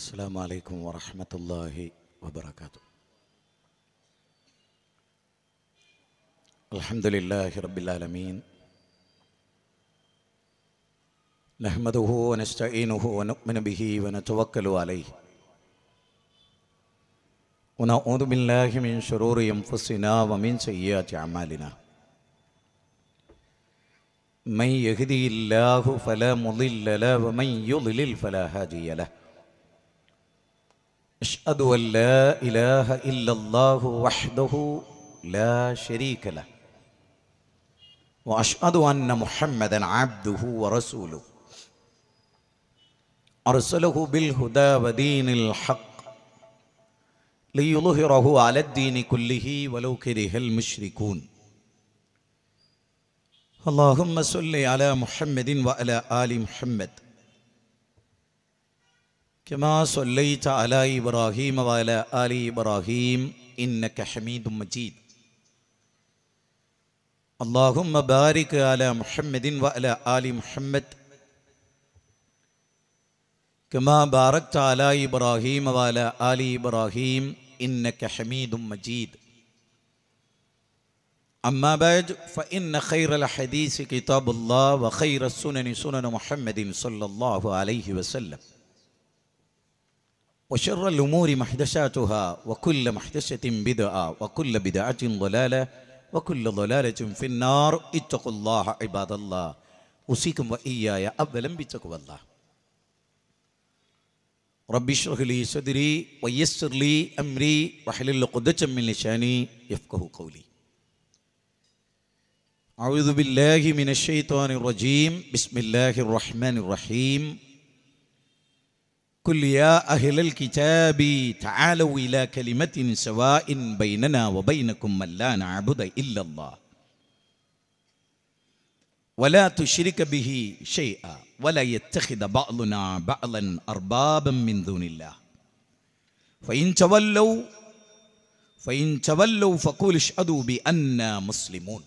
السلام عليكم ورحمة الله وبركاته الحمد لله رب العالمين نحمده ونستعينه ونؤمن به ونتوكل عليه ونعوذ بالله من شرور أنفسنا ومن سيئات أعمالنا من يهدي الله فلا مضل له ومن يضلل فلا هادي له أشهد أن لا إله إلا الله وحده لا شريك له وأشهد أن محمدا عبده ورسوله أرسله بالهدى ودين الحق ليظهره على الدين كله ولو كره المشركون اللهم صل على محمد وعلى آل محمد كما صليت على إبراهيم وعلى آل إبراهيم إنك حميد مجيد اللهم بارك على محمد وعلى آل محمد كما باركت على إبراهيم وعلى آل إبراهيم إنك حميد مجيد أما بعد فإن خير الحديث كتاب الله وخير السنن سنن محمد صلى الله عليه وسلم وشر الأمور محدثاتها وكل محدثة بدعة وكل بدعة ضلالة وكل ضلالة في النار اتقوا الله عباد الله أوصيكم وإياي أولا بتقوى الله رب اشرح لي صدري ويسر لي أمري واحلل عقدة من لساني يفقه قولي أعوذ بالله من الشيطان الرجيم بسم الله الرحمن الرحيم قل يا أهل الكتاب تعالوا إلى كلمة سواء بيننا وبينكم أن لا نعبد إلا الله ولا تشرك به شيئا ولا يتخذ بعضنا بعضا أربابا من دون الله فإن تولوا فإن تولوا فقول اشهدوا بأننا مسلمون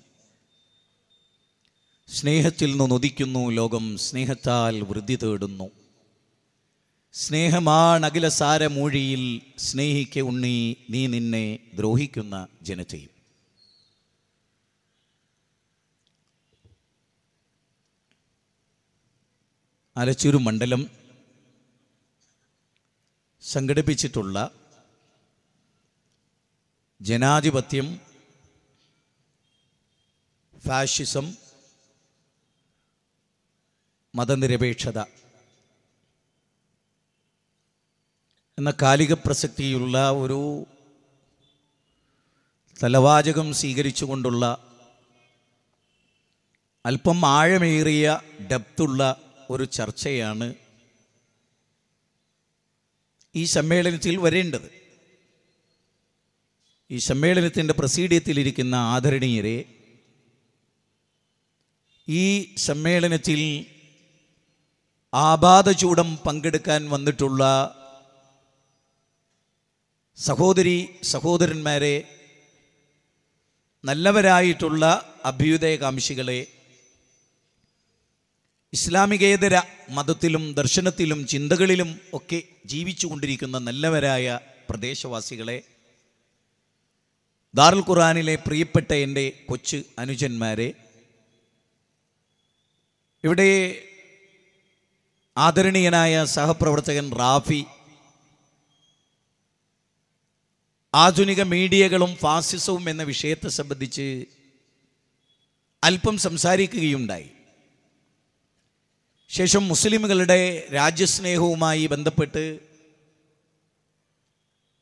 സ്നേഹത്തിൽ നിന്ന് لوغم ലോകം സ്നേഹത്താൽ വൃദ്ധി തേടുന്നു സ്നേഹമാണ് അഖിലസാരമൂഴിയിൽ സ്നേഹിക്ക ഉണ്ണി നീ നിന്നെ ദ്രോഹിക്കുന്ന ജനതയും അലച്ചൂരു മണ്ഡലം സംഘടിപ്പിച്ചിട്ടുള്ള ജനാധിപത്യം ഫാഷിസം മതനിരപേക്ഷത എന്ന കാലിക പ്രസക്തിയുള്ള ഒരു തലവാചകം സ്വീകരിച്ചുകൊണ്ടുള്ള അല്പം ആഴമേറിയ ഡെപ്തുള്ള ഒരു ചർച്ചയാണ് ഈ സമ്മേളനത്തിൽ വരേണ്ടത് ഈ സമ്മേളനത്തിൻ്റെ പ്രസീഡിയത്തിലിരിക്കുന്ന ആദരണീയരെ ഈ സമ്മേളനത്തിൽ ആപാതചൂടം പങ്കെടുക്കാൻ വന്നിട്ടുള്ള സഹോദരി സഹോദരന്മാരെ നല്ലവരായിട്ടുള്ള അഭ്യുദയകാംക്ഷികളെ ഇസ്ലാമികേതര മതത്തിലും ദർശനത്തിലും ചിന്തകളിലും ഒക്കെ ജീവിച്ചുകൊണ്ടിരിക്കുന്ന നല്ലവരായ പ്രദേശവാസികളെ ദാറുൽ ഖുറാനിലെ പ്രിയപ്പെട്ട എൻ്റെ കൊച്ചു അനുജന്മാരെ ഇവിടെ ആദരണീയനായ സഹപ്രവർത്തകൻ റാഫി ആധുനിക മീഡിയകളും ഫാസിസവും എന്ന വിഷയത്തെ സംബന്ധിച്ച് അല്പം സംസാരിക്കുകയുണ്ടായി ശേഷം മുസ്ലിമുകളുടെ രാജ്യസ്നേഹവുമായി ബന്ധപ്പെട്ട്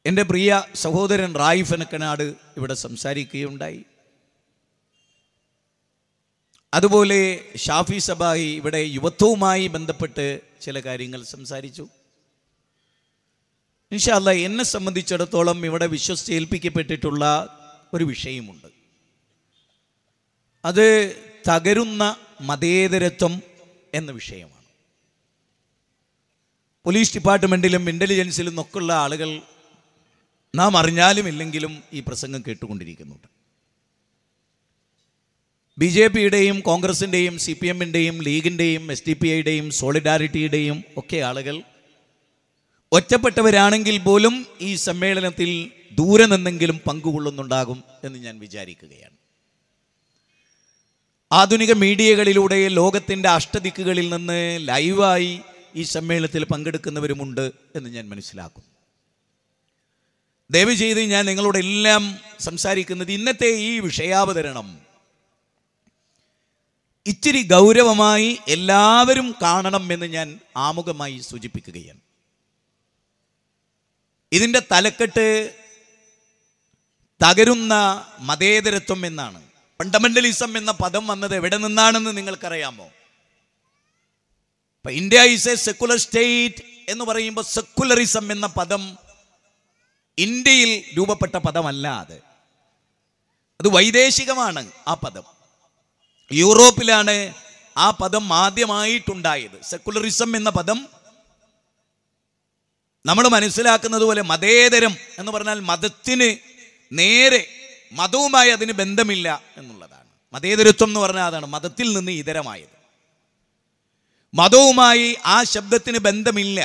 എൻ്റെ പ്രിയ സഹോദരൻ റായിഫനക്കനാട് ഇവിടെ സംസാരിക്കുകയുണ്ടായി അതുപോലെ ഷാഫി സബായി ഇവിടെ യുവത്വവുമായി ബന്ധപ്പെട്ട് ചില കാര്യങ്ങൾ സംസാരിച്ചു ഇൻഷാല്ല എന്നെ സംബന്ധിച്ചിടത്തോളം ഇവിടെ വിശ്വസിച്ച് ഏൽപ്പിക്കപ്പെട്ടിട്ടുള്ള ഒരു വിഷയമുണ്ട് അത് തകരുന്ന മതേതരത്വം എന്ന വിഷയമാണ് പോലീസ് ഡിപ്പാർട്ട്മെൻറ്റിലും ഇൻ്റലിജൻസിലും ഒക്കെയുള്ള ആളുകൾ നാം അറിഞ്ഞാലും ഇല്ലെങ്കിലും ഈ പ്രസംഗം കേട്ടുകൊണ്ടിരിക്കുന്നുണ്ട് ബി ജെ പിയുടെയും കോൺഗ്രസിൻ്റെയും സി പി എമ്മിൻ്റെയും ലീഗിൻ്റെയും എസ് ഡി പി ഐയുടെയും സോളിഡാരിറ്റിയുടെയും ഒക്കെ ആളുകൾ ഒറ്റപ്പെട്ടവരാണെങ്കിൽ പോലും ഈ സമ്മേളനത്തിൽ ദൂരെ നിന്നെങ്കിലും പങ്കുകൊള്ളുന്നുണ്ടാകും എന്ന് ഞാൻ വിചാരിക്കുകയാണ് ആധുനിക മീഡിയകളിലൂടെ ലോകത്തിൻ്റെ അഷ്ടദിക്കുകളിൽ നിന്ന് ലൈവായി ഈ സമ്മേളനത്തിൽ പങ്കെടുക്കുന്നവരുമുണ്ട് എന്ന് ഞാൻ മനസ്സിലാക്കും ദയവ് ചെയ്ത് ഞാൻ നിങ്ങളോട് എല്ലാം സംസാരിക്കുന്നത് ഇന്നത്തെ ഈ വിഷയാവതരണം ഇച്ചിരി ഗൗരവമായി എല്ലാവരും കാണണം എന്ന് ഞാൻ ആമുഖമായി സൂചിപ്പിക്കുകയാണ് ഇതിൻ്റെ തലക്കെട്ട് തകരുന്ന മതേതരത്വം എന്നാണ് ഫണ്ടമെന്റലിസം എന്ന പദം വന്നത് എവിടെ നിന്നാണെന്ന് നിങ്ങൾക്കറിയാമോ India is a secular state എന്ന് പറയുമ്പോൾ സെക്കുലറിസം എന്ന പദം ഇന്ത്യയിൽ രൂപപ്പെട്ട പദമല്ല അത് അത് വൈദേശികമാണ് ആ പദം യൂറോപ്പിലാണ് ആ പദം ആദ്യമായിട്ടുണ്ടായത് സെക്കുലറിസം എന്ന പദം നമ്മൾ മനസ്സിലാക്കുന്നത് പോലെ മതേതരം എന്ന് പറഞ്ഞാൽ മതത്തിന് നേരെ മതവുമായി അതിന് ബന്ധമില്ല എന്നുള്ളതാണ് മതേതരത്വം എന്ന് പറഞ്ഞാൽ അതാണ് മതത്തിൽ നിന്ന് ഇതരമായത് മതവുമായി ആ ശബ്ദത്തിന് ബന്ധമില്ല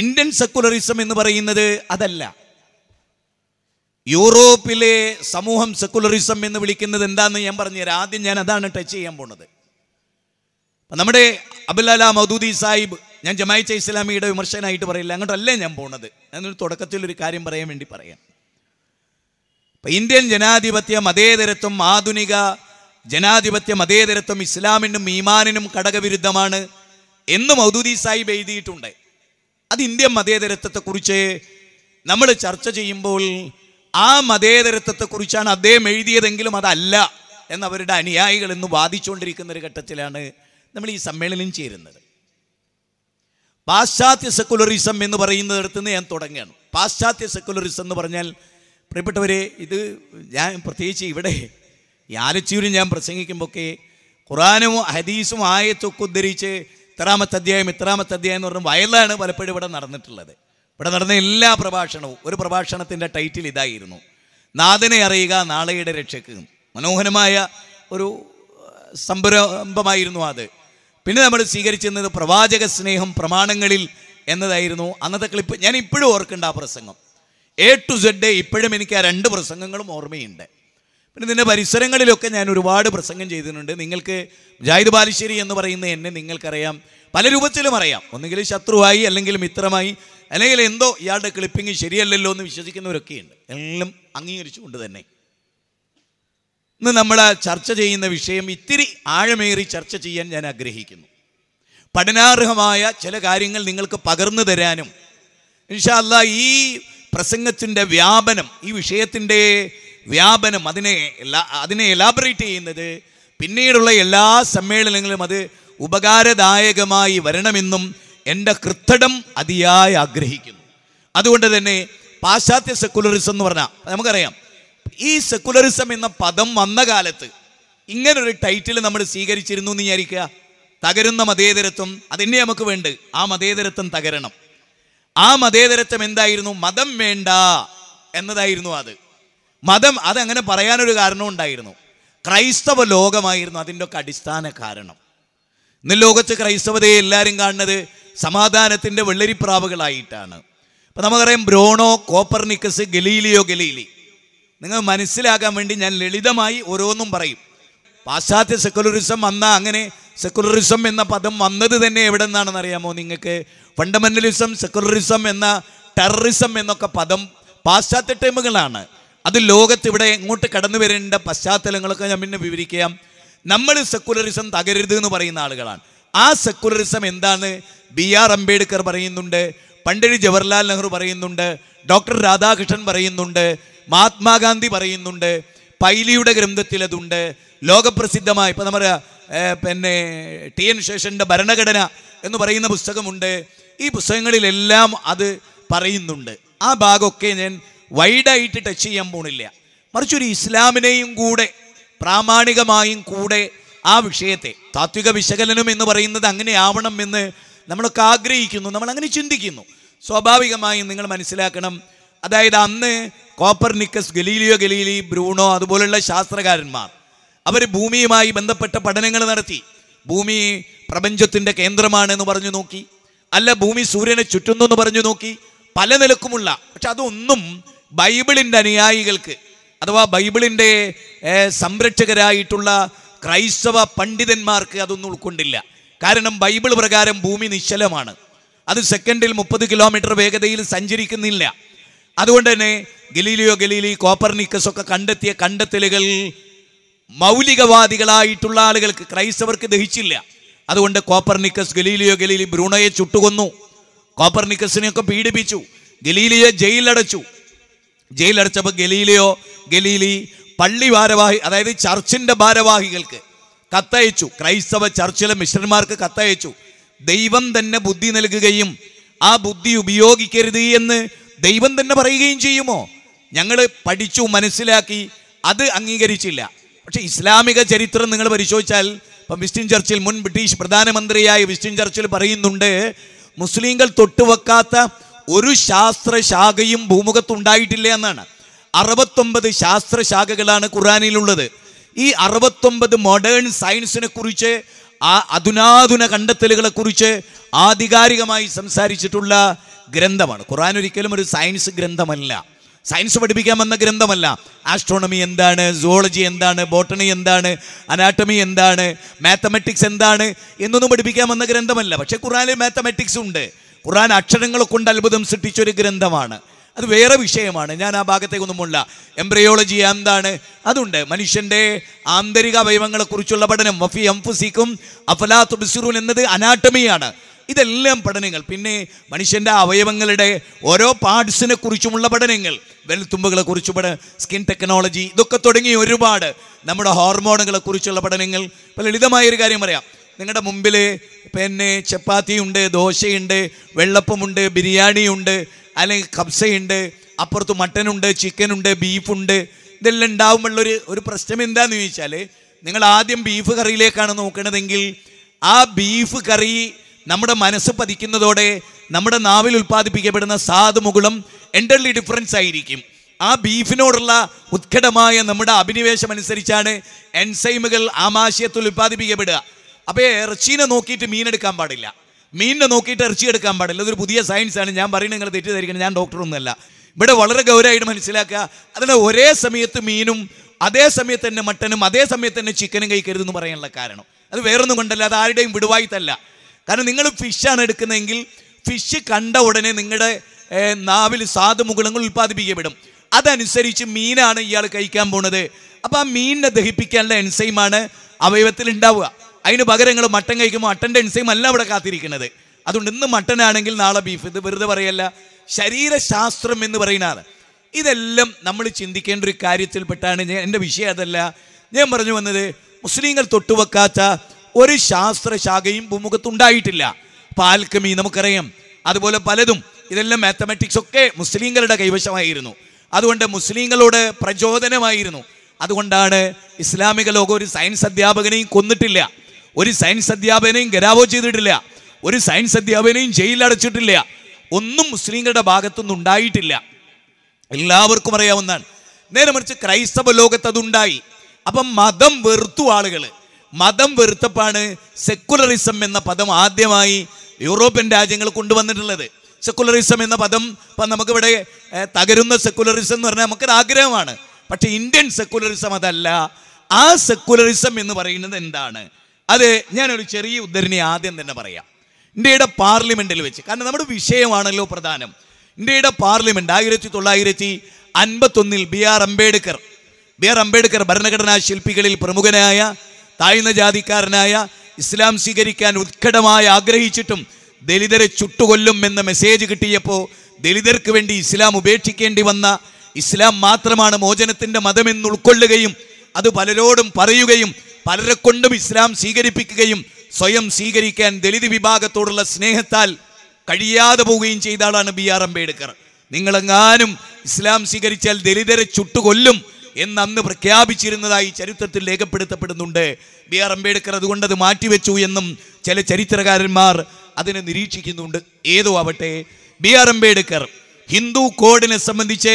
ഇന്ത്യൻ സെക്കുലറിസം എന്ന് പറയുന്നത് അതല്ല യൂറോപ്പിലെ സമൂഹം സെക്കുലറിസം എന്ന് വിളിക്കുന്നത് എന്താണെന്ന് ഞാൻ തരാം ആദ്യം ഞാൻ അതാണ് ടച്ച് ചെയ്യാൻ പോണത് നമ്മുടെ അബുലല മൗദൂദി സാഹിബ് ഞാൻ ജമായിച്ച ഇസ്ലാമിയുടെ വിമർശനായിട്ട് പറയില്ല അങ്ങോട്ടല്ലേ ഞാൻ പോണത് ഞാനൊരു തുടക്കത്തിൽ ഒരു കാര്യം പറയാൻ വേണ്ടി പറയാം ഇപ്പം ഇന്ത്യൻ ജനാധിപത്യ മതേതരത്വം ആധുനിക ജനാധിപത്യ മതേതരത്വം ഇസ്ലാമിനും ഈമാനിനും ഘടകവിരുദ്ധമാണ് എന്ന് മൗദൂദി സാഹിബ് എഴുതിയിട്ടുണ്ട് അത് ഇന്ത്യൻ മതേതരത്വത്തെക്കുറിച്ച് നമ്മൾ ചർച്ച ചെയ്യുമ്പോൾ ആ മതേതരത്വത്തെക്കുറിച്ചാണ് അദ്ദേഹം എഴുതിയതെങ്കിലും അതല്ല എന്നവരുടെ അനുയായികൾ എന്ന് വാദിച്ചുകൊണ്ടിരിക്കുന്ന ഒരു ഘട്ടത്തിലാണ് നമ്മൾ ഈ സമ്മേളനം ചേരുന്നത് പാശ്ചാത്യ സെക്കുലറിസം എന്ന് അടുത്ത് നിന്ന് ഞാൻ തുടങ്ങുകയാണ് പാശ്ചാത്യ സെക്കുലറിസം എന്ന് പറഞ്ഞാൽ പ്രിയപ്പെട്ടവരെ ഇത് ഞാൻ പ്രത്യേകിച്ച് ഇവിടെ ഈ ആലച്ചൂരിൽ ഞാൻ പ്രസംഗിക്കുമ്പോഴൊക്കെ ഖുറാനും ഹദീസും ആയത്തൊക്കെ ഉദ്ധരിച്ച് ഇത്രാമത്തെ അധ്യായം ഇത്രാമത്തെ അധ്യായം എന്ന് പറഞ്ഞാൽ വയലാണ് പലപ്പോഴും ഇവിടെ നടന്നിട്ടുള്ളത് ഇവിടെ നടന്ന എല്ലാ പ്രഭാഷണവും ഒരു പ്രഭാഷണത്തിൻ്റെ ടൈറ്റിൽ ഇതായിരുന്നു നാഥനെ അറിയുക നാളെയുടെ രക്ഷക്ക് മനോഹരമായ ഒരു സംരംഭമായിരുന്നു അത് പിന്നെ നമ്മൾ സ്വീകരിച്ചിരുന്നത് പ്രവാചക സ്നേഹം പ്രമാണങ്ങളിൽ എന്നതായിരുന്നു അന്നത്തെ ക്ലിപ്പ് ഞാൻ ഇപ്പോഴും ഓർക്കേണ്ട ആ പ്രസംഗം എ ടു സെഡ് ഇപ്പോഴും എനിക്ക് ആ രണ്ട് പ്രസംഗങ്ങളും ഓർമ്മയുണ്ട് പിന്നെ നിന്റെ പരിസരങ്ങളിലൊക്കെ ഞാൻ ഒരുപാട് പ്രസംഗം ചെയ്തിട്ടുണ്ട് നിങ്ങൾക്ക് ജായിദ് ബാലുശ്ശേരി എന്ന് പറയുന്ന എന്നെ നിങ്ങൾക്കറിയാം പല രൂപത്തിലും അറിയാം ഒന്നുകിൽ ശത്രുവായി അല്ലെങ്കിൽ മിത്രമായി അല്ലെങ്കിൽ എന്തോ ഇയാളുടെ ക്ലിപ്പിംഗ് ശരിയല്ലല്ലോ എന്ന് വിശ്വസിക്കുന്നവരൊക്കെയുണ്ട് എല്ലാം അംഗീകരിച്ചുകൊണ്ട് തന്നെ ഇന്ന് നമ്മൾ ചർച്ച ചെയ്യുന്ന വിഷയം ഇത്തിരി ആഴമേറി ചർച്ച ചെയ്യാൻ ഞാൻ ആഗ്രഹിക്കുന്നു പഠനാർഹമായ ചില കാര്യങ്ങൾ നിങ്ങൾക്ക് പകർന്നു തരാനും ഇൻഷാല്ല ഈ പ്രസംഗത്തിൻ്റെ വ്യാപനം ഈ വിഷയത്തിൻ്റെ വ്യാപനം അതിനെ അതിനെ എലാബറേറ്റ് ചെയ്യുന്നത് പിന്നീടുള്ള എല്ലാ സമ്മേളനങ്ങളും അത് ഉപകാരദായകമായി വരണമെന്നും എൻ്റെ കൃത്തടം അതിയായി ആഗ്രഹിക്കുന്നു അതുകൊണ്ട് തന്നെ പാശ്ചാത്യ സെക്കുലറിസം എന്ന് പറഞ്ഞാൽ നമുക്കറിയാം ഈ സെക്കുലറിസം എന്ന പദം വന്ന കാലത്ത് ഇങ്ങനൊരു ടൈറ്റിൽ നമ്മൾ സ്വീകരിച്ചിരുന്നു എന്ന് വിചാരിക്കുക തകരുന്ന മതേതരത്വം അതിനെ നമുക്ക് വേണ്ട ആ മതേതരത്വം തകരണം ആ മതേതരത്വം എന്തായിരുന്നു മതം വേണ്ട എന്നതായിരുന്നു അത് മതം അതങ്ങനെ പറയാനൊരു കാരണം ഉണ്ടായിരുന്നു ക്രൈസ്തവ ലോകമായിരുന്നു അതിൻ്റെ ഒക്കെ അടിസ്ഥാന കാരണം ഇന്ന് ലോകത്ത് ക്രൈസ്തവതയെ എല്ലാവരും കാണുന്നത് സമാധാനത്തിൻ്റെ വെള്ളരിപ്രാവുകളായിട്ടാണ് ഇപ്പം നമുക്കറിയാം ബ്രോണോ കോപ്പർനിക്കസ് ഗലീലിയോ ഗലീലി നിങ്ങൾ മനസ്സിലാക്കാൻ വേണ്ടി ഞാൻ ലളിതമായി ഓരോന്നും പറയും പാശ്ചാത്യ സെക്കുലറിസം വന്ന അങ്ങനെ സെക്കുലറിസം എന്ന പദം വന്നത് തന്നെ എവിടെ നിന്നാണെന്ന് അറിയാമോ നിങ്ങൾക്ക് ഫണ്ടമെൻ്റലിസം സെക്കുലറിസം എന്ന ടെററിസം എന്നൊക്കെ പദം പാശ്ചാത്യ ടൈമുകളാണ് അത് ലോകത്ത് ഇവിടെ എങ്ങോട്ട് കടന്നു വരേണ്ട പശ്ചാത്തലങ്ങളൊക്കെ ഞാൻ പിന്നെ വിവരിക്കാം നമ്മൾ സെക്കുലറിസം തകരരുത് എന്ന് പറയുന്ന ആളുകളാണ് ആ സെക്കുലറിസം എന്താണ് ബി ആർ അംബേദ്കർ പറയുന്നുണ്ട് പണ്ഡിറ്റ് ജവഹർലാൽ നെഹ്റു പറയുന്നുണ്ട് ഡോക്ടർ രാധാകൃഷ്ണൻ പറയുന്നുണ്ട് മഹാത്മാഗാന്ധി പറയുന്നുണ്ട് പൈലിയുടെ ഗ്രന്ഥത്തിൽ അതുണ്ട് ലോകപ്രസിദ്ധമായ ഇപ്പം നമ്മുടെ പിന്നെ ടി എൻ ശേഷന്റെ ഭരണഘടന എന്ന് പറയുന്ന പുസ്തകമുണ്ട് ഈ പുസ്തകങ്ങളിലെല്ലാം അത് പറയുന്നുണ്ട് ആ ഭാഗമൊക്കെ ഞാൻ വൈഡായിട്ട് ടച്ച് ചെയ്യാൻ പോണില്ല മറിച്ചൊരു ഇസ്ലാമിനെയും കൂടെ പ്രാമാണികമായും കൂടെ ആ വിഷയത്തെ താത്വിക വിശകലനം എന്ന് പറയുന്നത് അങ്ങനെ ആവണം എന്ന് നമ്മളൊക്കെ ആഗ്രഹിക്കുന്നു നമ്മൾ അങ്ങനെ ചിന്തിക്കുന്നു സ്വാഭാവികമായും നിങ്ങൾ മനസ്സിലാക്കണം അതായത് അന്ന് കോപ്പർനിക്കസ് ഗലീലിയോ ഗലീലി ബ്രൂണോ അതുപോലുള്ള ശാസ്ത്രകാരന്മാർ അവർ ഭൂമിയുമായി ബന്ധപ്പെട്ട പഠനങ്ങൾ നടത്തി ഭൂമി പ്രപഞ്ചത്തിൻ്റെ കേന്ദ്രമാണെന്ന് പറഞ്ഞു നോക്കി അല്ല ഭൂമി സൂര്യനെ ചുറ്റുന്നു എന്ന് പറഞ്ഞു നോക്കി പല നിലക്കുമുള്ള പക്ഷെ അതൊന്നും ബൈബിളിൻ്റെ അനുയായികൾക്ക് അഥവാ ബൈബിളിൻ്റെ സംരക്ഷകരായിട്ടുള്ള ക്രൈസ്തവ പണ്ഡിതന്മാർക്ക് അതൊന്നും ഉൾക്കൊണ്ടില്ല കാരണം ബൈബിൾ പ്രകാരം ഭൂമി നിശ്ചലമാണ് അത് സെക്കൻഡിൽ മുപ്പത് കിലോമീറ്റർ വേഗതയിൽ സഞ്ചരിക്കുന്നില്ല അതുകൊണ്ട് തന്നെ ഗലീലിയോ ഗലീലി കോപ്പർനിക്കസ് ഒക്കെ കണ്ടെത്തിയ കണ്ടെത്തലുകൾ മൗലികവാദികളായിട്ടുള്ള ആളുകൾക്ക് ക്രൈസ്തവർക്ക് ദഹിച്ചില്ല അതുകൊണ്ട് കോപ്പർനിക്കസ് ഗലീലിയോ ഗലീലി ബ്രൂണയെ ചുട്ടുകൊന്നു കോപ്പർനിക്കസിനെയൊക്കെ പീഡിപ്പിച്ചു ഗലീലിയെ ജയിലടച്ചു ജയിലടച്ചപ്പോൾ ഗലീലിയോ ഗലീലി പള്ളി ഭാരവാഹി അതായത് ചർച്ചിൻ്റെ ഭാരവാഹികൾക്ക് കത്തയച്ചു ക്രൈസ്തവ ചർച്ചിലെ മിഷണന്മാർക്ക് കത്തയച്ചു ദൈവം തന്നെ ബുദ്ധി നൽകുകയും ആ ബുദ്ധി ഉപയോഗിക്കരുത് എന്ന് ദൈവം തന്നെ പറയുകയും ചെയ്യുമോ ഞങ്ങൾ പഠിച്ചു മനസ്സിലാക്കി അത് അംഗീകരിച്ചില്ല പക്ഷെ ഇസ്ലാമിക ചരിത്രം നിങ്ങൾ പരിശോധിച്ചാൽ ഇപ്പം വിസ്റ്റിൻ ചർച്ചിൽ മുൻ ബ്രിട്ടീഷ് പ്രധാനമന്ത്രിയായ വിസ്റ്റിൻ ചർച്ചിൽ പറയുന്നുണ്ട് മുസ്ലിങ്ങൾ തൊട്ടുവെക്കാത്ത ഒരു ശാസ്ത്രശാഖയും ഭൂമുഖത്തുണ്ടായിട്ടില്ല എന്നാണ് അറുപത്തൊമ്പത് ശാസ്ത്രശാഖകളാണ് ഖുറാനിലുള്ളത് ഈ അറുപത്തൊമ്പത് മോഡേൺ സയൻസിനെ കുറിച്ച് ആ അധുനാധുന കണ്ടെത്തലുകളെക്കുറിച്ച് ആധികാരികമായി സംസാരിച്ചിട്ടുള്ള ഗ്രന്ഥമാണ് ഖുറാൻ ഒരിക്കലും ഒരു സയൻസ് ഗ്രന്ഥമല്ല സയൻസ് പഠിപ്പിക്കാൻ വന്ന ഗ്രന്ഥമല്ല ആസ്ട്രോണമി എന്താണ് സുവോളജി എന്താണ് ബോട്ടണി എന്താണ് അനാട്ടമി എന്താണ് മാത്തമെറ്റിക്സ് എന്താണ് എന്നൊന്നും പഠിപ്പിക്കാൻ വന്ന ഗ്രന്ഥമല്ല പക്ഷേ ഖുറാനിൽ മാത്തമെറ്റിക്സ് ഉണ്ട് ഖുറാൻ അക്ഷരങ്ങൾ കൊണ്ട് അത്ഭുതം സൃഷ്ടിച്ചൊരു ഗ്രന്ഥമാണ് അത് വേറെ വിഷയമാണ് ഞാൻ ആ ഭാഗത്തേക്കൊന്നും പോകില്ല എംബ്രയോളജി എന്താണ് അതുണ്ട് മനുഷ്യൻ്റെ ആന്തരിക അവയവങ്ങളെക്കുറിച്ചുള്ള പഠനം വഫി എംഫുസിക്കും അഫലാ തുബിസുറൂൻ എന്നത് അനാട്ടമിയാണ് ഇതെല്ലാം പഠനങ്ങൾ പിന്നെ മനുഷ്യൻ്റെ അവയവങ്ങളുടെ ഓരോ പാർട്സിനെ കുറിച്ചുമുള്ള പഠനങ്ങൾ വെൽത്തുമ്പുകളെ കുറിച്ച് സ്കിൻ ടെക്നോളജി ഇതൊക്കെ തുടങ്ങി ഒരുപാട് നമ്മുടെ ഹോർമോണുകളെ കുറിച്ചുള്ള പഠനങ്ങൾ ഇപ്പോൾ ലളിതമായൊരു കാര്യം പറയാം നിങ്ങളുടെ മുമ്പിൽ പിന്നെ ചപ്പാത്തിയുണ്ട് ദോശയുണ്ട് വെള്ളപ്പമുണ്ട് ബിരിയാണിയുണ്ട് അല്ലെങ്കിൽ കബ്സയുണ്ട് അപ്പുറത്ത് മട്ടനുണ്ട് ചിക്കനുണ്ട് ബീഫുണ്ട് ഇതെല്ലാം ഉണ്ടാകുമ്പോഴുള്ളൊരു ഒരു പ്രശ്നം എന്താണെന്ന് ചോദിച്ചാൽ നിങ്ങൾ ആദ്യം ബീഫ് കറിയിലേക്കാണ് നോക്കണതെങ്കിൽ ആ ബീഫ് കറി നമ്മുടെ മനസ്സ് പതിക്കുന്നതോടെ നമ്മുടെ നാവിൽ ഉൽപ്പാദിപ്പിക്കപ്പെടുന്ന സാധുമുകുളം എൻ്റർലി ഡിഫറൻസ് ആയിരിക്കും ആ ബീഫിനോടുള്ള ഉത്കടമായ നമ്മുടെ അഭിനിവേശം അനുസരിച്ചാണ് എൻസൈമുകൾ ആമാശയത്തിൽ ഉൽപ്പാദിപ്പിക്കപ്പെടുക അപ്പോൾ ഇറച്ചീനെ നോക്കിയിട്ട് മീനെടുക്കാൻ പാടില്ല മീനിനെ നോക്കിയിട്ട് ഇറച്ചി എടുക്കാൻ പാടില്ല അതൊരു പുതിയ സയൻസാണ് ഞാൻ പറയുന്നത് നിങ്ങൾ തെറ്റിദ്ധരിക്കണം ഞാൻ ഡോക്ടറൊന്നുമല്ല ഇവിടെ വളരെ ഗൗരവമായിട്ട് മനസ്സിലാക്കുക അതിന് ഒരേ സമയത്ത് മീനും അതേ സമയത്ത് തന്നെ മട്ടനും അതേ സമയത്ത് തന്നെ ചിക്കനും കഴിക്കരുതെന്ന് പറയാനുള്ള കാരണം അത് വേറൊന്നും കൊണ്ടല്ല അത് ആരുടെയും വിടുവായിത്തല്ല കാരണം നിങ്ങൾ ഫിഷാണ് എടുക്കുന്നതെങ്കിൽ ഫിഷ് കണ്ട ഉടനെ നിങ്ങളുടെ നാവിൽ മുകുളങ്ങൾ ഉൽപ്പാദിപ്പിക്കപ്പെടും അതനുസരിച്ച് മീനാണ് ഇയാൾ കഴിക്കാൻ പോണത് അപ്പോൾ ആ മീനിനെ ദഹിപ്പിക്കാനുള്ള എൻസൈമാണ് അവയവത്തിൽ ഉണ്ടാവുക അതിന് പകരം നിങ്ങൾ മട്ടൻ കഴിക്കുമ്പോൾ മട്ടൻ്റെ എൻസൈം അല്ല അവിടെ കാത്തിരിക്കുന്നത് അതുകൊണ്ട് ഇന്ന് മട്ടനാണെങ്കിൽ നാളെ ബീഫ് ഇത് വെറുതെ പറയല്ല ശരീരശാസ്ത്രം എന്ന് പറയുന്നതാണ് ഇതെല്ലാം നമ്മൾ ചിന്തിക്കേണ്ട ഒരു കാര്യത്തിൽപ്പെട്ടാണ് എൻ്റെ വിഷയം അതല്ല ഞാൻ പറഞ്ഞു വന്നത് മുസ്ലിങ്ങൾ തൊട്ടുവെക്കാത്ത ഒരു ശാസ്ത്രശാഖയും ഭൂമുഖത്തുണ്ടായിട്ടില്ല ഉണ്ടായിട്ടില്ല പാൽക്കമി നമുക്കറിയാം അതുപോലെ പലതും ഇതെല്ലാം മാത്തമാറ്റിക്സ് ഒക്കെ മുസ്ലിങ്ങളുടെ കൈവശമായിരുന്നു അതുകൊണ്ട് മുസ്ലിങ്ങളോട് പ്രചോദനമായിരുന്നു അതുകൊണ്ടാണ് ഇസ്ലാമിക ലോകം ഒരു സയൻസ് അധ്യാപകനെയും കൊന്നിട്ടില്ല ഒരു സയൻസ് അധ്യാപകനെയും ഗരാവോ ചെയ്തിട്ടില്ല ഒരു സയൻസ് അധ്യാപകനെയും അടച്ചിട്ടില്ല ഒന്നും മുസ്ലിങ്ങളുടെ ഭാഗത്തുനിന്ന് ഉണ്ടായിട്ടില്ല എല്ലാവർക്കും അറിയാവുന്നതാണ് നേരെ മറിച്ച് ക്രൈസ്തവ ലോകത്ത് അതുണ്ടായി അപ്പം മതം വെറുത്തു ആളുകൾ മതം വെറുത്തപ്പാണ് സെക്കുലറിസം എന്ന പദം ആദ്യമായി യൂറോപ്യൻ രാജ്യങ്ങൾ കൊണ്ടുവന്നിട്ടുള്ളത് സെക്കുലറിസം എന്ന പദം ഇപ്പം നമുക്കിവിടെ തകരുന്ന സെക്കുലറിസം എന്ന് പറഞ്ഞാൽ നമുക്കൊരു ആഗ്രഹമാണ് പക്ഷേ ഇന്ത്യൻ സെക്കുലറിസം അതല്ല ആ സെക്കുലറിസം എന്ന് പറയുന്നത് എന്താണ് അത് ഞാനൊരു ചെറിയ ഉദ്ധരണി ആദ്യം തന്നെ പറയാം ഇന്ത്യയുടെ പാർലമെൻറ്റിൽ വെച്ച് കാരണം നമ്മുടെ വിഷയമാണല്ലോ പ്രധാനം ഇന്ത്യയുടെ പാർലമെൻറ്റ് ആയിരത്തി തൊള്ളായിരത്തി അൻപത്തൊന്നിൽ B R Ambedkar B R Ambedkar ഭരണഘടനാ ശില്പികളിൽ പ്രമുഖനായ താഴ്ന്ന ജാതിക്കാരനായ ഇസ്ലാം സ്വീകരിക്കാൻ ഉത്കടമായി ആഗ്രഹിച്ചിട്ടും ദലിതരെ ചുട്ടുകൊല്ലും എന്ന മെസ്സേജ് കിട്ടിയപ്പോൾ ദലിതർക്ക് വേണ്ടി ഇസ്ലാം ഉപേക്ഷിക്കേണ്ടി വന്ന ഇസ്ലാം മാത്രമാണ് മോചനത്തിൻ്റെ മതമെന്ന് ഉൾക്കൊള്ളുകയും അത് പലരോടും പറയുകയും പലരെ കൊണ്ടും ഇസ്ലാം സ്വീകരിപ്പിക്കുകയും സ്വയം സ്വീകരിക്കാൻ ദലിത് വിഭാഗത്തോടുള്ള സ്നേഹത്താൽ കഴിയാതെ പോവുകയും ചെയ്ത ആളാണ് ബി ആർ അംബേദ്കർ നിങ്ങളെങ്ങാനും ഇസ്ലാം സ്വീകരിച്ചാൽ ദലിതരെ ചുട്ടുകൊല്ലും എന്ന് അന്ന് പ്രഖ്യാപിച്ചിരുന്നതായി ചരിത്രത്തിൽ രേഖപ്പെടുത്തപ്പെടുന്നുണ്ട് ബി ആർ അംബേദ്കർ അതുകൊണ്ട് അത് മാറ്റിവെച്ചു എന്നും ചില ചരിത്രകാരന്മാർ അതിനെ നിരീക്ഷിക്കുന്നുണ്ട് ഏതോ ആവട്ടെ ബി ആർ അംബേദ്കർ ഹിന്ദു കോഡിനെ സംബന്ധിച്ച്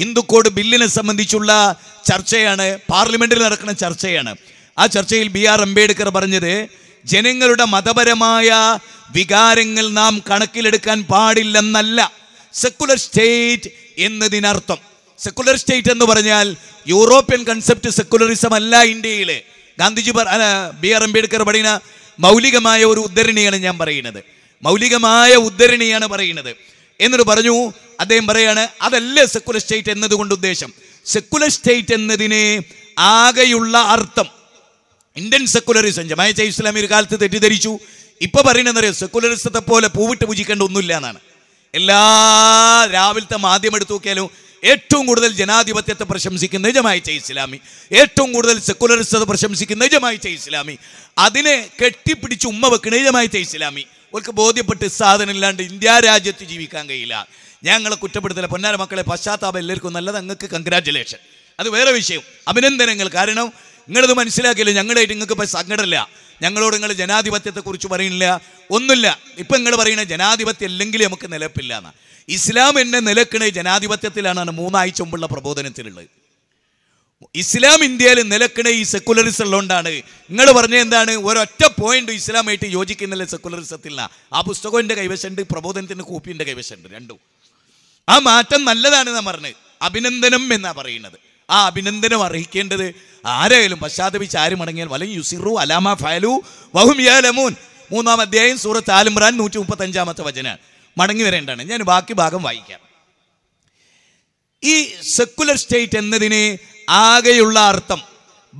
ഹിന്ദു കോഡ് ബില്ലിനെ സംബന്ധിച്ചുള്ള ചർച്ചയാണ് പാർലമെൻറ്റിൽ നടക്കുന്ന ചർച്ചയാണ് ആ ചർച്ചയിൽ ബി ആർ അംബേദ്കർ പറഞ്ഞത് ജനങ്ങളുടെ മതപരമായ വികാരങ്ങൾ നാം കണക്കിലെടുക്കാൻ പാടില്ലെന്നല്ല സെക്കുലർ സ്റ്റേറ്റ് എന്നതിനർത്ഥം സെക്കുലർ സ്റ്റേറ്റ് എന്ന് പറഞ്ഞാൽ യൂറോപ്യൻ കൺസെപ്റ്റ് സെക്കുലറിസം അല്ല ഇന്ത്യയിലെ ഗാന്ധിജി ബി ആർ അംബേദ്കർ പറയുന്ന മൗലികമായ ഒരു ഉദ്ധരണിയാണ് ഞാൻ പറയുന്നത് മൗലികമായ ഉദ്ധരണിയാണ് പറയുന്നത് എന്നിട്ട് പറഞ്ഞു അദ്ദേഹം പറയാണ് അതല്ല സെക്കുലർ സ്റ്റേറ്റ് എന്നതുകൊണ്ട് ഉദ്ദേശം സെക്കുലർ സ്റ്റേറ്റ് എന്നതിന് ആകെയുള്ള അർത്ഥം ഇന്ത്യൻ സെക്കുലറിസം ജമായച്ച ഇസ്ലാമി ഒരു കാലത്ത് തെറ്റിദ്ധരിച്ചു ഇപ്പൊ പറയുന്നതെന്നറിയോ സെക്കുലറിസത്തെ പോലെ പൂവിട്ട് പൂജിക്കേണ്ട ഒന്നുമില്ല എന്നാണ് എല്ലാ രാവിലത്തെ മാധ്യമം എടുത്തു നോക്കിയാലും ഏറ്റവും കൂടുതൽ ജനാധിപത്യത്തെ പ്രശംസിക്കുന്ന ജമായത്തെ ഇസ്ലാമി ഏറ്റവും കൂടുതൽ സെക്കുലറിസത്തെ പ്രശംസിക്കുന്ന ജമായത്തെ ഇസ്ലാമി അതിനെ കെട്ടിപ്പിടിച്ച് ഉമ്മ വെക്കുന്ന ജമായത്തെ ഇസ്ലാമി അവർക്ക് ബോധ്യപ്പെട്ട് സാധനം ഇല്ലാണ്ട് ഇന്ത്യ രാജ്യത്ത് ജീവിക്കാൻ കഴിയില്ല ഞങ്ങളെ കുറ്റപ്പെടുത്തില്ല പൊന്നാര മക്കളെ പശ്ചാത്താപം എല്ലാവർക്കും നല്ലത് അങ്ങക്ക് കൺഗ്രാറ്റുലേഷൻ അത് വേറെ വിഷയം അഭിനന്ദനങ്ങൾ കാരണം നിങ്ങളിത് മനസ്സിലാക്കിയില്ല ഞങ്ങളുടെ നിങ്ങൾക്ക് ഇപ്പം സങ്കടമില്ല ഞങ്ങളോട് നിങ്ങൾ ജനാധിപത്യത്തെക്കുറിച്ച് പറയുന്നില്ല ഒന്നുമില്ല ഇപ്പം നിങ്ങൾ പറയുന്ന ജനാധിപത്യം ഇല്ലെങ്കിൽ നമുക്ക് നിലപ്പില്ല എന്നാണ് ഇസ്ലാം എന്നെ നിലക്കണ ജനാധിപത്യത്തിലാണ് മൂന്നാഴ്ച മുമ്പുള്ള പ്രബോധനത്തിലുള്ളത് ഇസ്ലാം ഇന്ത്യയിൽ നിലക്കണ ഈ സെക്കുലറിസം ഉള്ളതുകൊണ്ടാണ് നിങ്ങൾ പറഞ്ഞ എന്താണ് ഒരൊറ്റ പോയിന്റ് ഇസ്ലാമായിട്ട് യോജിക്കുന്നില്ല സെക്കുലറിസത്തില്ല ആ പുസ്തകം എൻ്റെ കൈവശമുണ്ട് പ്രബോധനത്തിൻ്റെ കോപ്പി എൻ്റെ കൈവശമുണ്ട് രണ്ടും ആ മാറ്റം നല്ലതാണ് ഞാൻ പറഞ്ഞത് അഭിനന്ദനം എന്നാണ് പറയുന്നത് ആ അഭിനന്ദനം അറിയിക്കേണ്ടത് ആരായാലും പശ്ചാത്തപിച്ച് ആര് മടങ്ങിയാൽ വലയും യുസിറു അലാമ ഫയലു വഹും മൂന്നാം അധ്യായം സൂറത്ത് ആലിമ്രാൻ നൂറ്റി അഞ്ചാമത്തെ വചന മടങ്ങി വരേണ്ടതാണ് ഞാൻ ബാക്കി ഭാഗം വായിക്കാം ഈ സെക്കുലർ സ്റ്റേറ്റ് എന്നതിന് ആകെയുള്ള അർത്ഥം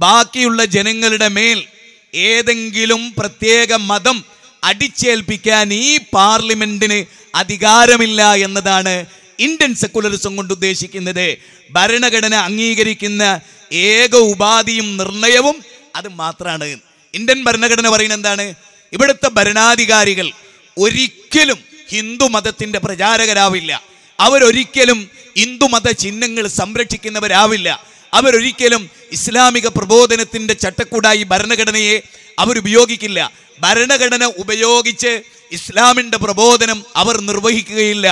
ബാക്കിയുള്ള ജനങ്ങളുടെ മേൽ ഏതെങ്കിലും പ്രത്യേക മതം അടിച്ചേൽപ്പിക്കാൻ ഈ പാർലമെന്റിന് അധികാരമില്ല എന്നതാണ് ഇന്ത്യൻ സെക്കുലറിസം കൊണ്ട് ഉദ്ദേശിക്കുന്നത് ഭരണഘടന അംഗീകരിക്കുന്ന ഏക ഉപാധിയും നിർണയവും അത് മാത്രമാണ് ഇന്ത്യൻ ഭരണഘടന പറയുന്നത് എന്താണ് ഇവിടുത്തെ ഭരണാധികാരികൾ ഒരിക്കലും ഹിന്ദു മതത്തിൻ്റെ പ്രചാരകരാവില്ല അവരൊരിക്കലും ഹിന്ദു മത ചിഹ്നങ്ങൾ സംരക്ഷിക്കുന്നവരാവില്ല അവരൊരിക്കലും ഇസ്ലാമിക പ്രബോധനത്തിൻ്റെ ചട്ടക്കൂടായി ഭരണഘടനയെ അവരുപയോഗിക്കില്ല ഭരണഘടന ഉപയോഗിച്ച് ഇസ്ലാമിൻ്റെ പ്രബോധനം അവർ നിർവഹിക്കുകയില്ല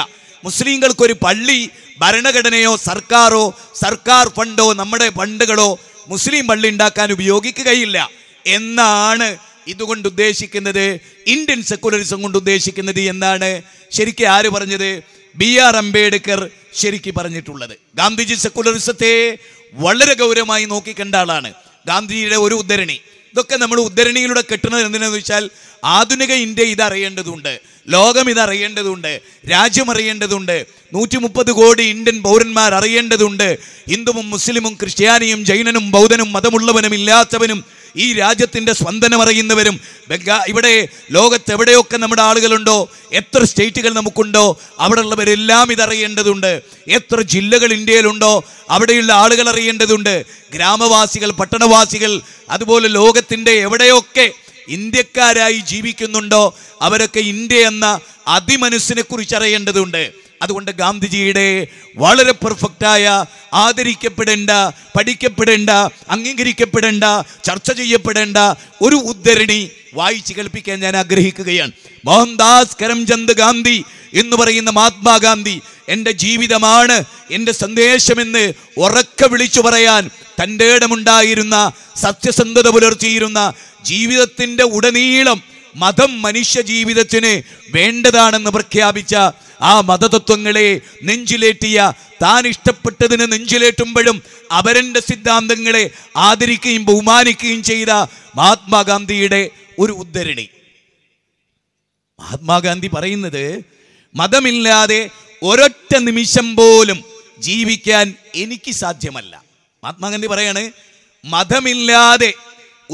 മുസ്ലിങ്ങൾക്കൊരു പള്ളി ഭരണഘടനയോ സർക്കാരോ സർക്കാർ ഫണ്ടോ നമ്മുടെ ഫണ്ടുകളോ മുസ്ലിം പള്ളി ഉണ്ടാക്കാൻ ഉപയോഗിക്കുകയില്ല എന്നാണ് ഇതുകൊണ്ട് ഉദ്ദേശിക്കുന്നത് ഇന്ത്യൻ സെക്കുലറിസം കൊണ്ട് ഉദ്ദേശിക്കുന്നത് എന്നാണ് ശരിക്കും ആര് പറഞ്ഞത് ബി ആർ അംബേദ്കർ ശരിക്കും പറഞ്ഞിട്ടുള്ളത് ഗാന്ധിജി സെക്കുലറിസത്തെ വളരെ ഗൗരവമായി നോക്കിക്കണ്ട ആളാണ് ഗാന്ധിജിയുടെ ഒരു ഉദ്ധരണി ഇതൊക്കെ നമ്മൾ ഉദ്ധരണിയിലൂടെ കെട്ടുന്നത് എന്തിനാന്ന് വെച്ചാൽ ആധുനിക ഇന്ത്യ ഇതറിയേണ്ടതുണ്ട് ലോകം ഇതറിയേണ്ടതുണ്ട് രാജ്യം അറിയേണ്ടതുണ്ട് നൂറ്റി മുപ്പത് കോടി ഇന്ത്യൻ പൗരന്മാർ അറിയേണ്ടതുണ്ട് ഹിന്ദുവും മുസ്ലിമും ക്രിസ്ത്യാനിയും ജൈനനും ബൗദ്ധനും മതമുള്ളവനും ഇല്ലാത്തവനും ഈ രാജ്യത്തിൻ്റെ സ്പന്ദനം അറിയുന്നവരും ബംഗാ ഇവിടെ ലോകത്ത് എവിടെയൊക്കെ നമ്മുടെ ആളുകളുണ്ടോ എത്ര സ്റ്റേറ്റുകൾ നമുക്കുണ്ടോ അവിടെയുള്ളവരെല്ലാം ഇതറിയേണ്ടതുണ്ട് എത്ര ജില്ലകൾ ഇന്ത്യയിലുണ്ടോ അവിടെയുള്ള ആളുകൾ അറിയേണ്ടതുണ്ട് ഗ്രാമവാസികൾ പട്ടണവാസികൾ അതുപോലെ ലോകത്തിൻ്റെ എവിടെയൊക്കെ ഇന്ത്യക്കാരായി ജീവിക്കുന്നുണ്ടോ അവരൊക്കെ ഇന്ത്യ എന്ന അതിമനുഷ്യനെ കുറിച്ച് അറിയേണ്ടതുണ്ട് അതുകൊണ്ട് ഗാന്ധിജിയുടെ വളരെ പെർഫെക്റ്റായ ആദരിക്കപ്പെടേണ്ട പഠിക്കപ്പെടേണ്ട അംഗീകരിക്കപ്പെടേണ്ട ചർച്ച ചെയ്യപ്പെടേണ്ട ഒരു ഉദ്ധരണി വായിച്ചു കേൾപ്പിക്കാൻ ഞാൻ ആഗ്രഹിക്കുകയാണ് മോഹൻദാസ് കരംചന്ദ് ഗാന്ധി എന്ന് പറയുന്ന മഹാത്മാഗാന്ധി എൻ്റെ ജീവിതമാണ് എൻ്റെ സന്ദേശമെന്ന് ഉറക്കെ വിളിച്ചു പറയാൻ തൻ്റെ ഇടമുണ്ടായിരുന്ന സത്യസന്ധത പുലർത്തിയിരുന്ന ജീവിതത്തിൻ്റെ ഉടനീളം മതം മനുഷ്യ ജീവിതത്തിന് വേണ്ടതാണെന്ന് പ്രഖ്യാപിച്ച ആ മതതത്വങ്ങളെ നെഞ്ചിലേറ്റിയ താൻ ഇഷ്ടപ്പെട്ടതിന് നെഞ്ചിലേറ്റുമ്പോഴും അവരൻ്റെ സിദ്ധാന്തങ്ങളെ ആദരിക്കുകയും ബഹുമാനിക്കുകയും ചെയ്ത മഹാത്മാഗാന്ധിയുടെ ഒരു ഉദ്ധരണി മഹാത്മാഗാന്ധി പറയുന്നത് മതമില്ലാതെ ഒരൊറ്റ നിമിഷം പോലും ജീവിക്കാൻ എനിക്ക് സാധ്യമല്ല മഹാത്മാഗാന്ധി പറയാണ് മതമില്ലാതെ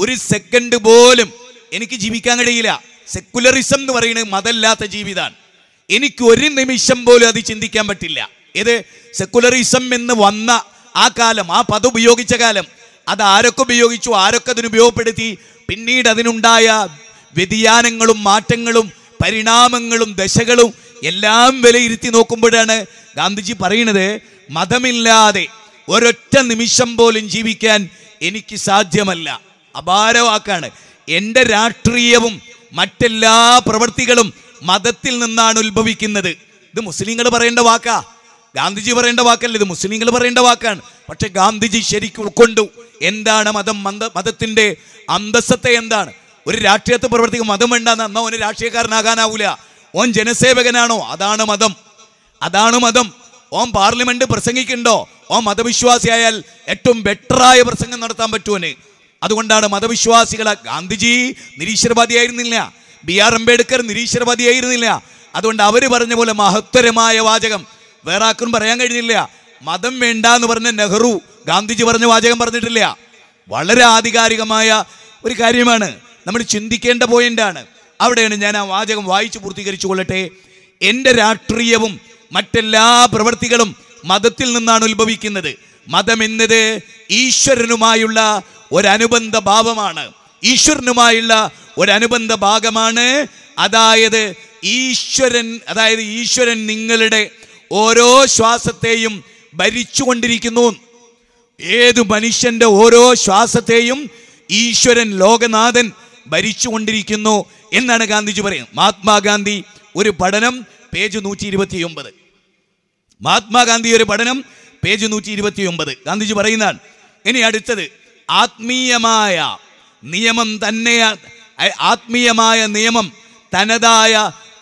ഒരു സെക്കൻഡ് പോലും എനിക്ക് ജീവിക്കാൻ കഴിയില്ല സെക്കുലറിസം എന്ന് പറയുന്നത് മതല്ലാത്ത ജീവിതമാണ് എനിക്ക് ഒരു നിമിഷം പോലും അത് ചിന്തിക്കാൻ പറ്റില്ല ഇത് സെക്കുലറിസം എന്ന് വന്ന ആ കാലം ആ പദം ഉപയോഗിച്ച കാലം അത് ആരൊക്കെ ഉപയോഗിച്ചു ആരൊക്കെ അതിന് ഉപയോഗപ്പെടുത്തി പിന്നീട് അതിനുണ്ടായ വ്യതിയാനങ്ങളും മാറ്റങ്ങളും പരിണാമങ്ങളും ദശകളും എല്ലാം വിലയിരുത്തി നോക്കുമ്പോഴാണ് ഗാന്ധിജി പറയുന്നത് മതമില്ലാതെ ഒരൊറ്റ നിമിഷം പോലും ജീവിക്കാൻ എനിക്ക് സാധ്യമല്ല അപാരവാക്കാണ് എൻ്റെ രാഷ്ട്രീയവും മറ്റെല്ലാ പ്രവൃത്തികളും മതത്തിൽ നിന്നാണ് ഉത്ഭവിക്കുന്നത് ഇത് മുസ്ലിങ്ങൾ പറയേണ്ട വാക്കാ ഗാന്ധിജി പറയേണ്ട വാക്കല്ല ഇത് മുസ്ലിങ്ങൾ പറയേണ്ട വാക്കാണ് പക്ഷെ ഗാന്ധിജി ശരിക്കും ഉൾക്കൊണ്ടു എന്താണ് മതം മത മതത്തിൻ്റെ അന്തസ്സത്തെ എന്താണ് ഒരു രാഷ്ട്രീയത്തെ പ്രവർത്തിക്കും മതം വേണ്ടെന്ന് എന്നാൽ ഓന് രാഷ്ട്രീയക്കാരനാകാനാവൂല ഓൻ ജനസേവകനാണോ അതാണ് മതം അതാണ് മതം ഓം പാർലമെന്റ് പ്രസംഗിക്കുന്നുണ്ടോ ഓൻ മതവിശ്വാസിയായാൽ ഏറ്റവും ബെറ്ററായ പ്രസംഗം നടത്താൻ പറ്റുമോ അതുകൊണ്ടാണ് മതവിശ്വാസികളെ ഗാന്ധിജി നിരീശ്വരവാദിയായിരുന്നില്ല ബി ആർ അംബേദ്കർ നിരീശ്വരവാദിയായിരുന്നില്ല അതുകൊണ്ട് അവർ പറഞ്ഞ പോലെ മഹത്തരമായ വാചകം വേറെ ആക്കും പറയാൻ കഴിഞ്ഞില്ല മതം വേണ്ട എന്ന് പറഞ്ഞ നെഹ്റു ഗാന്ധിജി പറഞ്ഞ വാചകം പറഞ്ഞിട്ടില്ല വളരെ ആധികാരികമായ ഒരു കാര്യമാണ് നമ്മൾ ചിന്തിക്കേണ്ട പോയിന്റാണ് അവിടെയാണ് ഞാൻ ആ വാചകം വായിച്ചു പൂർത്തീകരിച്ചു കൊള്ളട്ടെ എൻ്റെ രാഷ്ട്രീയവും മറ്റെല്ലാ പ്രവൃത്തികളും മതത്തിൽ നിന്നാണ് ഉത്ഭവിക്കുന്നത് മതമെന്നത് ഈശ്വരനുമായുള്ള ഒരനുബന്ധ ഭാവമാണ് ഈശ്വരനുമായുള്ള ഒരനുബന്ധ ഭാഗമാണ് അതായത് ഈശ്വരൻ അതായത് ഈശ്വരൻ നിങ്ങളുടെ ഓരോ ശ്വാസത്തെയും ഭരിച്ചുകൊണ്ടിരിക്കുന്നു ഏത് മനുഷ്യൻ്റെ ഓരോ ശ്വാസത്തെയും ഈശ്വരൻ ലോകനാഥൻ ഭരിച്ചുകൊണ്ടിരിക്കുന്നു എന്നാണ് ഗാന്ധിജി പറയുന്നത് മഹാത്മാഗാന്ധി ഒരു പഠനം പേജ് നൂറ്റി ഇരുപത്തി ഒമ്പത് മഹാത്മാഗാന്ധി ഒരു പഠനം പേജ് നൂറ്റി ഇരുപത്തി ഒമ്പത് ഗാന്ധിജി പറയുന്നതാണ് ഇനി അടുത്തത് ആത്മീയമായ നിയമം തന്നെ ആത്മീയമായ നിയമം തനതായ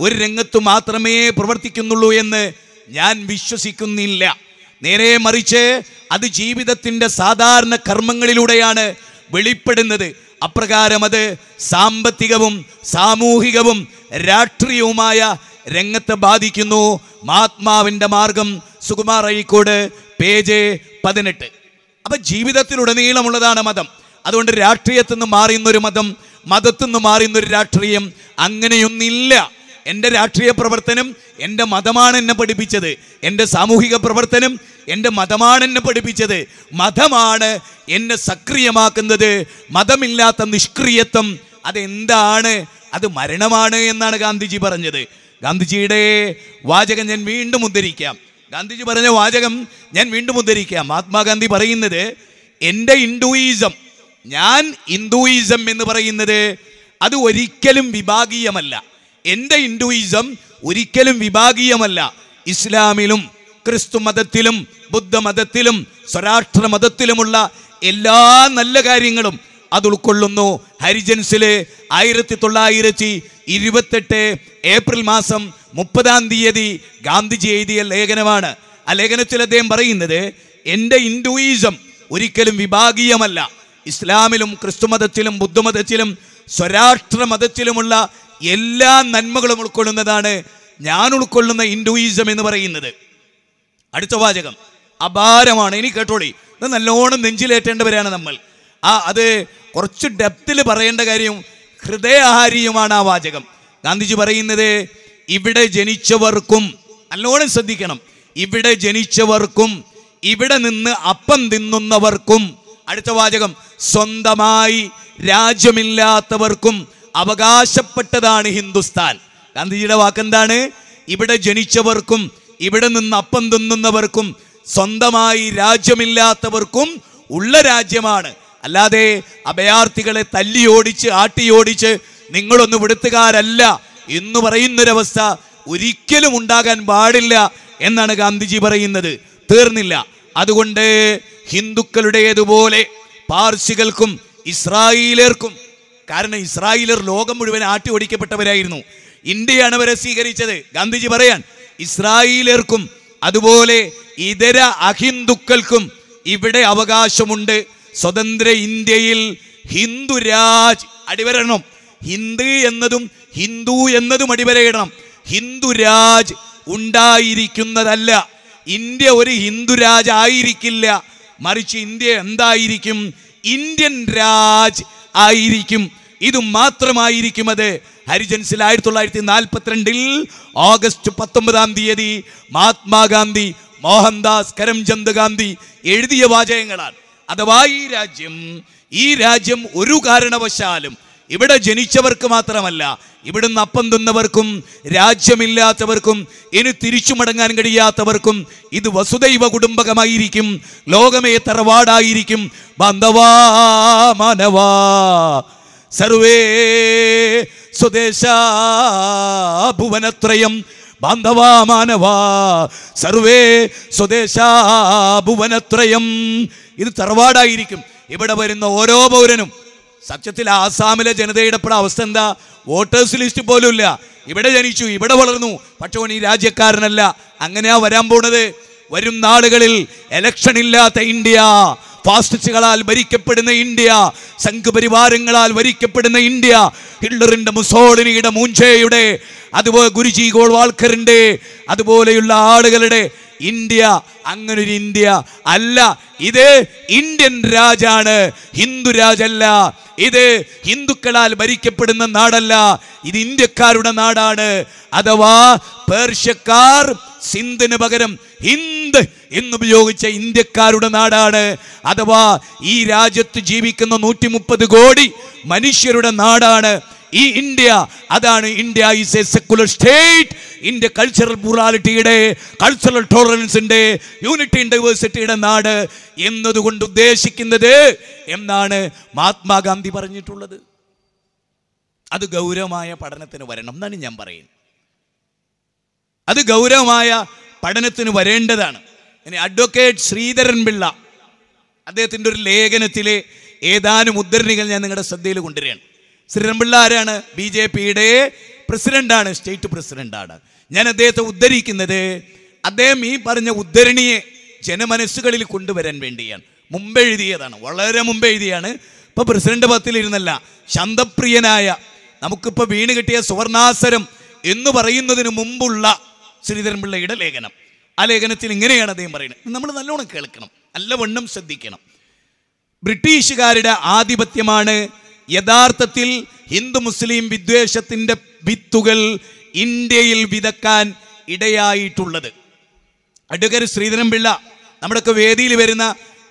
ഒരു രംഗത്ത് മാത്രമേ പ്രവർത്തിക്കുന്നുള്ളൂ എന്ന് ഞാൻ വിശ്വസിക്കുന്നില്ല നേരെ മറിച്ച് അത് ജീവിതത്തിൻ്റെ സാധാരണ കർമ്മങ്ങളിലൂടെയാണ് വെളിപ്പെടുന്നത് അപ്രകാരം അത് സാമ്പത്തികവും സാമൂഹികവും രാഷ്ട്രീയവുമായ രംഗത്തെ ബാധിക്കുന്നു മഹാത്മാവിൻ്റെ മാർഗം സുകുമാർ അഴീക്കോട് പേജ് പതിനെട്ട് അപ്പൊ ജീവിതത്തിലുടനീളമുള്ളതാണ് മതം അതുകൊണ്ട് രാഷ്ട്രീയത്തിൽ നിന്ന് മാറിയുന്നൊരു മതം മതത്തിൽ നിന്ന് മാറിയുന്നൊരു രാഷ്ട്രീയം അങ്ങനെയൊന്നില്ല എൻ്റെ രാഷ്ട്രീയ പ്രവർത്തനം എൻ്റെ മതമാണ് എന്നെ പഠിപ്പിച്ചത് എൻ്റെ സാമൂഹിക പ്രവർത്തനം എൻ്റെ മതമാണ് എന്നെ പഠിപ്പിച്ചത് മതമാണ് എന്നെ സക്രിയമാക്കുന്നത് മതമില്ലാത്ത നിഷ്ക്രിയത്വം അതെന്താണ് അത് മരണമാണ് എന്നാണ് ഗാന്ധിജി പറഞ്ഞത് ഗാന്ധിജിയുടെ വാചകം ഞാൻ വീണ്ടും ഉദ്ധരിക്കാം ഗാന്ധിജി പറഞ്ഞ വാചകം ഞാൻ വീണ്ടും ഉദ്ധരിക്കാം മഹാത്മാഗാന്ധി പറയുന്നത് എൻ്റെ ഹിന്ദുയിസം ഞാൻ ഹിന്ദുയിസം എന്ന് പറയുന്നത് അത് ഒരിക്കലും വിഭാഗീയമല്ല എൻ്റെ ഹിന്ദുയിസം ഒരിക്കലും വിഭാഗീയമല്ല ഇസ്ലാമിലും ക്രിസ്തു മതത്തിലും ബുദ്ധമതത്തിലും സ്വരാഷ്ട്ര മതത്തിലുമുള്ള എല്ലാ നല്ല കാര്യങ്ങളും അത് ഉൾക്കൊള്ളുന്നു ഹരിജൻസിലെ ആയിരത്തി തൊള്ളായിരത്തി ഇരുപത്തെട്ട് ഏപ്രിൽ മാസം മുപ്പതാം തീയതി ഗാന്ധിജി എഴുതിയ ലേഖനമാണ് ആ ലേഖനത്തിൽ അദ്ദേഹം പറയുന്നത് എൻ്റെ ഹിന്ദുയിസം ഒരിക്കലും വിഭാഗീയമല്ല ഇസ്ലാമിലും ക്രിസ്തുമതത്തിലും ബുദ്ധമതത്തിലും സ്വരാഷ്ട്ര മതത്തിലുമുള്ള എല്ലാ നന്മകളും ഉൾക്കൊള്ളുന്നതാണ് ഞാൻ ഉൾക്കൊള്ളുന്ന ഹിന്ദുയിസം എന്ന് പറയുന്നത് അടുത്ത വാചകം അപാരമാണ് ഇനി കേട്ടോളി ഇത് നല്ലോണം നെഞ്ചിലേറ്റേണ്ടവരാണ് നമ്മൾ ആ അത് കുറച്ച് ഡെപ്തിൽ പറയേണ്ട കാര്യം ഹൃദയഹാരിയുമാണ് ആ വാചകം ഗാന്ധിജി പറയുന്നത് ഇവിടെ ജനിച്ചവർക്കും നല്ലോണം ശ്രദ്ധിക്കണം ഇവിടെ ജനിച്ചവർക്കും ഇവിടെ നിന്ന് അപ്പം തിന്നുന്നവർക്കും അടുത്ത വാചകം സ്വന്തമായി രാജ്യമില്ലാത്തവർക്കും അവകാശപ്പെട്ടതാണ് ഹിന്ദുസ്ഥാൻ ഗാന്ധിജിയുടെ വാക്കെന്താണ് ഇവിടെ ജനിച്ചവർക്കും ഇവിടെ നിന്ന് അപ്പം തിന്നുന്നവർക്കും സ്വന്തമായി രാജ്യമില്ലാത്തവർക്കും ഉള്ള രാജ്യമാണ് അല്ലാതെ അഭയാർത്ഥികളെ തല്ലിയോടിച്ച് ആട്ടിയോടിച്ച് നിങ്ങളൊന്നും വിടുത്തുകാരല്ല എന്ന് പറയുന്നൊരവസ്ഥ ഒരിക്കലും ഉണ്ടാകാൻ പാടില്ല എന്നാണ് ഗാന്ധിജി പറയുന്നത് തീർന്നില്ല അതുകൊണ്ട് ഹിന്ദുക്കളുടേതുപോലെ പാർസികൾക്കും ഇസ്രായേലർക്കും കാരണം ഇസ്രായേലർ ലോകം മുഴുവൻ ആട്ടി ഓടിക്കപ്പെട്ടവരായിരുന്നു ഇന്ത്യയാണ് അവരെ സ്വീകരിച്ചത് ഗാന്ധിജി പറയാൻ ഇസ്രായേലർക്കും അതുപോലെ ഇതര അഹിന്ദുക്കൾക്കും ഇവിടെ അവകാശമുണ്ട് സ്വതന്ത്ര ഇന്ത്യയിൽ ഹിന്ദുരാജ് അടിവരണം ഹിന്ദ് എന്നതും ഹിന്ദു എന്നതും അടിവരയിടണം ഹിന്ദുരാജ് ഉണ്ടായിരിക്കുന്നതല്ല ഇന്ത്യ ഒരു ഹിന്ദുരാജ് ആയിരിക്കില്ല മറിച്ച് ഇന്ത്യ എന്തായിരിക്കും ഇന്ത്യൻ രാജ് ആയിരിക്കും ഇത് മാത്രമായിരിക്കും അത് ഹരിജൻസിൽ ആയിരത്തി തൊള്ളായിരത്തി നാൽപ്പത്തിരണ്ടിൽ ഓഗസ്റ്റ് പത്തൊമ്പതാം തീയതി മഹാത്മാഗാന്ധി മോഹൻദാസ് കരംചന്ദ് ഗാന്ധി എഴുതിയ വാചകങ്ങളാണ് അഥവാ ഈ രാജ്യം ഈ രാജ്യം ഒരു കാരണവശാലും ഇവിടെ ജനിച്ചവർക്ക് മാത്രമല്ല ഇവിടുന്ന് അപ്പം തിന്നവർക്കും രാജ്യമില്ലാത്തവർക്കും ഇനി തിരിച്ചു മടങ്ങാൻ കഴിയാത്തവർക്കും ഇത് വസുദൈവ കുടുംബകമായിരിക്കും ലോകമേ തറവാടായിരിക്കും ബന്ധവാ മനവാ സർവേ സ്വദേശാഭുവനത്രയം ബാന്ധവാ മാനവാ സർവേ ഭുവനത്രയം ഇത് തറവാടായിരിക്കും ഇവിടെ വരുന്ന ഓരോ പൗരനും സത്യത്തിൽ ആസാമിലെ ജനതയുടെ ഇപ്പോൾ അവസ്ഥ എന്താ വോട്ടേഴ്സ് ലിസ്റ്റ് പോലുമില്ല ഇവിടെ ജനിച്ചു ഇവിടെ വളർന്നു പക്ഷേ ഈ രാജ്യക്കാരനല്ല അങ്ങനെയാ വരാൻ പോണത് വരും നാളുകളിൽ എലക്ഷൻ ഇല്ലാത്ത ഇന്ത്യ ഫാസ്റ്റിസ്റ്റുകളാൽ ഭരിക്കപ്പെടുന്ന ഇന്ത്യ സംഘപരിവാരങ്ങളാൽ ഭരിക്കപ്പെടുന്ന ഇന്ത്യ ഹിറ്റ്ലറിന്റെ മുസോളിനിയുടെ മൂഞ്ചയുടെ അതുപോലെ ഗുരുജി ഗോൾവാൾക്കറിന്റെ അതുപോലെയുള്ള ആളുകളുടെ ഇന്ത്യ അങ്ങനെ ഒരു ഇന്ത്യ അല്ല ഇത് ഇന്ത്യൻ രാജാണ് ഹിന്ദു രാജല്ല ഇത് ഹിന്ദുക്കളാൽ ഭരിക്കപ്പെടുന്ന നാടല്ല ഇത് ഇന്ത്യക്കാരുടെ നാടാണ് അഥവാ പേർഷ്യക്കാർ സിന്ധിന് പകരം ഹിന്ദ് എന്നുപയോഗിച്ച ഇന്ത്യക്കാരുടെ നാടാണ് അഥവാ ഈ രാജ്യത്ത് ജീവിക്കുന്ന നൂറ്റി കോടി മനുഷ്യരുടെ നാടാണ് ഈ ഇന്ത്യ അതാണ് India is a secular state India cultural പ്ലൂറാലിറ്റിയുടെ കൾച്ചറൽ ടോളറൻസിൻ്റെ യൂണിറ്റി ഇൻ ഡൈവേഴ്സിറ്റിയുടെ നാട് എന്നതുകൊണ്ട് ഉദ്ദേശിക്കുന്നത് എന്നാണ് മഹാത്മാഗാന്ധി പറഞ്ഞിട്ടുള്ളത് അത് ഗൗരവമായ പഠനത്തിന് വരണം എന്നാണ് ഞാൻ പറയുന്നത് അത് ഗൗരവമായ പഠനത്തിന് വരേണ്ടതാണ് ഇനി അഡ്വക്കേറ്റ് ശ്രീധരൻ പിള്ള അദ്ദേഹത്തിൻ്റെ ഒരു ലേഖനത്തിലെ ഏതാനും ഉദ്ധരണികൾ ഞാൻ നിങ്ങളുടെ ശ്രദ്ധയിൽ കൊണ്ടുവരികയാണ് ശ്രീരംപിള്ള ആരാണ് ബി ജെ പിയുടെ പ്രസിഡന്റാണ് സ്റ്റേറ്റ് പ്രസിഡന്റാണ് ഞാൻ അദ്ദേഹത്തെ ഉദ്ധരിക്കുന്നത് അദ്ദേഹം ഈ പറഞ്ഞ ഉദ്ധരണിയെ ജനമനസ്സുകളിൽ കൊണ്ടുവരാൻ വേണ്ടിയാണ് മുമ്പെഴുതിയതാണ് വളരെ മുമ്പെഴുതിയാണ് ഇപ്പൊ പ്രസിഡന്റ് പത്തിലിരുന്നല്ല ശാന്തപ്രിയനായ നമുക്കിപ്പോൾ വീണ് കിട്ടിയ സുവർണാസരം എന്ന് പറയുന്നതിന് മുമ്പുള്ള ശ്രീധരൻപിള്ളയുടെ ലേഖനം ആ ലേഖനത്തിൽ ഇങ്ങനെയാണ് അദ്ദേഹം പറയുന്നത് നമ്മൾ നല്ലോണം കേൾക്കണം നല്ലവണ്ണം വണ്ണം ശ്രദ്ധിക്കണം ബ്രിട്ടീഷുകാരുടെ ആധിപത്യമാണ് യഥാർത്ഥത്തിൽ ഹിന്ദു മുസ്ലിം വിദ്വേഷത്തിൻ്റെ വിത്തുകൾ ഇന്ത്യയിൽ വിതക്കാൻ ഇടയായിട്ടുള്ളത് അടുക്കർ ശ്രീധരൻപിള്ള നമ്മുടെയൊക്കെ വേദിയിൽ വരുന്ന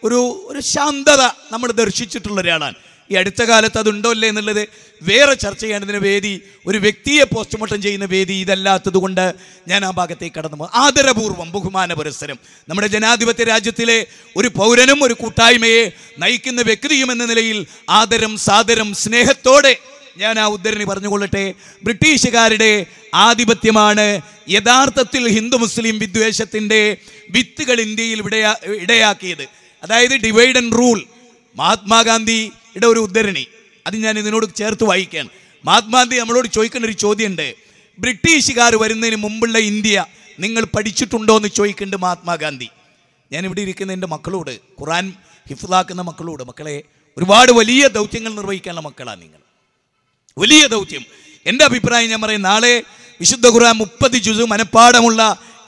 ഒരു ഒരു ശാന്തത നമ്മൾ ദർശിച്ചിട്ടുള്ള ഒരാളാണ് ഈ അടുത്ത കാലത്ത് അതുണ്ടോ അല്ലേ എന്നുള്ളത് വേറെ ചർച്ച ചെയ്യേണ്ടതിന് വേദി ഒരു വ്യക്തിയെ പോസ്റ്റ്മോർട്ടം ചെയ്യുന്ന വേദി ഇതല്ലാത്തത് കൊണ്ട് ഞാൻ ആ ഭാഗത്തേക്ക് കടന്നു പോകും ആദരപൂർവ്വം ബഹുമാന പുരസ്സരം നമ്മുടെ ജനാധിപത്യ രാജ്യത്തിലെ ഒരു പൗരനും ഒരു കൂട്ടായ്മയെ നയിക്കുന്ന വ്യക്തിയും എന്ന നിലയിൽ ആദരം സാദരം സ്നേഹത്തോടെ ഞാൻ ആ ഉദ്ധരണി പറഞ്ഞുകൊള്ളട്ടെ ബ്രിട്ടീഷുകാരുടെ ആധിപത്യമാണ് യഥാർത്ഥത്തിൽ ഹിന്ദു മുസ്ലിം വിദ്വേഷത്തിൻ്റെ വിത്തുകൾ ഇന്ത്യയിൽ ഇടയാക്കിയത് അതായത് ഡിവൈഡ് ആൻഡ് റൂൾ മഹാത്മാഗാന്ധി ഇട ഒരു ഉദ്ധരണി അത് ഞാൻ ഇതിനോട് ചേർത്ത് വായിക്കുകയാണ് മഹാത്മാഗാന്ധി നമ്മളോട് ചോദിക്കേണ്ട ഒരു ചോദ്യമുണ്ട് ബ്രിട്ടീഷുകാർ വരുന്നതിന് മുമ്പുള്ള ഇന്ത്യ നിങ്ങൾ പഠിച്ചിട്ടുണ്ടോ എന്ന് ചോദിക്കുന്നുണ്ട് മഹാത്മാഗാന്ധി ഇവിടെ ഇരിക്കുന്ന എൻ്റെ മക്കളോട് ഖുറാൻ ഹിഫ്ലാക്കുന്ന മക്കളോട് മക്കളെ ഒരുപാട് വലിയ ദൗത്യങ്ങൾ നിർവഹിക്കാനുള്ള മക്കളാണ് നിങ്ങൾ വലിയ ദൗത്യം എൻ്റെ അഭിപ്രായം ഞാൻ പറയും നാളെ വിശുദ്ധ ഖുറാൻ മുപ്പത് ജുസു മനഃപ്പാടമുള്ള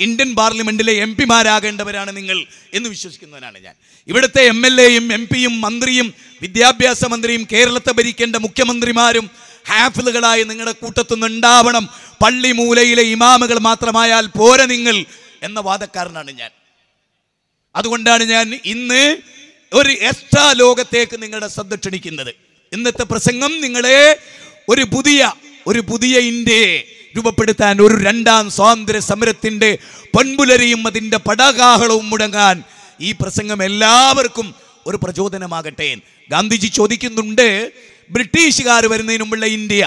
ഇന്ത്യൻ പാർലമെൻറ്റിലെ എം പിമാരാകേണ്ടവരാണ് നിങ്ങൾ എന്ന് വിശ്വസിക്കുന്നവനാണ് ഞാൻ ഇവിടുത്തെ എം എൽ എയും എം പിയും മന്ത്രിയും വിദ്യാഭ്യാസ മന്ത്രിയും കേരളത്തെ ഭരിക്കേണ്ട മുഖ്യമന്ത്രിമാരും ഹാഫിലുകളായി നിങ്ങളുടെ കൂട്ടത്തുനിന്ന് ഉണ്ടാവണം പള്ളി മൂലയിലെ ഇമാമുകൾ മാത്രമായാൽ പോരെ നിങ്ങൾ എന്ന വാദക്കാരനാണ് ഞാൻ അതുകൊണ്ടാണ് ഞാൻ ഇന്ന് ഒരു എക്സ്ട്രാ ലോകത്തേക്ക് നിങ്ങളുടെ ശ്രദ്ധ ക്ഷണിക്കുന്നത് ഇന്നത്തെ പ്രസംഗം നിങ്ങളെ ഒരു പുതിയ ഒരു പുതിയ ഇന്ത്യയെ രൂപപ്പെടുത്താൻ ഒരു രണ്ടാം സ്വാതന്ത്ര്യ സമരത്തിൻ്റെ പൊൻപുലരിയും അതിൻ്റെ പടകാഹളവും മുടങ്ങാൻ ഈ പ്രസംഗം എല്ലാവർക്കും ഒരു പ്രചോദനമാകട്ടെ ഗാന്ധിജി ചോദിക്കുന്നുണ്ട് ബ്രിട്ടീഷുകാർ വരുന്നതിന് മുമ്പുള്ള ഇന്ത്യ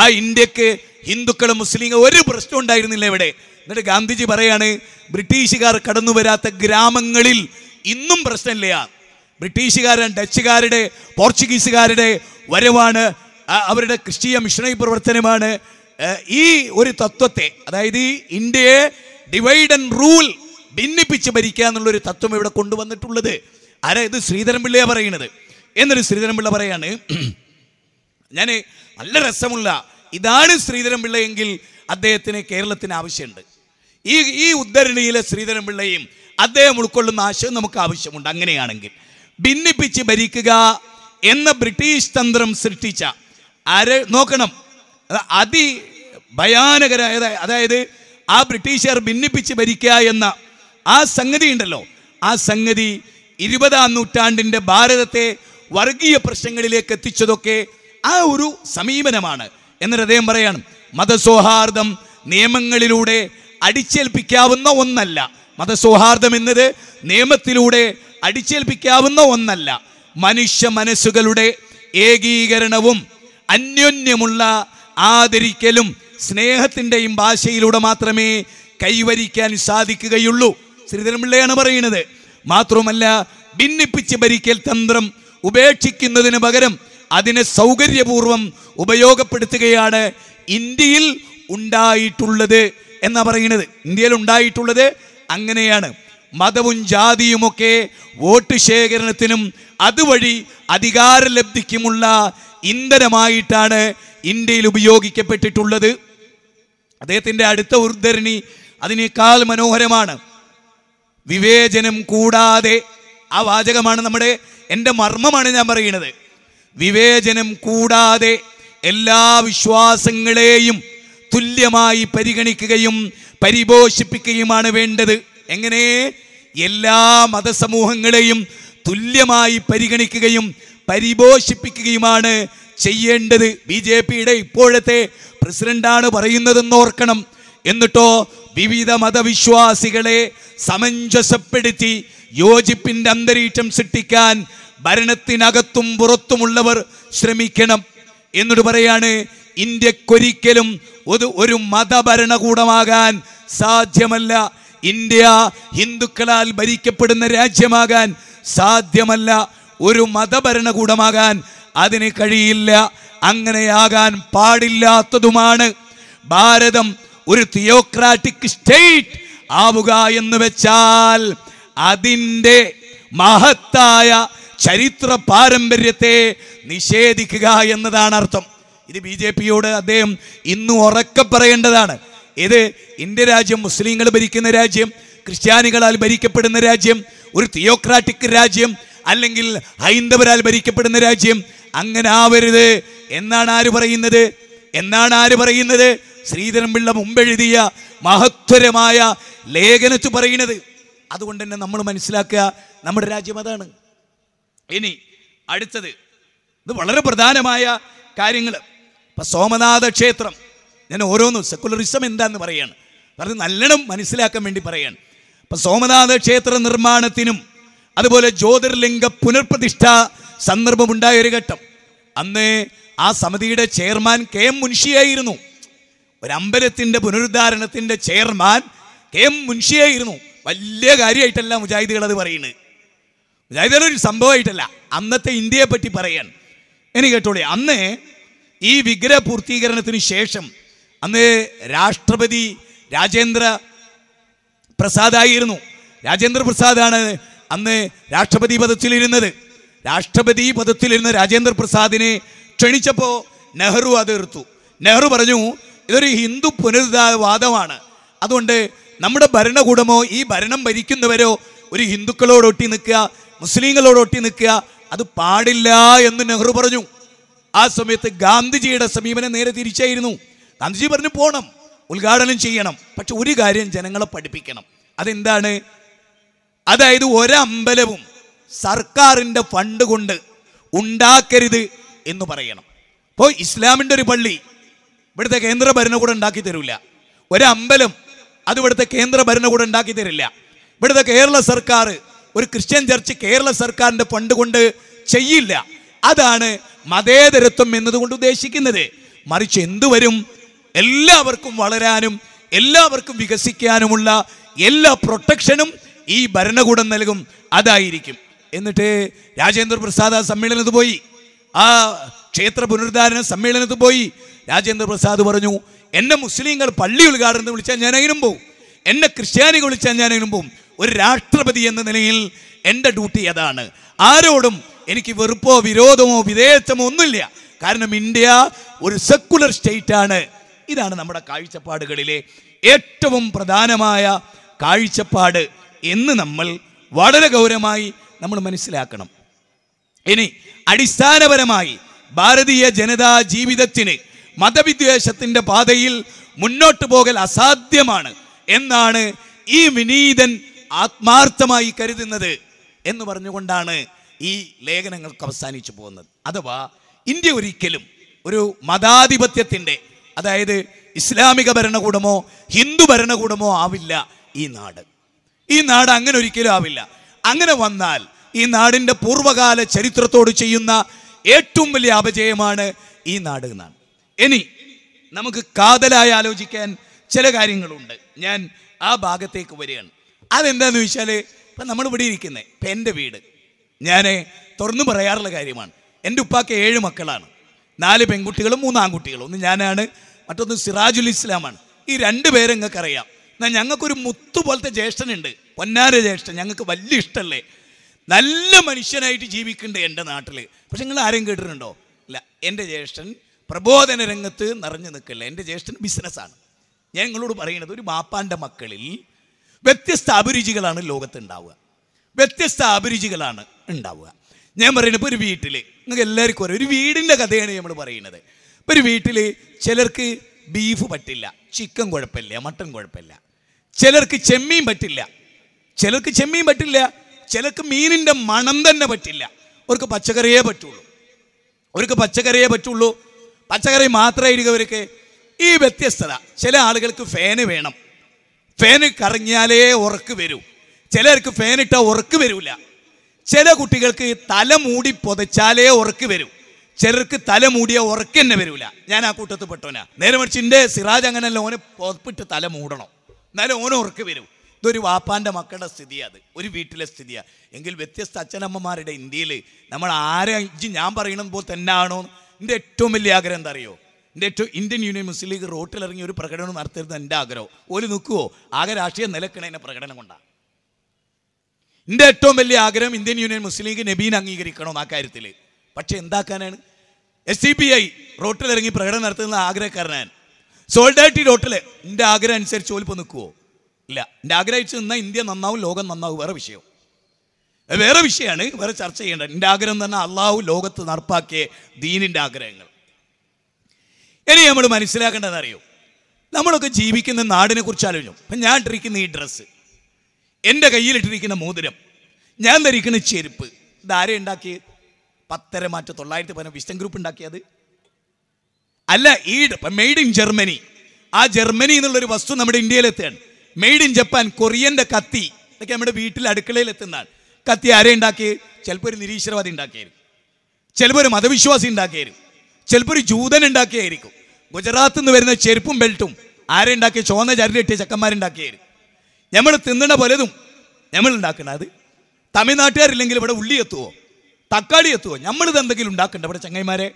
ആ ഇന്ത്യക്ക് ഹിന്ദുക്കളും മുസ്ലിങ്ങളും ഒരു പ്രശ്നം ഉണ്ടായിരുന്നില്ല ഇവിടെ എന്നിട്ട് ഗാന്ധിജി പറയാണ് ബ്രിട്ടീഷുകാർ കടന്നു വരാത്ത ഗ്രാമങ്ങളിൽ ഇന്നും പ്രശ്നമില്ല ബ്രിട്ടീഷുകാരൻ ഡച്ചുകാരുടെ പോർച്ചുഗീസുകാരുടെ വരവാണ് അവരുടെ ക്രിസ്തീയ മിഷണറി പ്രവർത്തനമാണ് ഈ ഒരു തത്വത്തെ അതായത് ഈ ഇന്ത്യയെ ഡിവൈഡ് ആൻഡ് റൂൾ ഭിന്നിപ്പിച്ച് ഭരിക്കുക എന്നുള്ളൊരു തത്വം ഇവിടെ കൊണ്ടുവന്നിട്ടുള്ളത് അതായത് ഇത് ശ്രീധരൻപിള്ളയാണ് പറയുന്നത് എന്നൊരു ശ്രീധരൻപിള്ള പറയാണ് ഞാൻ നല്ല രസമുള്ള ഇതാണ് ശ്രീധരൻപിള്ള എങ്കിൽ അദ്ദേഹത്തിന് കേരളത്തിന് ആവശ്യമുണ്ട് ഈ ഈ ഉദ്ധരണിയിലെ ശ്രീധരൻപിള്ളയും അദ്ദേഹം ഉൾക്കൊള്ളുന്ന ആശയം നമുക്ക് ആവശ്യമുണ്ട് അങ്ങനെയാണെങ്കിൽ ഭിന്നിപ്പിച്ച് ഭരിക്കുക എന്ന ബ്രിട്ടീഷ് തന്ത്രം സൃഷ്ടിച്ച ആര് നോക്കണം അതി ഭയാനകരായ അതായത് ആ ബ്രിട്ടീഷുകാർ ഭിന്നിപ്പിച്ച് ഭരിക്കുക എന്ന ആ സംഗതി ഉണ്ടല്ലോ ആ സംഗതി ഇരുപതാം നൂറ്റാണ്ടിൻ്റെ ഭാരതത്തെ വർഗീയ പ്രശ്നങ്ങളിലേക്ക് എത്തിച്ചതൊക്കെ ആ ഒരു സമീപനമാണ് എന്നൊരു അദ്ദേഹം പറയാണ് മതസൗഹാർദ്ദം നിയമങ്ങളിലൂടെ അടിച്ചേൽപ്പിക്കാവുന്ന ഒന്നല്ല മതസൗഹാർദ്ദം എന്നത് നിയമത്തിലൂടെ അടിച്ചേൽപ്പിക്കാവുന്ന ഒന്നല്ല മനുഷ്യ മനസ്സുകളുടെ ഏകീകരണവും അന്യോന്യമുള്ള ആദരിക്കലും സ്നേഹത്തിൻ്റെയും ഭാഷയിലൂടെ മാത്രമേ കൈവരിക്കാൻ സാധിക്കുകയുള്ളൂ ശ്രീധരമ്പിള്ളയാണ് പറയുന്നത് മാത്രവുമല്ല ഭിന്നിപ്പിച്ച് ഭരിക്കൽ തന്ത്രം ഉപേക്ഷിക്കുന്നതിന് പകരം അതിനെ സൗകര്യപൂർവം ഉപയോഗപ്പെടുത്തുകയാണ് ഇന്ത്യയിൽ ഉണ്ടായിട്ടുള്ളത് എന്നാ പറയുന്നത് ഇന്ത്യയിൽ ഉണ്ടായിട്ടുള്ളത് അങ്ങനെയാണ് മതവും ജാതിയുമൊക്കെ വോട്ട് ശേഖരണത്തിനും അതുവഴി അധികാരലബ്ധിക്കുമുള്ള ഇന്ധനമായിട്ടാണ് ഇന്ത്യയിൽ ഉപയോഗിക്കപ്പെട്ടിട്ടുള്ളത് അദ്ദേഹത്തിന്റെ അടുത്ത ഉദ്ധരണി അതിനേക്കാൾ മനോഹരമാണ് വിവേചനം കൂടാതെ ആ വാചകമാണ് നമ്മുടെ എൻ്റെ മർമ്മമാണ് ഞാൻ പറയുന്നത് വിവേചനം കൂടാതെ എല്ലാ വിശ്വാസങ്ങളെയും തുല്യമായി പരിഗണിക്കുകയും പരിപോഷിപ്പിക്കുകയുമാണ് വേണ്ടത് എങ്ങനെ എല്ലാ മതസമൂഹങ്ങളെയും തുല്യമായി പരിഗണിക്കുകയും പരിപോഷിപ്പിക്കുകയുമാണ് ചെയ്യേണ്ടത് ബി ജെ പിയുടെ ഇപ്പോഴത്തെ പ്രസിഡന്റാണ് പറയുന്നതെന്ന് ഓർക്കണം എന്നിട്ടോ വിവിധ മതവിശ്വാസികളെ സമഞ്ജസപ്പെടുത്തി യോജിപ്പിന്റെ അന്തരീക്ഷം സൃഷ്ടിക്കാൻ ഭരണത്തിനകത്തും പുറത്തുമുള്ളവർ ശ്രമിക്കണം എന്നിട്ട് പറയാണ് ഇന്ത്യക്കൊരിക്കലും ഒരു ഒരു മതഭരണകൂടമാകാൻ സാധ്യമല്ല ഇന്ത്യ ഹിന്ദുക്കളാൽ ഭരിക്കപ്പെടുന്ന രാജ്യമാകാൻ സാധ്യമല്ല ഒരു മതഭരണകൂടമാകാൻ അതിന് കഴിയില്ല അങ്ങനെയാകാൻ പാടില്ലാത്തതുമാണ് ഭാരതം ഒരു തിയോക്രാറ്റിക് സ്റ്റേറ്റ് ആവുക എന്ന് വെച്ചാൽ അതിൻ്റെ മഹത്തായ ചരിത്ര പാരമ്പര്യത്തെ നിഷേധിക്കുക എന്നതാണ് അർത്ഥം ഇത് ബി ജെ പിയോട് അദ്ദേഹം ഇന്നും ഉറക്കെ പറയേണ്ടതാണ് ഇത് ഇന്ത്യ രാജ്യം മുസ്ലിങ്ങൾ ഭരിക്കുന്ന രാജ്യം ക്രിസ്ത്യാനികളാൽ ഭരിക്കപ്പെടുന്ന രാജ്യം ഒരു തിയോക്രാറ്റിക് രാജ്യം അല്ലെങ്കിൽ ഹൈന്ദവരാൽ ഭരിക്കപ്പെടുന്ന രാജ്യം അങ്ങനെ ആവരുത് എന്നാണ് ആര് പറയുന്നത് എന്നാണ് ആര് പറയുന്നത് ശ്രീധരൻപിള്ള മുമ്പെഴുതിയ മഹത്വരമായ ലേഖനത്തു പറയുന്നത് അതുകൊണ്ട് തന്നെ നമ്മൾ മനസ്സിലാക്കുക നമ്മുടെ രാജ്യം അതാണ് ഇനി അടുത്തത് ഇത് വളരെ പ്രധാനമായ കാര്യങ്ങൾ ഇപ്പം സോമനാഥ ക്ഷേത്രം ഞാൻ ഓരോന്നും സെക്കുലറിസം എന്താന്ന് പറയാണ് പറഞ്ഞ് നല്ലോണം മനസ്സിലാക്കാൻ വേണ്ടി പറയാണ് ഇപ്പം സോമനാഥ ക്ഷേത്ര നിർമ്മാണത്തിനും അതുപോലെ ജ്യോതിർലിംഗ പുനർപ്രതിഷ്ഠ സന്ദർഭമുണ്ടായ ഒരു ഘട്ടം അന്ന് ആ സമിതിയുടെ ചെയർമാൻ കെ എം മുൻഷിയായിരുന്നു ഒരു അമ്പലത്തിൻ്റെ പുനരുദ്ധാരണത്തിന്റെ ചെയർമാൻ കെ എം മുൻഷിയായിരുന്നു വലിയ കാര്യമായിട്ടല്ല മുജാഹിദുകൾ അത് പറയുന്നത് മുജാഹിദുകൾ ഒരു സംഭവമായിട്ടല്ല അന്നത്തെ ഇന്ത്യയെ പറ്റി പറയാൻ എനിക്ക് കേട്ടോളി അന്ന് ഈ വിഗ്രഹ പൂർത്തീകരണത്തിന് ശേഷം അന്ന് രാഷ്ട്രപതി രാജേന്ദ്ര പ്രസാദായിരുന്നു രാജേന്ദ്ര പ്രസാദാണ് അന്ന് രാഷ്ട്രപതി പദത്തിലിരുന്നത് രാഷ്ട്രപതി പദത്തിലിരുന്ന രാജേന്ദ്ര പ്രസാദിനെ ക്ഷണിച്ചപ്പോൾ നെഹ്റു അത് എതിർത്തു നെഹ്റു പറഞ്ഞു ഇതൊരു ഹിന്ദു പുനരുദ്ധാരവാദമാണ് അതുകൊണ്ട് നമ്മുടെ ഭരണകൂടമോ ഈ ഭരണം ഭരിക്കുന്നവരോ ഒരു ഒട്ടി നിൽക്കുക ഒട്ടി നിൽക്കുക അത് പാടില്ല എന്ന് നെഹ്റു പറഞ്ഞു ആ സമയത്ത് ഗാന്ധിജിയുടെ സമീപനം നേരെ തിരിച്ചായിരുന്നു ഗാന്ധിജി പറഞ്ഞു പോകണം ഉദ്ഘാടനം ചെയ്യണം പക്ഷെ ഒരു കാര്യം ജനങ്ങളെ പഠിപ്പിക്കണം അതെന്താണ് അതായത് ഒരമ്പലവും സർക്കാരിൻ്റെ ഫണ്ട് കൊണ്ട് ഉണ്ടാക്കരുത് എന്ന് പറയണം ഇപ്പോൾ ഇസ്ലാമിൻ്റെ ഒരു പള്ളി ഇവിടുത്തെ കേന്ദ്ര ഭരണകൂടം ഉണ്ടാക്കി തരില്ല ഒരമ്പലം അത് ഇവിടുത്തെ കേന്ദ്ര ഭരണകൂടം ഉണ്ടാക്കി തരില്ല ഇവിടുത്തെ കേരള സർക്കാർ ഒരു ക്രിസ്ത്യൻ ചർച്ച് കേരള സർക്കാരിൻ്റെ ഫണ്ട് കൊണ്ട് ചെയ്യില്ല അതാണ് മതേതരത്വം എന്നതുകൊണ്ട് ഉദ്ദേശിക്കുന്നത് മറിച്ച് എന്തുവരും വരും എല്ലാവർക്കും വളരാനും എല്ലാവർക്കും വികസിക്കാനുമുള്ള എല്ലാ പ്രൊട്ടക്ഷനും ഈ ഭരണകൂടം നൽകും അതായിരിക്കും എന്നിട്ട് രാജേന്ദ്ര പ്രസാദ് ആ സമ്മേളനത്തിൽ പോയി ആ ക്ഷേത്ര പുനരുദ്ധാരണ സമ്മേളനത്തിൽ പോയി രാജേന്ദ്ര പ്രസാദ് പറഞ്ഞു എന്നെ മുസ്ലിങ്ങൾ പള്ളി ഉദ്ഘാടനത്തിന് വിളിച്ചാൽ ഞാൻ അതിനും പോവും എന്നെ ക്രിസ്ത്യാനികൾ വിളിച്ചാൽ ഞാൻ അതിനും പോവും ഒരു രാഷ്ട്രപതി എന്ന നിലയിൽ എൻ്റെ ഡ്യൂട്ടി അതാണ് ആരോടും എനിക്ക് വെറുപ്പോ വിരോധമോ വിധേയത്വമോ ഒന്നുമില്ല കാരണം ഇന്ത്യ ഒരു സെക്കുലർ സ്റ്റേറ്റ് ആണ് ഇതാണ് നമ്മുടെ കാഴ്ചപ്പാടുകളിലെ ഏറ്റവും പ്രധാനമായ കാഴ്ചപ്പാട് എന്ന് നമ്മൾ വളരെ ഗൗരവമായി നമ്മൾ മനസ്സിലാക്കണം ഇനി അടിസ്ഥാനപരമായി ഭാരതീയ ജനതാ ജീവിതത്തിന് മതവിദ്വേഷത്തിൻ്റെ പാതയിൽ മുന്നോട്ട് പോകൽ അസാധ്യമാണ് എന്നാണ് ഈ വിനീതൻ ആത്മാർത്ഥമായി കരുതുന്നത് എന്ന് പറഞ്ഞുകൊണ്ടാണ് ഈ ലേഖനങ്ങൾക്ക് അവസാനിച്ചു പോകുന്നത് അഥവാ ഇന്ത്യ ഒരിക്കലും ഒരു മതാധിപത്യത്തിൻ്റെ അതായത് ഇസ്ലാമിക ഭരണകൂടമോ ഹിന്ദു ഭരണകൂടമോ ആവില്ല ഈ നാട് ഈ നാട് അങ്ങനെ ഒരിക്കലും ആവില്ല അങ്ങനെ വന്നാൽ ഈ നാടിൻ്റെ പൂർവ്വകാല ചരിത്രത്തോട് ചെയ്യുന്ന ഏറ്റവും വലിയ അപജയമാണ് ഈ നാട് എന്നാണ് ഇനി നമുക്ക് കാതലായി ആലോചിക്കാൻ ചില കാര്യങ്ങളുണ്ട് ഞാൻ ആ ഭാഗത്തേക്ക് വരികയാണ് അതെന്താണെന്ന് വെച്ചാൽ ഇപ്പം ഇവിടെ ഇരിക്കുന്നത് ഇപ്പം എൻ്റെ വീട് ഞാൻ തുറന്നു പറയാറുള്ള കാര്യമാണ് എൻ്റെ ഉപ്പാക്ക് ഏഴ് മക്കളാണ് നാല് പെൺകുട്ടികളും മൂന്ന് ആൺകുട്ടികളും ഒന്ന് ഞാനാണ് മറ്റൊന്ന് സിറാജുൽ ഇസ്ലാമാണ് ഈ രണ്ട് പേരെ നിങ്ങൾക്ക് അറിയാം എന്നാൽ ഞങ്ങൾക്കൊരു മുത്തു പോലത്തെ ജ്യേഷ്ഠനുണ്ട് പൊന്നാര ജ്യേഷ്ഠൻ ഞങ്ങൾക്ക് വലിയ ഇഷ്ടമല്ലേ നല്ല മനുഷ്യനായിട്ട് ജീവിക്കുന്നുണ്ട് എൻ്റെ നാട്ടിൽ പക്ഷെ നിങ്ങൾ ആരും കേട്ടിട്ടുണ്ടോ ഇല്ല എൻ്റെ ജ്യേഷ്ഠൻ പ്രബോധന രംഗത്ത് നിറഞ്ഞു നിൽക്കില്ല എൻ്റെ ജ്യേഷ്ഠൻ ബിസിനസ്സാണ് ഞാൻ നിങ്ങളോട് പറയുന്നത് ഒരു ബാപ്പാൻ്റെ മക്കളിൽ വ്യത്യസ്ത അഭിരുചികളാണ് ഉണ്ടാവുക വ്യത്യസ്ത അഭിരുചികളാണ് ഉണ്ടാവുക ഞാൻ പറയുന്നത് ഇപ്പോൾ ഒരു വീട്ടിൽ നിങ്ങൾക്ക് എല്ലാവർക്കും ഒരു വീടിൻ്റെ കഥയാണ് നമ്മൾ പറയുന്നത് ഇപ്പോൾ ഒരു വീട്ടിൽ ചിലർക്ക് ബീഫ് പറ്റില്ല ചിക്കൻ കുഴപ്പമില്ല മട്ടൻ കുഴപ്പമില്ല ചിലർക്ക് ചെമ്മീൻ പറ്റില്ല ചിലർക്ക് ചെമ്മീൻ പറ്റില്ല ചിലക്ക് മീനിൻ്റെ മണം തന്നെ പറ്റില്ല അവർക്ക് പച്ചക്കറിയേ പറ്റുള്ളൂ അവർക്ക് പച്ചക്കറിയേ പറ്റുള്ളൂ പച്ചക്കറി മാത്രമേ ഇരിക്കവർക്ക് ഈ വ്യത്യസ്തത ചില ആളുകൾക്ക് ഫാന് വേണം ഫാന് കറങ്ങിയാലേ ഉറക്ക് വരൂ ചിലർക്ക് ഫാനിട്ട ഉറക്ക് വരില്ല ചില കുട്ടികൾക്ക് തല മൂടി പൊതച്ചാലേ ഉറക്ക് വരൂ ചിലർക്ക് തല മൂടിയ ഉറക്ക് തന്നെ വരില്ല ഞാൻ ആ കൂട്ടത്തിൽ പെട്ടവനാ നേരെ മറിച്ച് എൻ്റെ സിറാജ് അങ്ങനെയല്ല ഓനെ പുറപ്പിട്ട് തല മൂടണം എന്നാലും ഓനെ ഉറക്ക് വരും ഇതൊരു വാപ്പാൻ്റെ മക്കളുടെ സ്ഥിതിയാണ് അത് ഒരു വീട്ടിലെ സ്ഥിതിയാണ് എങ്കിൽ വ്യത്യസ്ത അച്ഛനമ്മമാരുടെ ഇന്ത്യയിൽ നമ്മൾ ആരെ ഞാൻ പറയണം പോലെ തന്നെ ആണോ എൻ്റെ ഏറ്റവും വലിയ ആഗ്രഹം എന്താ അറിയോ എൻ്റെ ഏറ്റവും ഇന്ത്യൻ യൂണിയൻ മുസ്ലിം ലീഗ് ഇറങ്ങി ഒരു പ്രകടനം നടത്തരുത് എൻ്റെ ആഗ്രഹം ഒരു നിൽക്കുവോ ആകെ രാഷ്ട്രീയം നിലക്കണതിനെ പ്രകടനം കൊണ്ടാണ് എൻ്റെ ഏറ്റവും വലിയ ആഗ്രഹം ഇന്ത്യൻ യൂണിയൻ മുസ്ലിം ലീഗ് നബീൻ അംഗീകരിക്കണം ആ കാര്യത്തിൽ പക്ഷേ എന്താക്കാനാണ് എസ് സി ബി ഐ റോട്ടിലിറങ്ങി പ്രകടനം നടത്തുന്ന ആഗ്രഹക്കാരനാണ് സോൾഡായിട്ട് റോട്ടിൽ എൻ്റെ ആഗ്രഹം അനുസരിച്ച് ഓലിപ്പോൾ നിൽക്കുവോ ഇല്ല എൻ്റെ ആഗ്രഹിച്ചു നിന്നാൽ ഇന്ത്യ നന്നാവും ലോകം നന്നാവും വേറെ വിഷയം വേറെ വിഷയമാണ് വേറെ ചർച്ച ചെയ്യേണ്ടത് എൻ്റെ ആഗ്രഹം തന്നെ അള്ളാഹു ലോകത്ത് നടപ്പാക്കിയ ദീനിൻ്റെ ആഗ്രഹങ്ങൾ ഇനി നമ്മൾ അറിയോ നമ്മളൊക്കെ ജീവിക്കുന്ന നാടിനെ കുറിച്ച് ആലോചിക്കും അപ്പം ഞാൻ ഇട്ടിരിക്കുന്ന ഈ ഡ്രസ്സ് എൻ്റെ കയ്യിലിട്ടിരിക്കുന്ന മോതിരം ഞാൻ ധരിക്കുന്ന ചെരുപ്പ് ഇതാരെ ഉണ്ടാക്കി പത്തര മാറ്റം തൊള്ളായിരത്തി പതിനൊന്ന് വിസ്റ്റൻ ഗ്രൂപ്പ് ഉണ്ടാക്കിയത് അല്ല ഈ മെയ്ഡ് ഇൻ ജർമ്മനി ആ ജർമ്മനി എന്നുള്ളൊരു വസ്തു നമ്മുടെ ഇന്ത്യയിലെത്തുകയാണ് മെയ്ഡ് ഇൻ ജപ്പാൻ കൊറിയൻ്റെ കത്തി ഇതൊക്കെ നമ്മുടെ വീട്ടിൽ അടുക്കളയിൽ എത്തുന്നതാണ് കത്തി ആരെ ഉണ്ടാക്കി ചിലപ്പോൾ ഒരു നിരീശ്വരവാദി ഉണ്ടാക്കിയായിരിക്കും ചിലപ്പോൾ ഒരു മതവിശ്വാസി ഉണ്ടാക്കിയായിരിക്കും ചിലപ്പോൾ ഒരു ജൂതൻ ഉണ്ടാക്കിയായിരിക്കും ഗുജറാത്തിൽ നിന്ന് വരുന്ന ചെരുപ്പും ബെൽറ്റും ആരെ ഉണ്ടാക്കിയ ചുവന്ന ചരട് കെട്ടിയ നമ്മൾ തിന്നണ പലതും നമ്മൾ ഉണ്ടാക്കുന്നത് തമിഴ്നാട്ടുകാരില്ലെങ്കിൽ ഇവിടെ ഉള്ളി എത്തുവോ തക്കാളി എത്തുവോ നമ്മളിത് എന്തെങ്കിലും ഉണ്ടാക്കണ്ട ഇവിടെ ചങ്ങൈമാരെ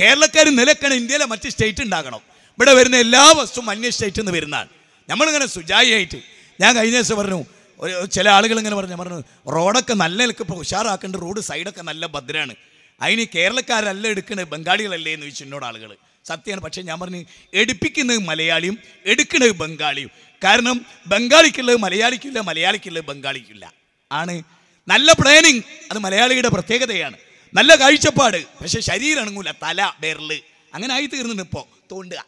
കേരളക്കാർ നിലക്കണം ഇന്ത്യയിലെ മറ്റ് സ്റ്റേറ്റ് ഉണ്ടാക്കണം ഇവിടെ വരുന്ന എല്ലാ വസ്തുവും അന്യ സ്റ്റേറ്റിൽ നിന്ന് വരുന്നതാണ് നമ്മളിങ്ങനെ സുജായിയായിട്ട് ഞാൻ കഴിഞ്ഞ ദിവസം പറഞ്ഞു ചില ആളുകൾ ഇങ്ങനെ പറഞ്ഞു പറഞ്ഞു റോഡൊക്കെ നല്ല നിലക്ക് ഇപ്പോൾ ഉഷാറാക്കേണ്ട റോഡ് സൈഡൊക്കെ നല്ല ഭദ്രമാണ് അതിന് കേരളക്കാരല്ല എടുക്കണേ ബംഗാളികളല്ലേ എന്ന് ചോദിച്ചു എന്നോട് ആളുകൾ സത്യമാണ് പക്ഷേ ഞാൻ പറഞ്ഞു എടുപ്പിക്കുന്നത് മലയാളിയും എടുക്കുന്നത് ബംഗാളിയും കാരണം ബംഗാളിക്കുള്ളത് മലയാളിക്കില്ല മലയാളിക്കുള്ളത് ബംഗാളിക്കില്ല ആണ് നല്ല പ്ലാനിങ് അത് മലയാളിയുടെ പ്രത്യേകതയാണ് നല്ല കാഴ്ചപ്പാട് പക്ഷേ ശരീരം അണങ്ങൂല തല ബെർല് അങ്ങനെ ആയി തീർന്നിട്ടുണ്ട് ഇപ്പോൾ തോണ്ടുക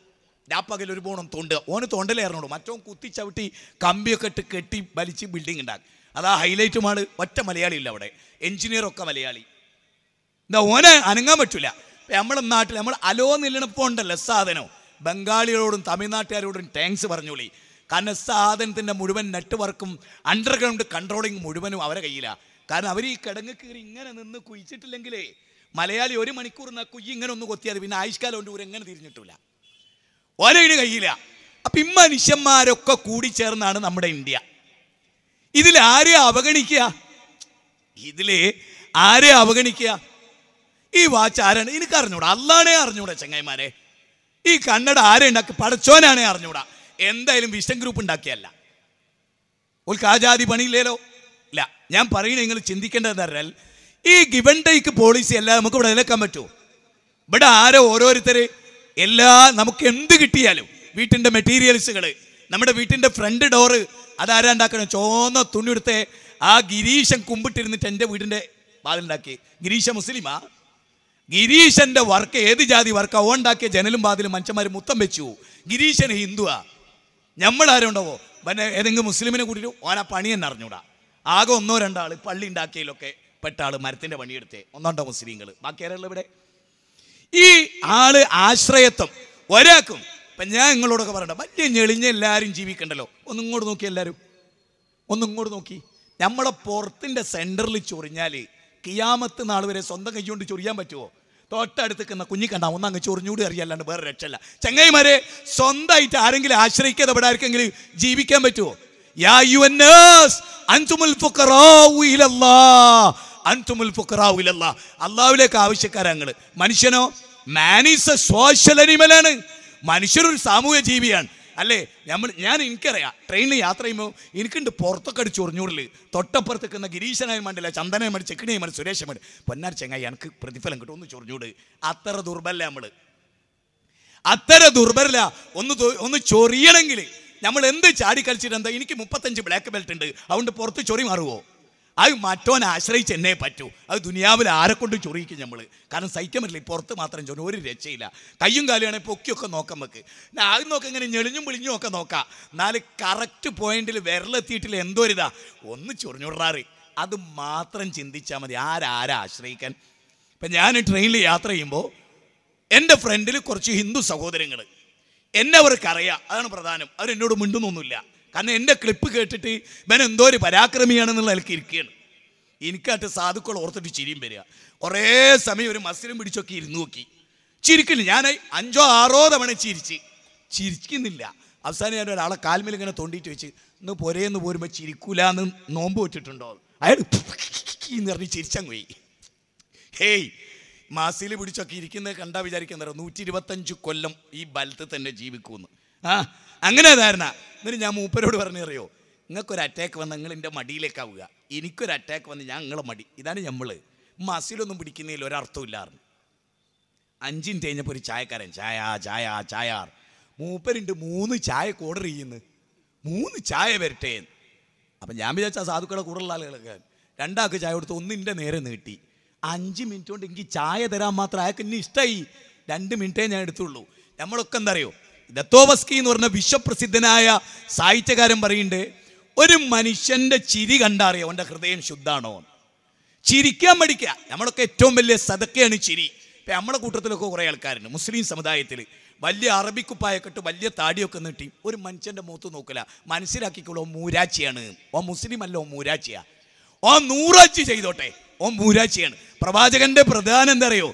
രാപ്പകൽ ഒരു പോണം തോണ്ട് ഓന് തോണ്ടലേറണോളൂ മറ്റോ കുത്തിച്ചവിട്ടി കമ്പിയൊക്കെ ഇട്ട് കെട്ടി വലിച്ച് ബിൽഡിംഗ് ഉണ്ടാക്കും അതാ ഹൈലൈറ്റുമാണ് ഒറ്റ മലയാളി ഇല്ല അവിടെ എഞ്ചിനീയറൊക്കെ മലയാളി എന്താ ഓന് അനങ്ങാൻ പറ്റില്ല നമ്മളെ നാട്ടിൽ നമ്മൾ അലോ നില്ലണപ്പോൾ ഉണ്ടല്ലോ സാധനം ബംഗാളികളോടും തമിഴ്നാട്ടുകാരോടും ടാങ്ക്സ് പറഞ്ഞോളി കാരണം സാധനത്തിൻ്റെ മുഴുവൻ നെറ്റ്വർക്കും അണ്ടർഗ്രൗണ്ട് കൺട്രോളിങ് മുഴുവനും അവരെ കയ്യിലാണ് കാരണം അവർ ഈ കിടങ്ങ് കീറി ഇങ്ങനെ നിന്ന് കുയിച്ചിട്ടില്ലെങ്കിലേ മലയാളി ഒരു മണിക്കൂർ നിന്ന് കുയ്യി ഇങ്ങനെ ഒന്ന് കൊത്തിയാൽ പിന്നെ ആയിഷ്കാലം കൊണ്ട് ഇവരെങ്ങനെ തിരിഞ്ഞിട്ടില്ല ഓരയുടെ കയ്യില്ല അപ്പം ഇമ്മ മനുഷ്യന്മാരൊക്കെ കൂടി ചേർന്നാണ് നമ്മുടെ ഇന്ത്യ ഇതിൽ ആരെ അവഗണിക്കുക ഇതിൽ ആരെ അവഗണിക്കുക ഈ വാച്ച് ആരാണ് എനിക്ക് അറിഞ്ഞൂടാ അല്ലാണേ അറിഞ്ഞൂടാ ചെങ്ങായിമാരെ ഈ കണ്ണട ആരെ ഉണ്ടാക്കി പടച്ചോനാണേ അറിഞ്ഞൂടാ എന്തായാലും വിഷൻ ഗ്രൂപ്പ് ഉണ്ടാക്കിയല്ല ഓൾക്ക് ആ പണിയില്ലല്ലോ ഇല്ല ഞാൻ പറയണ നിങ്ങൾ ചിന്തിക്കേണ്ടത് അറിയാൽ ഈ ഗിവൺ ടൈക്ക് പോളിസി അല്ല നമുക്ക് ഇവിടെ നിലക്കാൻ പറ്റുമോ ഇവിടെ ആരോ ഓരോരുത്തർ എല്ലാ നമുക്ക് എന്ത് കിട്ടിയാലും വീട്ടിൻ്റെ മെറ്റീരിയൽസുകൾ നമ്മുടെ വീട്ടിൻ്റെ ഫ്രണ്ട് ഡോറ് അതാരാ ഉണ്ടാക്കണം ചോന്ന തുണിയെടുത്ത് ആ ഗിരീശൻ കുമ്പിട്ടിരുന്നിട്ട് എൻ്റെ വീടിൻ്റെ വാതിലുണ്ടാക്കി ഗിരീശ മുസ്ലിമാ ഗിരീശന്റെ വർക്ക് ഏത് ജാതി വർക്ക് ഓ ഉണ്ടാക്കിയ ജനലും ബാതിലും മനുഷ്യന്മാർ മുത്തം വെച്ചു ഗിരീശൻ ഹിന്ദുവാ നമ്മൾ ആരുണ്ടാവോ പിന്നെ ഏതെങ്കിലും മുസ്ലിമിനെ കൂട്ടിട്ട് ഓന പണി തന്നെ അറിഞ്ഞൂടാ ആകെ ഒന്നോ രണ്ടാൾ പള്ളി ഉണ്ടാക്കിയതിലൊക്കെ പെട്ട ആൾ മരത്തിൻ്റെ പണിയെടുത്തേ ഒന്നോണ്ടോ മുസ്ലിങ്ങൾ ബാക്കി ആരുള്ള ഇവിടെ ഈ ആള് ആശ്രയത്വം ഒരാൾക്കും ഇപ്പൊ ഞാൻ നിങ്ങളോടൊക്കെ പറയണ്ട വലിയ ഞെളിഞ്ഞ എല്ലാവരും ജീവിക്കണ്ടല്ലോ ഒന്നിങ്ങോട്ട് ഇങ്ങോട്ട് നോക്കി എല്ലാവരും ഒന്നിങ്ങോട്ട് ഇങ്ങോട്ട് നോക്കി നമ്മളെ പുറത്തിൻ്റെ സെൻറ്ററിൽ ചൊറിഞ്ഞാല് കിയാമത്ത് നാൾ വരെ സ്വന്തം കൈകൊണ്ട് ചൊറിയാൻ പറ്റുമോ തൊട്ടടുത്ത് നിൽക്കുന്ന കുഞ്ഞിക്കണ്ട ഒന്ന് അങ്ങ് ചൊറിഞ്ഞൂടി അറിയാല്ലാണ്ട് വേറെ രക്ഷയില്ല ചങ്ങൈമാരെ സ്വന്തമായിട്ട് ആരെങ്കിലും ആശ്രയിക്കാതെ ഇവിടെ ആർക്കെങ്കിലും ജീവിക്കാൻ പറ്റുമോ യാ യു എൻ അൻസുമുൽ ഫുക്കറോ അൻതുമുൽ ഫുക്കറാവിലല്ല അള്ളാഹുലേക്ക് ആവശ്യക്കാരങ്ങൾ മനുഷ്യനോ മാൻ ഈസ് എ സോഷ്യൽ അനിമലാണ് മനുഷ്യരൊരു സാമൂഹ്യ ജീവിയാണ് അല്ലേ നമ്മൾ ഞാൻ എനിക്കറിയാം ട്രെയിനിൽ യാത്ര ചെയ്യുമ്പോൾ എനിക്കുണ്ട് പുറത്തൊക്കെ അടിച്ച് ഒറിഞ്ഞൂടില് തൊട്ടപ്പുറത്ത് നിൽക്കുന്ന ഗിരീശനായ മണ്ടല്ല ചന്ദനായ മണ്ട് ചെക്കിനായ മണ്ട് സുരേഷ മണ്ട് പൊന്നാർ ചെങ്ങായി എനിക്ക് പ്രതിഫലം കിട്ടും ഒന്ന് ചൊറിഞ്ഞൂട് അത്ര ദുർബല നമ്മൾ അത്ര ദുർബല ഒന്ന് ഒന്ന് ചൊറിയണമെങ്കിൽ നമ്മൾ എന്ത് ചാടി കളിച്ചിട്ട് എന്താ എനിക്ക് മുപ്പത്തഞ്ച് ബ്ലാക്ക് ബെൽറ്റ് ഉണ്ട് അതുകൊണ്ട് പുറത്ത് ചൊറി മാറുമോ അത് മറ്റോൻ ആശ്രയിച്ച് എന്നെ പറ്റൂ അത് ദുനിയാവിൽ ആരെക്കൊണ്ട് ചൊറിയിക്കും നമ്മൾ കാരണം സഹിക്കാൻ പറ്റില്ല പുറത്ത് മാത്രം ചൊന്നു ഒരു രക്ഷയില്ല കയ്യും കാലുമാണെങ്കിൽ പൊക്കിയൊക്കെ നോക്കാം നമുക്ക് ആദ്യം നോക്കാം ഇങ്ങനെ ഞെളിഞ്ഞും വിളിഞ്ഞും ഒക്കെ നോക്കാം എന്നാല് കറക്റ്റ് പോയിന്റിൽ വിരലെത്തിയിട്ടില്ല എന്തോ ഒരിതാ ഒന്ന് ചൊറിഞ്ഞുടാറ് അത് മാത്രം ചിന്തിച്ചാൽ മതി ആരാരാ ആശ്രയിക്കാൻ ഇപ്പം ഞാൻ ട്രെയിനിൽ യാത്ര ചെയ്യുമ്പോൾ എൻ്റെ ഫ്രണ്ടിൽ കുറച്ച് ഹിന്ദു സഹോദരങ്ങൾ എന്നെ അവർക്കറിയാം അതാണ് പ്രധാനം അവരെന്നോട് മിണ്ടുന്നൊന്നുമില്ല കാരണം എൻ്റെ ക്ലിപ്പ് കേട്ടിട്ട് ഇവൻ എന്തോ ഒരു പരാക്രമിയാണെന്നുള്ള നിലയ്ക്ക് ഇരിക്കുകയാണ് എനിക്കാട്ട് സാധുക്കൾ ഓർത്തിട്ട് ചിരിയും വരിക കുറേ സമയം ഒരു മത്സരം പിടിച്ചൊക്കെ ഇരുന്ന് നോക്കി ചിരിക്കില്ല ഞാൻ അഞ്ചോ ആറോ തവണ ചിരിച്ച് ചിരിക്കുന്നില്ല അവസാനം ഞാൻ ഒരാളെ കാൽമിൽ ഇങ്ങനെ തോണ്ടിയിട്ട് വെച്ച് ഇന്ന് പൊരേന്ന് പോരുമ്പോൾ എന്ന് നോമ്പ് വെച്ചിട്ടുണ്ടോ അയാൾ പറഞ്ഞ് ചിരിച്ചാൽ പോയി ഹേയ് മാസിൽ പിടിച്ചൊക്കെ ഇരിക്കുന്നത് കണ്ടാൽ വിചാരിക്കുന്നറിയോ നൂറ്റി ഇരുപത്തഞ്ച് കൊല്ലം ഈ ബലത്തിൽ തന്നെ ജീവിക്കുമെന്ന് ആ അങ്ങനെ ധാരണ എന്നിട്ട് ഞാൻ മൂപ്പരോട് പറഞ്ഞറിയോ നിങ്ങൾക്കൊരു അറ്റാക്ക് വന്ന് നിങ്ങൾ എൻ്റെ മടിയിലേക്കാവുക എനിക്കൊരു അറ്റാക്ക് വന്ന് ഞാൻ നിങ്ങളെ മടി ഇതാണ് നമ്മൾ മസിലൊന്നും പിടിക്കുന്നതിൽ ഒരർത്ഥമില്ലായിരുന്നു അഞ്ചിന് തേഞ്ഞപ്പോൾ ഒരു ചായക്കാരൻ ചായ ചായ ചായ മൂപ്പരുണ്ട് മൂന്ന് ചായ ഓർഡർ ചെയ്യുന്നു മൂന്ന് ചായ വരട്ടെ അപ്പം ഞാൻ വിചാരിച്ചാൽ സാധുക്കളെ കൂടുതലുള്ള ആളുകളൊക്കെ രണ്ടാൾക്ക് ചായ കൊടുത്ത് ഒന്നിൻ്റെ നേരെ നീട്ടി അഞ്ച് മിനിറ്റ് കൊണ്ട് എനിക്ക് ചായ തരാൻ മാത്രം അയാൾക്ക് ഇനി ഇഷ്ടമായി രണ്ട് മിനിറ്റേ ഞാൻ എടുത്തുള്ളൂ നമ്മളൊക്കെ എന്താ അറിയോ ദത്തോവസ്കി എന്ന് പറഞ്ഞ വിശ്വപ്രസിദ്ധനായ സാഹിത്യകാരൻ പറയുന്നുണ്ട് ഒരു മനുഷ്യൻ്റെ ചിരി കണ്ടറിയാം അവൻ്റെ ഹൃദയം ശുദ്ധാണോ ചിരിക്കാൻ പഠിക്കുക നമ്മളൊക്കെ ഏറ്റവും വലിയ സതക്കയാണ് ചിരി ഇപ്പം നമ്മുടെ കൂട്ടത്തിലൊക്കെ കുറേ ആൾക്കാരുണ്ട് മുസ്ലിം സമുദായത്തിൽ വലിയ അറബിക്കുപ്പായൊക്കെ ഇട്ട് വലിയ താടിയൊക്കെ നീട്ടി ഒരു മനുഷ്യൻ്റെ മുഖത്ത് നോക്കില്ല മനസ്സിലാക്കിക്കോളൂ മൂരാച്ചിയാണ് ഓ മുസ്ലിം അല്ല ഓ മൂരാച്ചിയാ ഓ നൂറാച്ചി ചെയ്തോട്ടെ ഓ മൂരാച്ചിയാണ് പ്രവാചകന്റെ പ്രധാനം എന്താ അറിയോ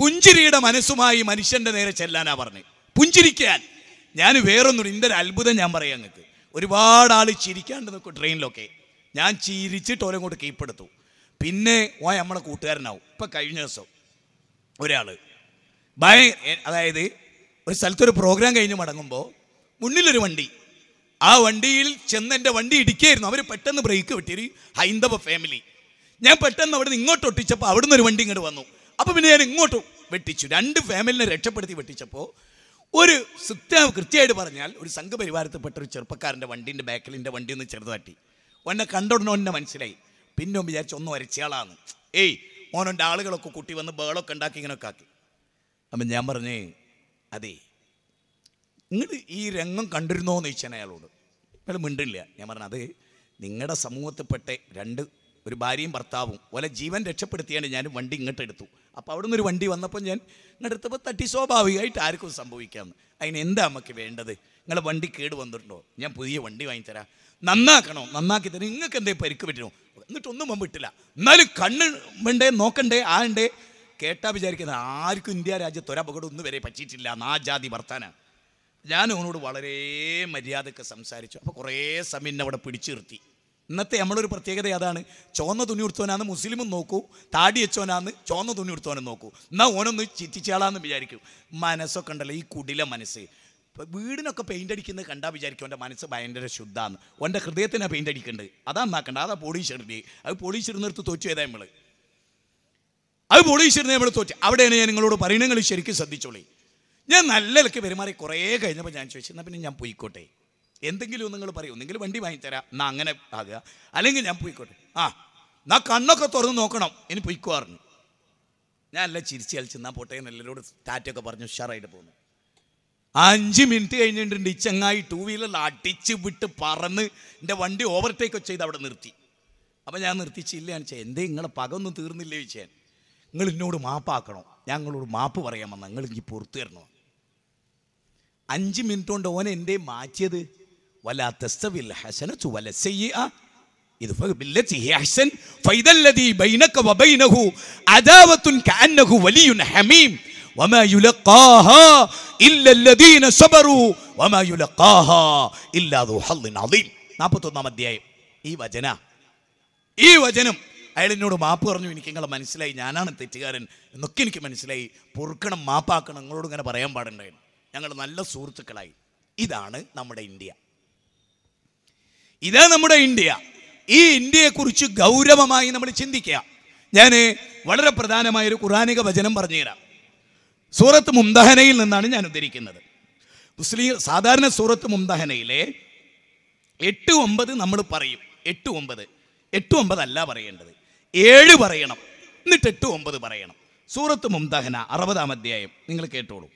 പുഞ്ചിരിയുടെ മനസ്സുമായി മനുഷ്യന്റെ നേരെ ചെല്ലാനാ പറഞ്ഞു പുഞ്ചിരിക്കാൻ ഞാൻ വേറൊന്നും ഇതിൻ്റെ അത്ഭുതം ഞാൻ പറയാം നിങ്ങൾക്ക് ഒരുപാട് ആൾ ചിരിക്കാണ്ട് നിൽക്കും ട്രെയിനിലൊക്കെ ഞാൻ ചിരിച്ചിട്ട് ഓരോ കൊണ്ട് കീപ്പെടുത്തു പിന്നെ ഓ നമ്മളെ കൂട്ടുകാരനാവും ഇപ്പം കഴിഞ്ഞ ദിവസം ഒരാൾ ഭയ അതായത് ഒരു സ്ഥലത്തൊരു പ്രോഗ്രാം കഴിഞ്ഞ് മടങ്ങുമ്പോൾ മുന്നിലൊരു വണ്ടി ആ വണ്ടിയിൽ ചെന്ന് എൻ്റെ വണ്ടി ഇടിക്കുകയായിരുന്നു അവർ പെട്ടെന്ന് ബ്രേക്ക് വെട്ടിയൊരു ഹൈന്ദവ ഫാമിലി ഞാൻ പെട്ടെന്ന് അവിടെ നിന്ന് ഇങ്ങോട്ട് ഒട്ടിച്ചപ്പോൾ അവിടെ നിന്ന് ഒരു വണ്ടി ഇങ്ങോട്ട് വന്നു അപ്പോൾ പിന്നെ ഞാൻ ഇങ്ങോട്ട് വെട്ടിച്ചു രണ്ട് ഫാമിലിനെ രക്ഷപ്പെടുത്തി വെട്ടിച്ചപ്പോൾ ഒരു കൃത്യം കൃത്യമായിട്ട് പറഞ്ഞാൽ ഒരു സംഘപരിവാരത്തിൽപ്പെട്ട ഒരു ചെറുപ്പക്കാരൻ്റെ വണ്ടീൻ്റെ ബാക്കിലിൻ്റെ വണ്ടി ഒന്ന് ചെറുതാട്ടി ഒന്നെ കണ്ടോടണോ എന്നെ മനസ്സിലായി പിന്നെ വിചാരിച്ചു ഒന്ന് വരച്ചയാളാണ് ഏയ് മോനൊൻ്റെ ആളുകളൊക്കെ കൂട്ടി വന്ന് ബേളൊക്കെ ഉണ്ടാക്കി ഇങ്ങനെയൊക്കെ ആക്കി അപ്പം ഞാൻ പറഞ്ഞേ അതെ നിങ്ങൾ ഈ രംഗം കണ്ടിരുന്നോ എന്ന് ചോദിച്ചാൽ അയാളോട് അയാൾ മിണ്ടില്ല ഞാൻ പറഞ്ഞത് നിങ്ങളുടെ സമൂഹത്തിൽപ്പെട്ട രണ്ട് ഒരു ഭാര്യയും ഭർത്താവും ഓലെ ജീവൻ രക്ഷപ്പെടുത്തിയാണ് ഞാൻ വണ്ടി ഇങ്ങോട്ട് എടുത്തു അപ്പോൾ അവിടെ നിന്നൊരു വണ്ടി വന്നപ്പോൾ ഞാൻ ഇങ്ങോട്ടെടുത്തപ്പോൾ തട്ടി സ്വാഭാവികമായിട്ട് ആർക്കും സംഭവിക്കാമെന്ന് അതിന് എന്താ നമുക്ക് വേണ്ടത് നിങ്ങളെ വണ്ടി കേട് വന്നിട്ടുണ്ടോ ഞാൻ പുതിയ വണ്ടി തരാം നന്നാക്കണോ നന്നാക്കി തരും നിങ്ങൾക്ക് എന്തേ പരിക്ക് പറ്റണോ എന്നിട്ടൊന്നും മുമ്പിട്ടില്ല എന്നാലും കണ്ണ് വേണ്ടേ നോക്കണ്ടേ ആ ഉണ്ടേ കേട്ടാ വിചാരിക്കുന്നത് ആർക്കും ഇന്ത്യ രാജ്യത്ത് ഒരപകടം ഒന്നും വരെ പറ്റിയിട്ടില്ല നാ ജാതി ഭർത്താന ഞാൻ അവനോട് വളരെ മര്യാദയ്ക്ക് സംസാരിച്ചു അപ്പോൾ കുറേ സമയം അവിടെ പിടിച്ചു നിർത്തി ഇന്നത്തെ നമ്മളൊരു പ്രത്യേകത അതാണ് ചുവന്ന തുണി ഉടുത്തവനാന്ന് മുസ്ലിമും നോക്കൂ താടി വെച്ചവനാന്ന് ചുവന്ന തുണി ഉടുത്തവനും നോക്കൂ എന്നാൽ ഓനൊന്ന് ചിറ്റിച്ചാളാന്ന് വിചാരിക്കും മനസ്സൊക്കെ ഉണ്ടല്ലോ ഈ കുടില മനസ്സ് വീടിനൊക്കെ പെയിൻ്റ് അടിക്കുന്നത് കണ്ടാൽ വിചാരിക്കും എൻ്റെ മനസ്സ് ഭയങ്കര ശുദ്ധമാണ് എൻ്റെ ഹൃദയത്തിനാണ് പെയിൻ്റ് അടിക്കേണ്ടത് അതാ നന്നാക്കണ്ട അതാ പോളീഷറിൻ്റെ അത് പോളീഷറിനെടുത്ത് തോറ്റു ചെയ്താൽ നമ്മൾ അത് പോളീഷറിനെ നമ്മൾ തോറ്റു അവിടെയാണ് ഞാൻ നിങ്ങളോട് പറയണങ്ങൾ ശരിക്കും ശ്രദ്ധിച്ചോളി ഞാൻ നല്ല ഇലക്ക് പെരുമാറി കുറേ കഴിഞ്ഞപ്പോൾ ഞാൻ ചോദിച്ചു എന്നാൽ പിന്നെ ഞാൻ പോയിക്കോട്ടെ എന്തെങ്കിലും നിങ്ങൾ പറയൂ ഒന്നെങ്കിൽ വണ്ടി വാങ്ങിത്തരാം എന്നാ അങ്ങനെ ആകുക അല്ലെങ്കിൽ ഞാൻ പോയിക്കോട്ടെ ആ എന്നാ കണ്ണൊക്കെ തുറന്ന് നോക്കണം ഇനി പൊയ്ക്കുവാറുണ്ട് ഞാൻ അല്ല ചിരിച്ച് കളിച്ച് എന്നാ പോട്ടെ എല്ലാവരോട് ടാറ്റൊക്കെ പറഞ്ഞു ഉഷാറായിട്ട് പോകുന്നു അഞ്ച് മിനിറ്റ് കഴിഞ്ഞിട്ടുണ്ട് ഇച്ചങ്ങായി ചങ്ങായി ടൂ വീലറിൽ അടിച്ച് വിട്ട് പറന്ന് എൻ്റെ വണ്ടി ഓവർടേക്ക് ചെയ്ത് അവിടെ നിർത്തി അപ്പം ഞാൻ നിർത്തിച്ചില്ലയാണ് വെച്ചാൽ എന്തേ നിങ്ങളെ പകൊന്നും തീർന്നില്ലേ ചോദിച്ചാൽ നിങ്ങൾ എന്നോട് ഞാൻ നിങ്ങളോട് മാപ്പ് പറയാൻ നിങ്ങൾ എനിക്ക് പുറത്തു തരണോ അഞ്ച് മിനിറ്റ് കൊണ്ട് ഓനെ എന്തേ മാറ്റിയത് ولا അധ്യായം ഈ ഈ വചനം അയാൾ മാപ്പ് പറഞ്ഞു എനിക്ക് നിങ്ങളെ മനസ്സിലായി ഞാനാണ് തെറ്റുകാരൻ എന്നൊക്കെ എനിക്ക് മനസ്സിലായി പൊറുക്കണം മാപ്പാക്കണം നിങ്ങളോട് ഇങ്ങനെ പറയാൻ പാടുണ്ടായിരുന്നു ഞങ്ങൾ നല്ല സുഹൃത്തുക്കളായി ഇതാണ് നമ്മുടെ ഇന്ത്യ ഇതാ നമ്മുടെ ഇന്ത്യ ഈ ഇന്ത്യയെക്കുറിച്ച് ഗൗരവമായി നമ്മൾ ചിന്തിക്കുക ഞാൻ വളരെ പ്രധാനമായ ഒരു ഖുറാനിക വചനം പറഞ്ഞുതരാം സൂറത്ത് മുംദഹനയിൽ നിന്നാണ് ഞാൻ ഉദ്ധരിക്കുന്നത് മുസ്ലിം സാധാരണ സൂറത്ത് മുംദഹനയിലെ എട്ട് ഒമ്പത് നമ്മൾ പറയും എട്ട് ഒമ്പത് എട്ട് ഒമ്പതല്ല പറയേണ്ടത് ഏഴ് പറയണം എന്നിട്ട് എട്ട് ഒമ്പത് പറയണം സൂറത്ത് മുംദഹന അറുപതാം അധ്യായം നിങ്ങൾ കേട്ടോളൂ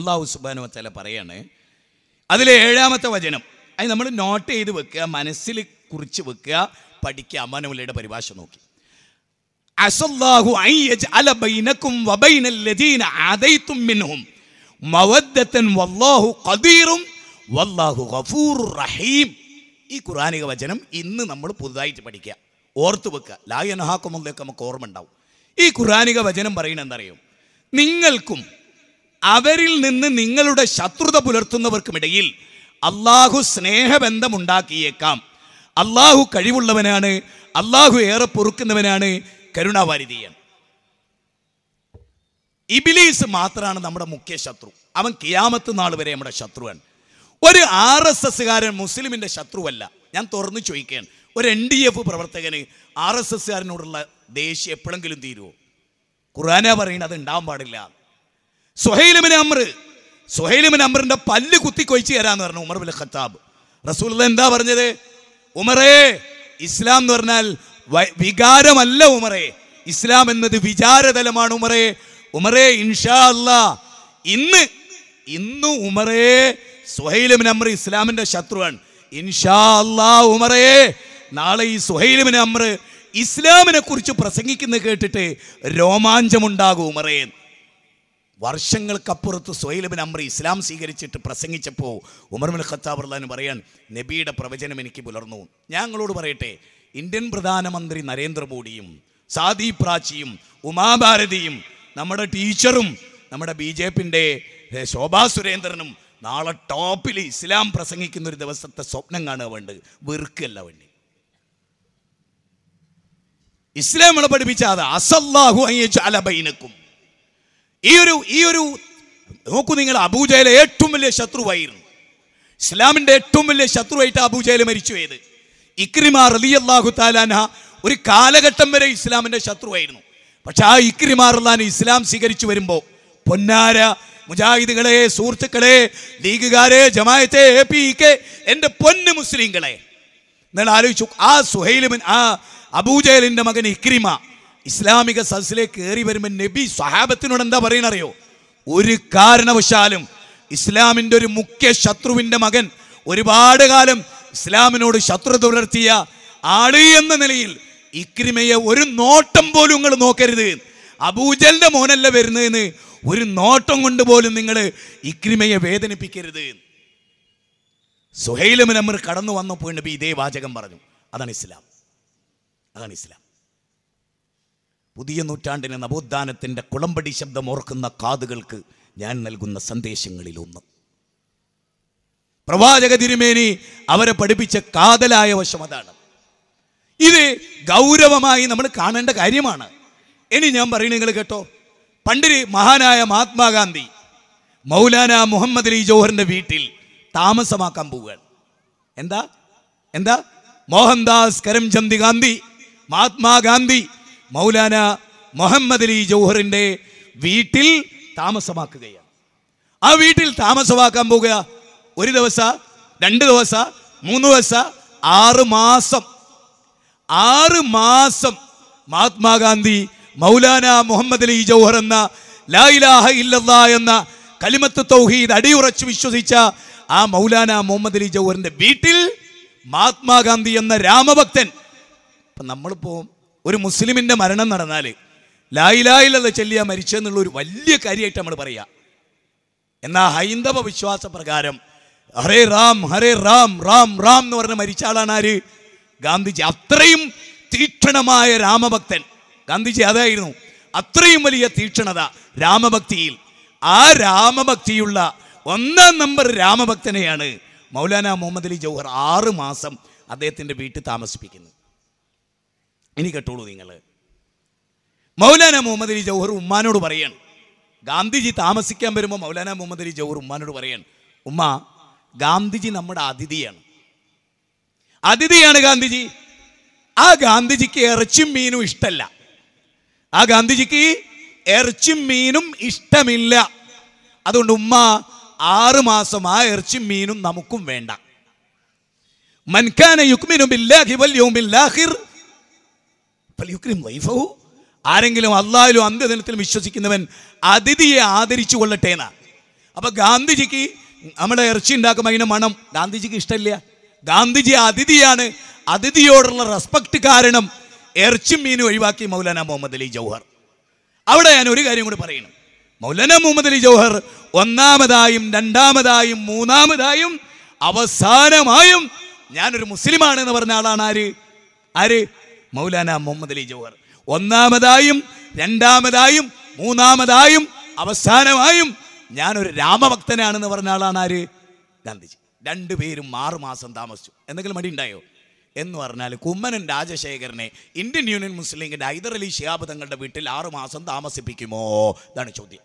അള്ളാഹു സുബാനു വച്ചാല പറയാണ് അതിലെ ഏഴാമത്തെ വചനം അത് നമ്മൾ നോട്ട് ചെയ്ത് വെക്കുക മനസ്സിൽ കുറിച്ച് വെക്കുക പഠിക്കുക അമ്മാനമുല്ലയുടെ പരിഭാഷ നോക്കി അസല്ലാഹു അലബൈനക്കും വല്ലാഹു ഖദീറും വല്ലാഹു ഗഫൂർ റഹീം ഈ ഖുറാനിക വചനം ഇന്ന് നമ്മൾ പുതുതായിട്ട് പഠിക്കുക ഓർത്ത് വെക്കുക ലായനഹാക്കുമുള്ളൊക്കെ നമുക്ക് ഓർമ്മ ഉണ്ടാവും ഈ ഖുറാനിക വചനം പറയുന്നത് എന്തറിയും നിങ്ങൾക്കും അവരിൽ നിന്ന് നിങ്ങളുടെ ശത്രുത പുലർത്തുന്നവർക്കുമിടയിൽ അള്ളാഹു സ്നേഹബന്ധമുണ്ടാക്കിയേക്കാം അള്ളാഹു കഴിവുള്ളവനാണ് അള്ളാഹു ഏറെ പൊറുക്കുന്നവനാണ് കരുണാവാരിതീയൻ ഇബിലീസ് മാത്രമാണ് നമ്മുടെ മുഖ്യ ശത്രു അവൻ കിയാമത്ത് നാൾ വരെ നമ്മുടെ ശത്രുവാണ് ഒരു ആർ എസ് എസ്സുകാരൻ മുസ്ലിമിൻ്റെ ശത്രുവല്ല ഞാൻ തുറന്നു ചോദിക്കുകയാണ് ഒരു എൻ ഡി എഫ് പ്രവർത്തകന് ആർ എസ് എസ്സുകാരനോടുള്ള ദേഷ്യം എപ്പോഴെങ്കിലും തീരുമോ ഖുറാന പറയുന്നത് ഉണ്ടാവാൻ പാടില്ല സുഹൈലിമിന് അമ്ര സുഹൈലിമൻ അമറിന്റെ പല്ല് കുത്തി കൊയിച്ച് തരാന്ന് പറഞ്ഞു ഉമർ ബിൻ ഖത്താബ് റസൂൽ എന്താ പറഞ്ഞത് ഉമറേ ഇസ്ലാം എന്ന് പറഞ്ഞാൽ വികാരമല്ല ഉമറേ ഇസ്ലാം എന്നത് വിചാരതലമാണ് ഉമറേ ഉമറേ ഇൻഷാ അല്ല ഇന്ന് ഇന്ന് ഉമറേ സുഹൈലിമൻ അമർ ഇസ്ലാമിന്റെ ശത്രുവാണ് ഇൻഷാ അല്ലാ ഉമറേ നാളെ ഈ സുഹൈലിമിൻ അമർ ഇസ്ലാമിനെ കുറിച്ച് പ്രസംഗിക്കുന്നത് കേട്ടിട്ട് രോമാഞ്ചമുണ്ടാകും ഉമറേ വർഷങ്ങൾക്കപ്പുറത്ത് സൊഹൈലബിൻ അമ്രി ഇസ്ലാം സ്വീകരിച്ചിട്ട് പ്രസംഗിച്ചപ്പോൾ ഉമർമുൽ ഖത്താബ് അള്ളഹാൻ പറയാൻ നബിയുടെ പ്രവചനം എനിക്ക് പുലർന്നു ഞങ്ങളോട് പറയട്ടെ ഇന്ത്യൻ പ്രധാനമന്ത്രി നരേന്ദ്രമോദിയും സാദി പ്രാച്ചിയും ഉമാഭാരതിയും നമ്മുടെ ടീച്ചറും നമ്മുടെ ബി ജെ പിൻ്റെ ശോഭാ സുരേന്ദ്രനും നാളെ ടോപ്പിൽ ഇസ്ലാം പ്രസംഗിക്കുന്ന ഒരു ദിവസത്തെ സ്വപ്നം കാണുക വേണ്ട വെറുക്കല്ല വേണ്ടി ഇസ്ലാം നമ്മളെ പഠിപ്പിച്ച അസല്ലാഹു അയ്യച്ചു അലബൈനക്കും ഈ ഒരു ഈ ഒരു നോക്കൂ നിങ്ങൾ അബൂജയിലെ ഏറ്റവും വലിയ ശത്രുവായിരുന്നു ഇസ്ലാമിന്റെ ഏറ്റവും വലിയ ശത്രുവായിട്ട് അബൂജയിൽ മരിച്ചു പോയത് ഇക്രിമ റലി അള്ളാഹു താലാന ഒരു കാലഘട്ടം വരെ ഇസ്ലാമിന്റെ ശത്രുവായിരുന്നു പക്ഷെ ആ ഇക്രിമ റലാൻ ഇസ്ലാം സ്വീകരിച്ചു വരുമ്പോൾ പൊന്നാര മുജാഹിദുകളെ സുഹൃത്തുക്കളെ ലീഗുകാരെ ജമായത്തെ എ പി കെ എൻ്റെ പൊന്ന് മുസ്ലിങ്ങളെ നിങ്ങൾ ആലോചിച്ചു ആ സുഹൈലിമിൻ ആ അബൂജയലിൻ്റെ മകൻ ഇക്രിമ ഇസ്ലാമിക സദസ്സിലേക്ക് കയറി വരുമ്പോൾ നബി സ്വഹാബത്തിനോട് എന്താ പറയണറിയോ ഒരു കാരണവശാലും ഇസ്ലാമിൻ്റെ ഒരു മുഖ്യ ശത്രുവിൻ്റെ മകൻ ഒരുപാട് കാലം ഇസ്ലാമിനോട് ശത്രുത പുലർത്തിയ ആള് എന്ന നിലയിൽ ഇക്രിമയെ ഒരു നോട്ടം പോലും നിങ്ങൾ നോക്കരുത് അബൂജലിൻ്റെ മോനല്ല വരുന്നതെന്ന് ഒരു നോട്ടം കൊണ്ട് പോലും നിങ്ങൾ ഇക്രിമയെ വേദനിപ്പിക്കരുത് സുഹൈലമിനമർ കടന്നു വന്നപ്പോൾ നബി ഇതേ വാചകം പറഞ്ഞു അതാണ് ഇസ്ലാം അതാണ് ഇസ്ലാം പുതിയ നൂറ്റാണ്ടിന് നവോത്ഥാനത്തിൻ്റെ കുളമ്പടി ശബ്ദം ഓർക്കുന്ന കാതുകൾക്ക് ഞാൻ നൽകുന്ന സന്ദേശങ്ങളിലൊന്ന് പ്രവാചക തിരുമേനി അവരെ പഠിപ്പിച്ച കാതലായ വശം അതാണ് ഇത് ഗൗരവമായി നമ്മൾ കാണേണ്ട കാര്യമാണ് ഇനി ഞാൻ പറയുന്നത് നിങ്ങൾ കേട്ടോ പണ്ടിൽ മഹാനായ മഹാത്മാഗാന്ധി മൗലാന മുഹമ്മദ് അലി ജോഹറിൻ്റെ വീട്ടിൽ താമസമാക്കാൻ പോവുകയാണ് എന്താ എന്താ മോഹൻദാസ് കരംചന്ദ് ഗാന്ധി മഹാത്മാഗാന്ധി മൗലാന മുഹമ്മദ് അലി ജൗഹറിന്റെ വീട്ടിൽ താമസമാക്കുകയാണ് ആ വീട്ടിൽ താമസമാക്കാൻ പോകുക ഒരു ദിവസം രണ്ട് ദിവസം മൂന്ന് ദിവസം ആറ് മാസം ആറ് മാസം മഹാത്മാഗാന്ധി മൗലാന മുഹമ്മദ് അലി ജൗഹർ എന്ന ലായിലാഹ ഇല്ലല്ല എന്ന കലിമത്ത് തൗഹീദ് അടിയുറച്ച് വിശ്വസിച്ച ആ മൗലാന മുഹമ്മദ് അലി ജൗഹറിന്റെ വീട്ടിൽ മഹാത്മാഗാന്ധി എന്ന രാമഭക്തൻ ഇപ്പം നമ്മളിപ്പോൾ ഒരു മുസ്ലിമിൻ്റെ മരണം നടന്നാൽ ലായിലായില്ലത് ചെല്ലിയ മരിച്ചെന്നുള്ള ഒരു വലിയ കാര്യമായിട്ട് നമ്മൾ പറയുക എന്നാൽ ഹൈന്ദവ വിശ്വാസ പ്രകാരം ഹരേ റാം ഹരേ റാം റാം റാം എന്ന് പറഞ്ഞ മരിച്ച ആളാണ് ആര് ഗാന്ധിജി അത്രയും തീക്ഷണമായ രാമഭക്തൻ ഗാന്ധിജി അതായിരുന്നു അത്രയും വലിയ തീക്ഷണത രാമഭക്തിയിൽ ആ രാമഭക്തിയുള്ള ഒന്നാം നമ്പർ രാമഭക്തനെയാണ് മൗലാന മുഹമ്മദ് അലി ജൗഹർ ആറ് മാസം അദ്ദേഹത്തിൻ്റെ വീട്ടിൽ താമസിപ്പിക്കുന്നത് ഇനി കേട്ടോളൂ നിങ്ങൾ മൗലാന മുഹമ്മദ് അലി ജൗഹർ ഉമ്മാനോട് പറയാണ് ഗാന്ധിജി താമസിക്കാൻ വരുമ്പോൾ മൗലാന മുഹമ്മദ് അലി ജൗഹർ ഉമ്മാനോട് പറയാണ് ഉമ്മ ഗാന്ധിജി നമ്മുടെ അതിഥിയാണ് അതിഥിയാണ് ഗാന്ധിജി ആ ഗാന്ധിജിക്ക് ഇറച്ചും മീനും ഇഷ്ടമല്ല ആ ഗാന്ധിജിക്ക് ഇറച്ചും മീനും ഇഷ്ടമില്ല അതുകൊണ്ട് ഉമ്മ ആറ് മാസം ആ ഇറച്ചും മീനും നമുക്കും വേണ്ട മൻഖാന യുക്മിനും ബില്ലാഹി വൽ യൗമിൽ ആഖിർ ആരെങ്കിലും അള്ളാഹിലും അന്ത്യദിനത്തിൽ വിശ്വസിക്കുന്നവൻ അതിഥിയെ ആദരിച്ചു കൊള്ളട്ടെ അപ്പൊ അപ്പോൾ ഗാന്ധിജിക്ക് നമ്മുടെ ഇറച്ചി ഉണ്ടാക്കുമ്പോൾ അതിന് മണം ഗാന്ധിജിക്ക് ഇഷ്ടമില്ല ഗാന്ധിജി അതിഥിയാണ് അതിഥിയോടുള്ള റെസ്പെക്റ്റ് കാരണം ഇറച്ചി മീനും ഒഴിവാക്കി മൗലാന മുഹമ്മദ് അലി ജൗഹർ അവിടെ ഞാൻ ഒരു കാര്യം കൂടി പറയണം മൗലാന മുഹമ്മദ് അലി ജൗഹർ ഒന്നാമതായും രണ്ടാമതായും മൂന്നാമതായും അവസാനമായും ഞാനൊരു മുസ്ലിമാണ് എന്ന് പറഞ്ഞ ആളാണ് ആര് ആര് മൗലാന മുഹമ്മദ് അലി ജവഹർ ഒന്നാമതായും രണ്ടാമതായും മൂന്നാമതായും അവസാനമായും ഞാനൊരു രാമഭക്തനാണെന്ന് പറഞ്ഞ ആളാണ് ആര് ഗാന്ധിജി രണ്ടുപേരും ആറുമാസം താമസിച്ചു എന്തെങ്കിലും മടി ഉണ്ടായോ എന്ന് പറഞ്ഞാൽ കുമ്മനൻ രാജശേഖരനെ ഇന്ത്യൻ യൂണിയൻ മുസ്ലിം ലീഗിൻ്റെ ഹൈദർ അലി ഷിയാബ് തങ്ങളുടെ വീട്ടിൽ ആറുമാസം താമസിപ്പിക്കുമോ ഇതാണ് ചോദ്യം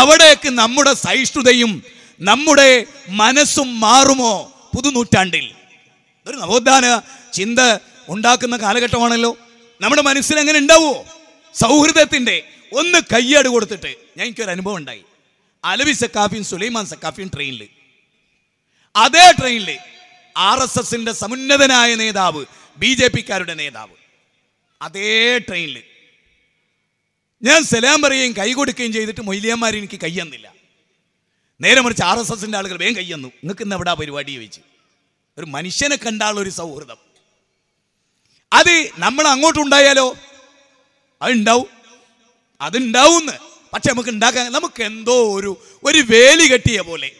അവിടേക്ക് നമ്മുടെ സഹിഷ്ണുതയും നമ്മുടെ മനസ്സും മാറുമോ പുതുനൂറ്റാണ്ടിൽ ഒരു നവോത്ഥാന ചിന്ത ഉണ്ടാക്കുന്ന കാലഘട്ടമാണല്ലോ നമ്മുടെ മനസ്സിൽ അങ്ങനെ ഉണ്ടാവുമോ സൗഹൃദത്തിൻ്റെ ഒന്ന് കയ്യാട് കൊടുത്തിട്ട് ഞാൻ എനിക്കൊരു അനുഭവം ഉണ്ടായി അലവി സക്കാഫിയും സുലൈമാൻ സക്കാഫിയും ട്രെയിനിൽ അതേ ട്രെയിനിൽ ആർ എസ് എസിൻ്റെ സമുന്നതനായ നേതാവ് ബി ജെ പിക്കാരുടെ നേതാവ് അതേ ട്രെയിനിൽ ഞാൻ സലാം പറയുകയും കൈ കൊടുക്കുകയും ചെയ്തിട്ട് മൊയ്ലിയന്മാർ എനിക്ക് കയ്യെന്നില്ല നേരെ മറിച്ച് ആർ എസ് എസിൻ്റെ ആളുകൾ വേഗം കയ്യെന്നു നിങ്ങൾക്ക് ഇന്ന് എവിടാ പരിപാടി ചോദിച്ച് ഒരു മനുഷ്യനെ കണ്ടാളൊരു സൗഹൃദം അത് നമ്മൾ ഉണ്ടായാലോ അതുണ്ടാവും അതുണ്ടാവുമെന്ന് പക്ഷെ നമുക്ക് ഉണ്ടാക്കാൻ നമുക്ക് എന്തോ ഒരു ഒരു വേലി കെട്ടിയ പോലെ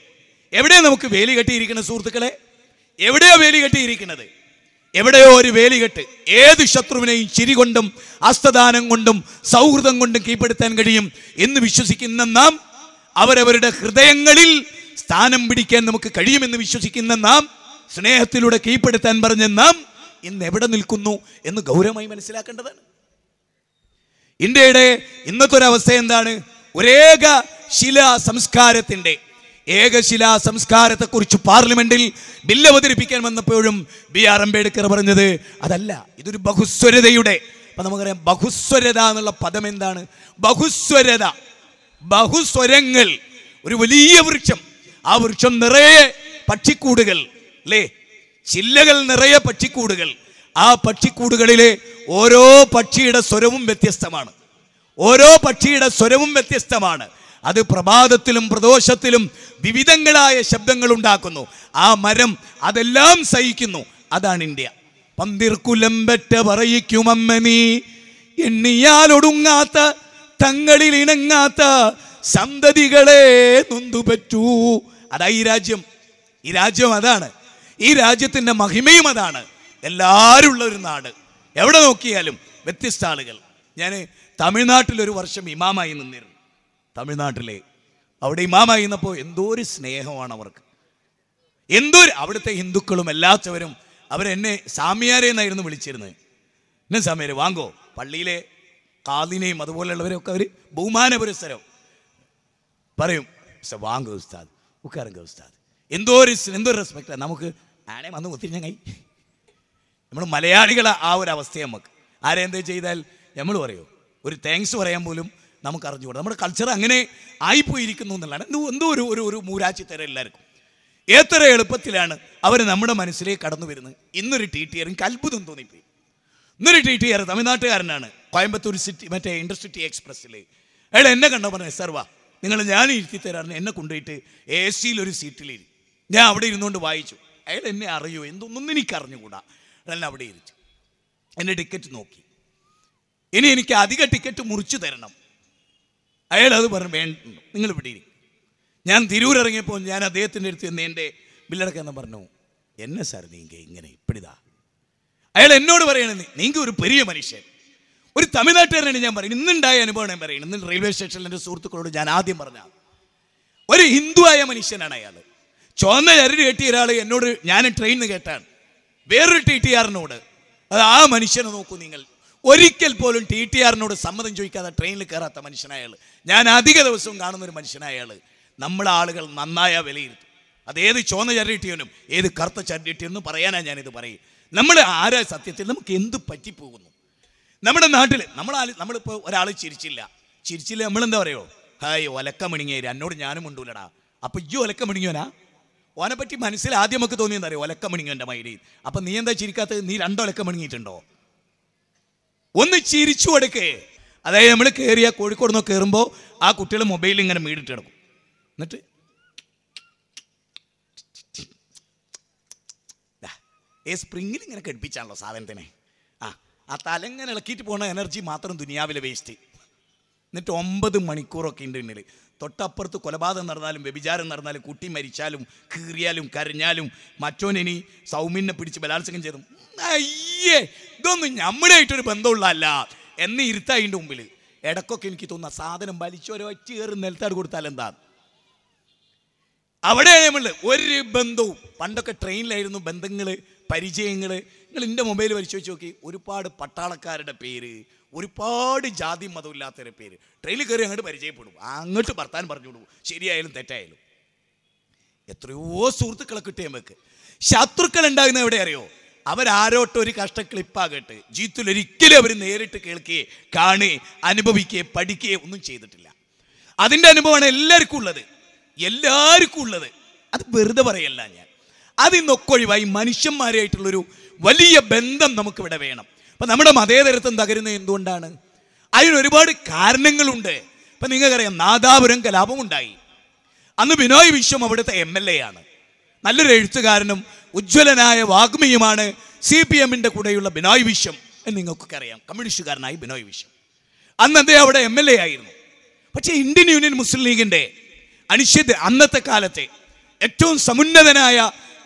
എവിടെയാ നമുക്ക് വേലി കെട്ടിയിരിക്കുന്നത് സുഹൃത്തുക്കളെ എവിടെയോ വേലി കെട്ടിയിരിക്കുന്നത് എവിടെയോ ഒരു വേലി കെട്ട് ഏത് ശത്രുവിനെയും ചിരി കൊണ്ടും അസ്തദാനം കൊണ്ടും സൗഹൃദം കൊണ്ടും കീഴ്പ്പെടുത്താൻ കഴിയും എന്ന് വിശ്വസിക്കുന്ന നാം അവരവരുടെ ഹൃദയങ്ങളിൽ സ്ഥാനം പിടിക്കാൻ നമുക്ക് കഴിയുമെന്ന് വിശ്വസിക്കുന്ന നാം സ്നേഹത്തിലൂടെ കീഴ്പ്പെടുത്താൻ പറഞ്ഞ നാം ഇന്ന് എവിടെ നിൽക്കുന്നു എന്ന് ഗൗരവമായി മനസ്സിലാക്കേണ്ടതാണ് ഇന്ത്യയുടെ ഇന്നത്തെ ഒരവസ്ഥ എന്താണ് ഒരേക സംസ്കാരത്തിന്റെ സംസ്കാരത്തിൻ്റെ സംസ്കാരത്തെ സംസ്കാരത്തെക്കുറിച്ച് പാർലമെന്റിൽ ബില്ല് അവതരിപ്പിക്കാൻ വന്നപ്പോഴും ബി ആർ അംബേദ്കർ പറഞ്ഞത് അതല്ല ഇതൊരു ബഹുസ്വരതയുടെ അപ്പൊ നമുക്കറിയാം ബഹുസ്വരത എന്നുള്ള പദം എന്താണ് ബഹുസ്വരത ബഹുസ്വരങ്ങൾ ഒരു വലിയ വൃക്ഷം ആ വൃക്ഷം നിറയെ പക്ഷിക്കൂടുകൾ അല്ലേ ചില്ലകൾ നിറയെ പക്ഷിക്കൂടുകൾ ആ പക്ഷിക്കൂടുകളിലെ ഓരോ പക്ഷിയുടെ സ്വരവും വ്യത്യസ്തമാണ് ഓരോ പക്ഷിയുടെ സ്വരവും വ്യത്യസ്തമാണ് അത് പ്രഭാതത്തിലും പ്രദോഷത്തിലും വിവിധങ്ങളായ ശബ്ദങ്ങൾ ഉണ്ടാക്കുന്നു ആ മരം അതെല്ലാം സഹിക്കുന്നു അതാണ് ഇന്ത്യ പന്തിർക്കുലമ്പറ്റ പറയിക്കുമമ്മനീ എണ്ണിയാലൊടുങ്ങാത്ത തങ്ങളിൽ ഇണങ്ങാത്ത സന്തതികളെ നൊന്തുപറ്റൂ അതാ ഈ രാജ്യം ഈ രാജ്യം അതാണ് ഈ രാജ്യത്തിൻ്റെ മഹിമയും അതാണ് എല്ലാവരും ഉള്ള ഒരു നാട് എവിടെ നോക്കിയാലും വ്യത്യസ്ത ആളുകൾ ഞാൻ തമിഴ്നാട്ടിൽ ഒരു വർഷം ഇമാമായി നിന്നിരുന്നു തമിഴ്നാട്ടിലെ അവിടെ ഇമാമായി നിന്നപ്പോൾ എന്തോ ഒരു സ്നേഹമാണ് അവർക്ക് എന്തോ അവിടുത്തെ ഹിന്ദുക്കളും എല്ലാത്തവരും അവരെന്നെ സാമിയാരെ എന്നായിരുന്നു വിളിച്ചിരുന്നത് എന്നെ സാമിയാരെ വാങ്കോ പള്ളിയിലെ കാതിനെയും അതുപോലെയുള്ളവരെയൊക്കെ അവർ ബഹുമാന പുരസ്സരം പറയും വാങ്കോ ഉസ്താദ് ഉക്കാരങ്ക ഉസ്താദ് എന്തോ ഒരു എന്തോ റെസ്പെക്റ്റാണ് നമുക്ക് ആണെ വന്ന് കുത്തിരിഞ്ഞങ്ങായി നമ്മൾ മലയാളികൾ ആ ഒരു അവസ്ഥ നമുക്ക് ആരെന്ത് ചെയ്താൽ നമ്മൾ പറയൂ ഒരു താങ്ക്സ് പറയാൻ പോലും നമുക്ക് അറിഞ്ഞുകൂടാ നമ്മുടെ കൾച്ചർ അങ്ങനെ ആയിപ്പോയിരിക്കുന്നു എന്നുള്ളതാണ് എന്തോ എന്തോ ഒരു ഒരു ഒരു തരം എല്ലാവർക്കും എത്ര എളുപ്പത്തിലാണ് അവർ നമ്മുടെ മനസ്സിലേക്ക് കടന്നു വരുന്നത് ഇന്നൊരു ടി ടി ആർ അത്ഭുതം തോന്നിപ്പോയി ഇന്നൊരു ടി ടി ആർ തമിഴ്നാട്ടുകാരനാണ് കോയമ്പത്തൂർ സിറ്റി മറ്റേ ഇൻഡർസിറ്റി എക്സ്പ്രസ്സിൽ അയാൾ എന്നെ കണ്ടോ പറഞ്ഞു സർവ നിങ്ങൾ ഞാൻ ഇരുത്തി തരാറിന് എന്നെ കൊണ്ടുപോയിട്ട് എ സിയിലൊരു സീറ്റിലിരി ഞാൻ അവിടെ ഇരുന്നുകൊണ്ട് വായിച്ചു അയാൾ എന്നെ അറിയോ എന്തൊന്നും എനിക്കറിഞ്ഞുകൂടാ അയാൾ അവിടെ ഇരിച്ചു എൻ്റെ ടിക്കറ്റ് നോക്കി ഇനി എനിക്ക് അധിക ടിക്കറ്റ് മുറിച്ചു തരണം അയാൾ അത് പറഞ്ഞു വേണ്ട നിങ്ങൾ ഇവിടെ ഇരിക്കും ഞാൻ തിരൂരിറങ്ങിയപ്പോൾ ഞാൻ അദ്ദേഹത്തിൻ്റെ അടുത്ത് നിന്ന് എൻ്റെ ബില്ലടക്കെന്ന് പറഞ്ഞു എന്നെ സാർ നീങ്ക ഇങ്ങനെ ഇപ്പിടിതാ അയാൾ എന്നോട് പറയണത് നീങ്ക ഒരു പെരിയ മനുഷ്യൻ ഒരു തമിഴ്നാട്ടുകാരനാണ് ഞാൻ പറയുന്നത് ഇന്നുണ്ടായ അനുഭവം ഞാൻ പറയുന്നത് ഇന്ന് റെയിൽവേ സ്റ്റേഷനിൽ എൻ്റെ സുഹൃത്തുക്കളോട് ഞാൻ ആദ്യം പറഞ്ഞ ഒരു ഹിന്ദുവായ മനുഷ്യനാണ് അയാൾ ചുവന്ന ചരി കെട്ടിയ ഒരാൾ എന്നോട് ഞാൻ ട്രെയിനിന്ന് കേട്ടാണ് വേറൊരു ടി ടി ആറിനോട് അത് ആ മനുഷ്യനെ നോക്കൂ നിങ്ങൾ ഒരിക്കൽ പോലും ടി ടി ആറിനോട് സമ്മതം ചോദിക്കാതെ ട്രെയിനിൽ കയറാത്ത മനുഷ്യനായ ആൾ ഞാൻ അധിക ദിവസവും കാണുന്ന ഒരു മനുഷ്യനായ ആൾ നമ്മുടെ ആളുകൾ നന്നായ വിലയിരുത്തും അത് ഏത് ചുവന്ന ചരടിട്ടിയവനും ഏത് കറുത്ത ചരടിട്ടിയെന്നും പറയാനാണ് ഞാനിത് പറയും നമ്മൾ ആരാ സത്യത്തിൽ നമുക്ക് എന്ത് പറ്റിപ്പോകുന്നു നമ്മുടെ നാട്ടിൽ നമ്മൾ നമ്മളിപ്പോൾ ഒരാൾ ചിരിച്ചില്ല ചിരിച്ചില്ല നമ്മളെന്താ പറയുമോ ഹായ് ഒലക്ക എന്നോട് ഞാനും ഉണ്ടല്ലടാ അപ്പൊ ഇയ്യോ ഒലക്ക പറ്റി മനസ്സിൽ ആദ്യം നമുക്ക് തോന്നിയെന്നറിയോ ഒലക്കമണിങ്ങൻ്റെ മൈരി അപ്പം നീ എന്താ ചിരിക്കാത്തത് നീ രണ്ടോ രണ്ടൊലക്കമണിങ്ങിയിട്ടുണ്ടോ ഒന്ന് ചിരിച്ചു കൊടുക്കേ അതായത് നമ്മൾ കയറിയ കോഴിക്കോട് നിന്ന് കയറുമ്പോൾ ആ കുട്ടികൾ മൊബൈലിൽ ഇങ്ങനെ മീടിട്ട് കിടക്കും എന്നിട്ട് ഏ സ്പ്രിങ്ങിൽ ഇങ്ങനെ കടുപ്പിച്ചാണല്ലോ സാധനത്തിനെ ആ ആ തലങ്ങനെ ഇളക്കിയിട്ട് പോണ എനർജി മാത്രം ദുനിയാവിലെ വേസ്റ്റ് എന്നിട്ട് ഒമ്പത് മണിക്കൂറൊക്കെ ഉണ്ട് പിന്നിൽ തൊട്ടപ്പുറത്ത് കൊലപാതകം നടന്നാലും വ്യഭിചാരം നടന്നാലും കുട്ടി മരിച്ചാലും കീറിയാലും കരഞ്ഞാലും മറ്റോനിനി സൗമ്യനെ പിടിച്ച് ബലാത്സംഗം ചെയ്തു അയ്യേ ഇതൊന്നും ഞമ്മളായിട്ടൊരു ബന്ധമുള്ളതല്ല എന്ന് ഇരുത്തായിൻ്റെ മുമ്പിൽ ഇടക്കൊക്കെ എനിക്ക് തോന്നുന്ന സാധനം വലിച്ചോരോ കയറി നിലത്താട് കൊടുത്താൽ എന്താ അവിടെ നമ്മളുടെ ഒരു ബന്ധവും പണ്ടൊക്കെ ട്രെയിനിലായിരുന്നു ബന്ധങ്ങൾ പരിചയങ്ങൾ നിങ്ങൾ എൻ്റെ മൊബൈൽ വലിച്ചു വെച്ച് നോക്കി ഒരുപാട് പട്ടാളക്കാരുടെ പേര് ഒരുപാട് ജാതി മതമില്ലാത്തവരെ പേര് ട്രെയിനിൽ കയറി അങ്ങോട്ട് പരിചയപ്പെടും അങ്ങോട്ട് ഭർത്താൻ പറഞ്ഞു കൊടുക്കും ശരിയായാലും തെറ്റായാലും എത്രയോ സുഹൃത്തുക്കളെ കിട്ടിയ നമുക്ക് ശത്രുക്കൾ ഉണ്ടാകുന്ന എവിടെ അറിയോ അവരാരോട്ട് ഒരു കഷ്ടക്ലിപ്പാകട്ടെ ജീവിതത്തിൽ ഒരിക്കലും അവർ നേരിട്ട് കേൾക്കുകയെ കാണുകയെ അനുഭവിക്കുകയെ പഠിക്കുകയെ ഒന്നും ചെയ്തിട്ടില്ല അതിൻ്റെ അനുഭവമാണ് എല്ലാവർക്കും ഉള്ളത് എല്ലാവർക്കും ഉള്ളത് അത് വെറുതെ പറയല്ല ഞാൻ അതിൽ നിന്നൊക്കെ ഒഴിവായി മനുഷ്യന്മാരായിട്ടുള്ളൊരു വലിയ ബന്ധം നമുക്കിവിടെ വേണം അപ്പം നമ്മുടെ മതേതരത്വം തകരുന്നത് എന്തുകൊണ്ടാണ് അതിന് ഒരുപാട് കാരണങ്ങളുണ്ട് ഇപ്പം നിങ്ങൾക്കറിയാം നാദാപുരം ഉണ്ടായി അന്ന് ബിനോയ് വിശ്വം അവിടുത്തെ എം എൽ എ ആണ് നല്ലൊരു എഴുത്തുകാരനും ഉജ്ജ്വലനായ വാഗ്മിയുമാണ് സി പി എമ്മിൻ്റെ കൂടെയുള്ള ബിനോയ് വിശ്വം എന്ന് നിങ്ങൾക്കൊക്കെ അറിയാം കമ്മ്യൂണിസ്റ്റുകാരനായി ബിനോയ് വിശ്വം അന്ന് അദ്ദേഹം അവിടെ എം എൽ എ ആയിരുന്നു പക്ഷേ ഇന്ത്യൻ യൂണിയൻ മുസ്ലിം ലീഗിൻ്റെ അനിശ്ചിത അന്നത്തെ കാലത്തെ ഏറ്റവും സമുന്നതനായ